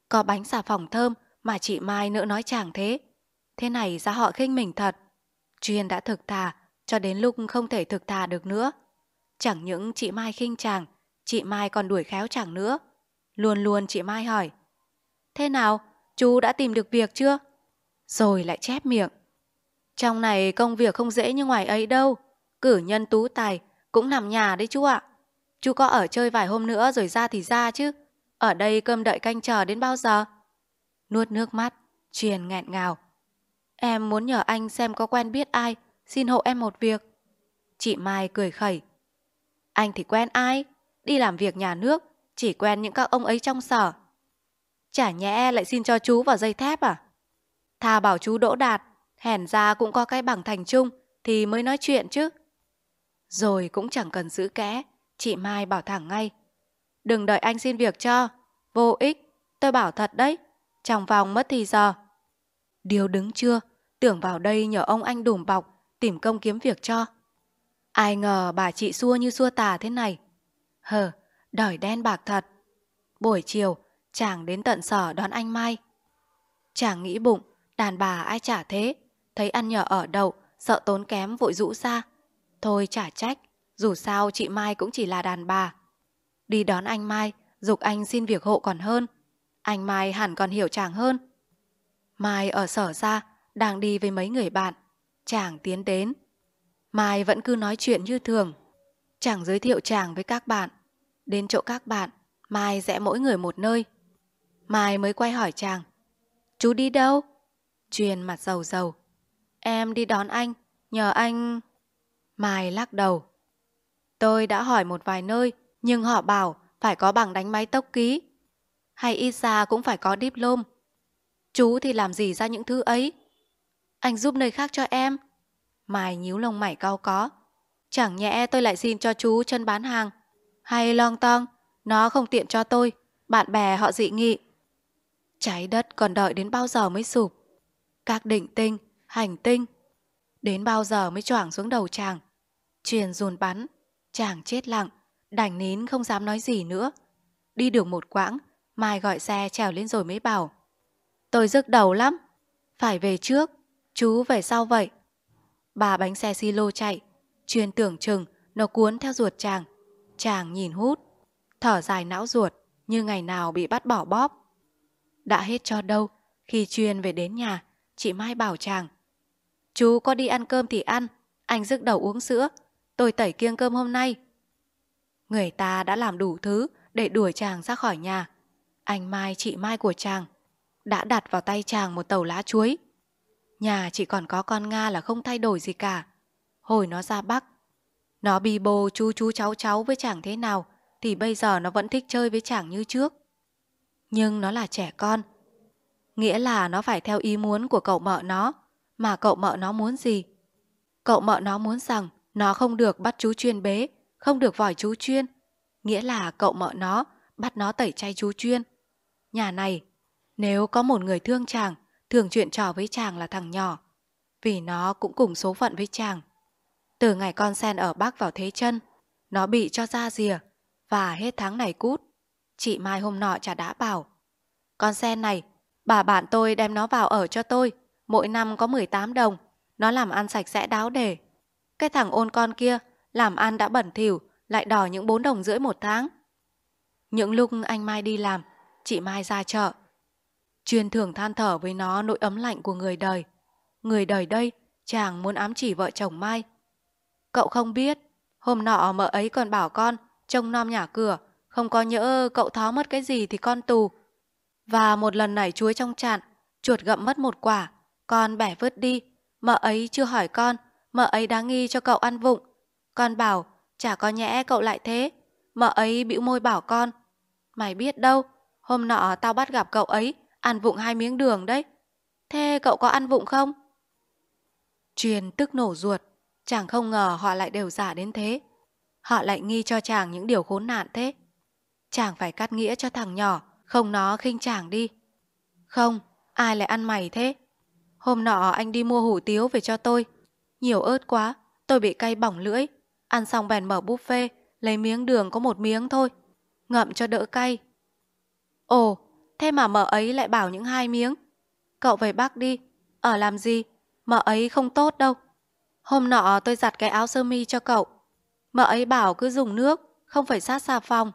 Có bánh xà phòng thơm mà chị Mai nữa nói chàng thế. Thế này ra họ khinh mình thật. Chuyên đã thực thà, cho đến lúc không thể thực thà được nữa. Chẳng những chị Mai khinh chàng, chị Mai còn đuổi khéo chàng nữa. Luôn luôn chị Mai hỏi, thế nào, chú đã tìm được việc chưa? Rồi lại chép miệng. Trong này công việc không dễ như ngoài ấy đâu. Cử nhân tú tài cũng nằm nhà đấy chú ạ. Chú có ở chơi vài hôm nữa rồi ra thì ra chứ. Ở đây cơm đợi canh chờ đến bao giờ? Nuốt nước mắt, truyền nghẹn ngào. Em muốn nhờ anh xem có quen biết ai, xin hộ em một việc. Chị Mai cười khẩy. Anh thì quen ai? Đi làm việc nhà nước, chỉ quen những các ông ấy trong sở. Chả nhẽ lại xin cho chú vào dây thép à? Thà bảo chú đỗ đạt, Hèn ra cũng có cái bằng thành chung thì mới nói chuyện chứ. Rồi cũng chẳng cần giữ kẽ, chị Mai bảo thẳng ngay. Đừng đợi anh xin việc cho, vô ích, tôi bảo thật đấy, trong vòng mất thì giờ. Điều đứng chưa, tưởng vào đây nhờ ông anh đùm bọc, tìm công kiếm việc cho. Ai ngờ bà chị xua như xua tà thế này. Hờ, đời đen bạc thật. Buổi chiều, chàng đến tận sở đón anh Mai. Chàng nghĩ bụng, đàn bà ai trả thế, thấy ăn nhờ ở đậu, sợ tốn kém vội rũ ra. Thôi chả trách, dù sao chị Mai cũng chỉ là đàn bà. Đi đón anh Mai, dục anh xin việc hộ còn hơn. Anh Mai hẳn còn hiểu chàng hơn. Mai ở sở ra, đang đi với mấy người bạn. Chàng tiến đến. Mai vẫn cứ nói chuyện như thường. Chàng giới thiệu chàng với các bạn. Đến chỗ các bạn, Mai rẽ mỗi người một nơi. Mai mới quay hỏi chàng. Chú đi đâu? Truyền mặt dầu dầu. Em đi đón anh, nhờ anh... Mai lắc đầu. Tôi đã hỏi một vài nơi, nhưng họ bảo phải có bằng đánh máy tốc ký. Hay isa cũng phải có lôm Chú thì làm gì ra những thứ ấy? Anh giúp nơi khác cho em. Mai nhíu lông mày cao có. Chẳng nhẽ tôi lại xin cho chú chân bán hàng. Hay long tong, nó không tiện cho tôi. Bạn bè họ dị nghị. Trái đất còn đợi đến bao giờ mới sụp. Các định tinh hành tinh. Đến bao giờ mới choảng xuống đầu chàng? Truyền dồn bắn, chàng chết lặng, đành nín không dám nói gì nữa. Đi được một quãng, Mai gọi xe trèo lên rồi mới bảo. Tôi rực đầu lắm, phải về trước, chú về sau vậy. Bà bánh xe xi lô chạy, truyền tưởng chừng nó cuốn theo ruột chàng. Chàng nhìn hút, thở dài não ruột như ngày nào bị bắt bỏ bóp. Đã hết cho đâu, khi truyền về đến nhà, chị Mai bảo chàng. Chú có đi ăn cơm thì ăn, anh rước đầu uống sữa, tôi tẩy kiêng cơm hôm nay. Người ta đã làm đủ thứ để đuổi chàng ra khỏi nhà. Anh Mai chị Mai của chàng đã đặt vào tay chàng một tàu lá chuối. Nhà chỉ còn có con Nga là không thay đổi gì cả. Hồi nó ra Bắc, nó bì bồ chú chú cháu cháu với chàng thế nào thì bây giờ nó vẫn thích chơi với chàng như trước. Nhưng nó là trẻ con, nghĩa là nó phải theo ý muốn của cậu mợ nó mà cậu mợ nó muốn gì. Cậu mợ nó muốn rằng nó không được bắt chú chuyên bế, không được vòi chú chuyên, nghĩa là cậu mợ nó bắt nó tẩy chay chú chuyên. Nhà này, nếu có một người thương chàng, thường chuyện trò với chàng là thằng nhỏ, vì nó cũng cùng số phận với chàng. Từ ngày con sen ở Bắc vào thế chân, nó bị cho ra rìa, và hết tháng này cút. Chị Mai hôm nọ chả đã bảo, con sen này, bà bạn tôi đem nó vào ở cho tôi, mỗi năm có 18 đồng, nó làm ăn sạch sẽ đáo để. Cái thằng ôn con kia, làm ăn đã bẩn thỉu lại đòi những 4 đồng rưỡi một tháng. Những lúc anh Mai đi làm, chị Mai ra chợ. Chuyên thường than thở với nó nỗi ấm lạnh của người đời. Người đời đây, chàng muốn ám chỉ vợ chồng Mai. Cậu không biết, hôm nọ mợ ấy còn bảo con, trông nom nhà cửa, không có nhỡ cậu tháo mất cái gì thì con tù. Và một lần nảy chuối trong chạn, chuột gậm mất một quả, con bẻ vứt đi, mợ ấy chưa hỏi con, mợ ấy đáng nghi cho cậu ăn vụng. Con bảo, chả có nhẽ cậu lại thế. Mợ ấy bĩu môi bảo con. Mày biết đâu, hôm nọ tao bắt gặp cậu ấy, ăn vụng hai miếng đường đấy. Thế cậu có ăn vụng không? Truyền tức nổ ruột, chàng không ngờ họ lại đều giả đến thế. Họ lại nghi cho chàng những điều khốn nạn thế. Chàng phải cắt nghĩa cho thằng nhỏ, không nó khinh chàng đi. Không, ai lại ăn mày thế? Hôm nọ anh đi mua hủ tiếu về cho tôi. Nhiều ớt quá, tôi bị cay bỏng lưỡi. Ăn xong bèn mở buffet, lấy miếng đường có một miếng thôi. Ngậm cho đỡ cay. Ồ, thế mà mợ ấy lại bảo những hai miếng. Cậu về bác đi, ở làm gì? Mợ ấy không tốt đâu. Hôm nọ tôi giặt cái áo sơ mi cho cậu. Mợ ấy bảo cứ dùng nước, không phải sát xà phòng.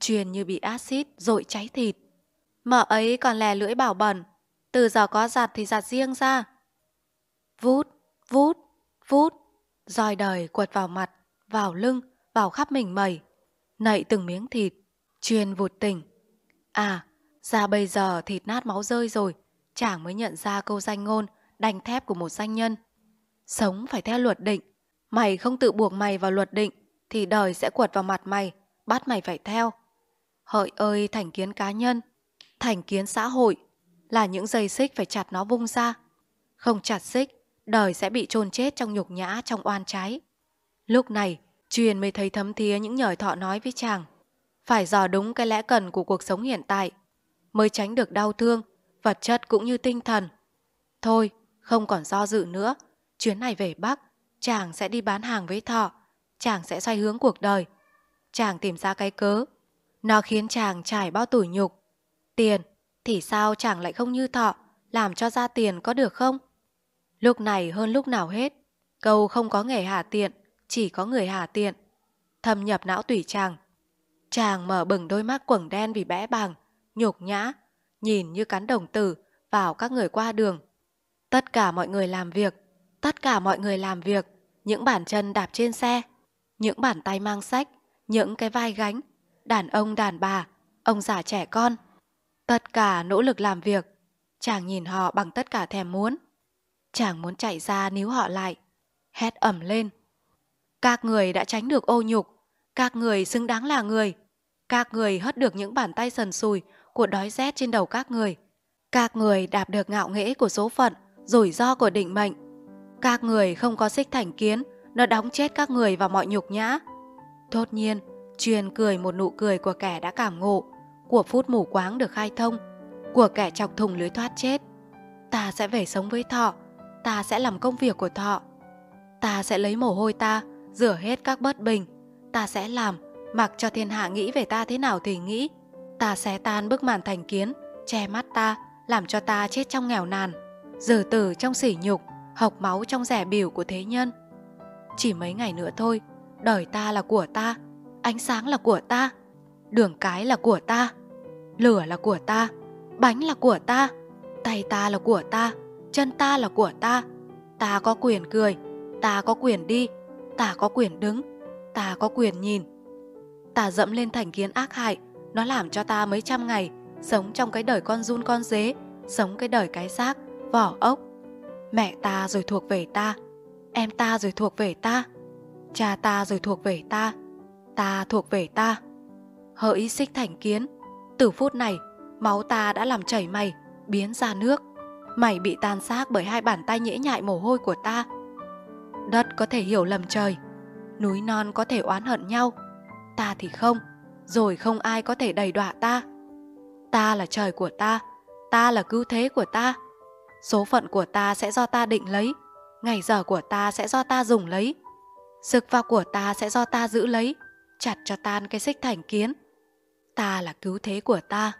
Truyền như bị axit rội cháy thịt. Mợ ấy còn lè lưỡi bảo bẩn, từ giờ có giặt thì giặt riêng ra. Vút, vút, vút, roi đời quật vào mặt, vào lưng, vào khắp mình mẩy, nậy từng miếng thịt, truyền vụt tỉnh. À, ra bây giờ thịt nát máu rơi rồi, chàng mới nhận ra câu danh ngôn, đành thép của một danh nhân. Sống phải theo luật định, mày không tự buộc mày vào luật định, thì đời sẽ quật vào mặt mày, bắt mày phải theo. Hợi ơi thành kiến cá nhân, thành kiến xã hội, là những dây xích phải chặt nó bung ra. Không chặt xích, đời sẽ bị chôn chết trong nhục nhã, trong oan trái. Lúc này, Truyền mới thấy thấm thía những lời thọ nói với chàng. Phải dò đúng cái lẽ cần của cuộc sống hiện tại, mới tránh được đau thương, vật chất cũng như tinh thần. Thôi, không còn do dự nữa, chuyến này về Bắc, chàng sẽ đi bán hàng với thọ, chàng sẽ xoay hướng cuộc đời. Chàng tìm ra cái cớ, nó khiến chàng trải bao tủi nhục. Tiền, thì sao chàng lại không như thọ, làm cho ra tiền có được không? Lúc này hơn lúc nào hết, câu không có nghề hà tiện, chỉ có người hà tiện. Thâm nhập não tủy chàng. Chàng mở bừng đôi mắt quẩn đen vì bẽ bàng, nhục nhã, nhìn như cắn đồng tử vào các người qua đường. Tất cả mọi người làm việc, tất cả mọi người làm việc, những bàn chân đạp trên xe, những bàn tay mang sách, những cái vai gánh, đàn ông đàn bà, ông già trẻ con. Tất cả nỗ lực làm việc, chàng nhìn họ bằng tất cả thèm muốn. Chàng muốn chạy ra níu họ lại, hét ẩm lên. Các người đã tránh được ô nhục, các người xứng đáng là người. Các người hất được những bàn tay sần sùi của đói rét trên đầu các người. Các người đạp được ngạo nghễ của số phận, rủi ro của định mệnh. Các người không có xích thành kiến, nó đóng chết các người vào mọi nhục nhã. Thốt nhiên, truyền cười một nụ cười của kẻ đã cảm ngộ của phút mù quáng được khai thông, của kẻ chọc thùng lưới thoát chết. Ta sẽ về sống với thọ, ta sẽ làm công việc của thọ. Ta sẽ lấy mồ hôi ta, rửa hết các bất bình. Ta sẽ làm, mặc cho thiên hạ nghĩ về ta thế nào thì nghĩ. Ta sẽ tan bức màn thành kiến, che mắt ta, làm cho ta chết trong nghèo nàn. Giờ tử trong sỉ nhục, học máu trong rẻ biểu của thế nhân. Chỉ mấy ngày nữa thôi, đời ta là của ta, ánh sáng là của ta đường cái là của ta, lửa là của ta, bánh là của ta, tay ta là của ta, chân ta là của ta, ta có quyền cười, ta có quyền đi, ta có quyền đứng, ta có quyền nhìn. Ta dẫm lên thành kiến ác hại, nó làm cho ta mấy trăm ngày, sống trong cái đời con run con dế, sống cái đời cái xác, vỏ ốc. Mẹ ta rồi thuộc về ta, em ta rồi thuộc về ta, cha ta rồi thuộc về ta, ta thuộc về ta hỡi xích thành kiến, từ phút này, máu ta đã làm chảy mày, biến ra nước. Mày bị tan xác bởi hai bàn tay nhễ nhại mồ hôi của ta. Đất có thể hiểu lầm trời, núi non có thể oán hận nhau, ta thì không, rồi không ai có thể đầy đọa ta. Ta là trời của ta, ta là cứu thế của ta. Số phận của ta sẽ do ta định lấy, ngày giờ của ta sẽ do ta dùng lấy. Sức vào của ta sẽ do ta giữ lấy, chặt cho tan cái xích thành kiến – ta là cứu thế của ta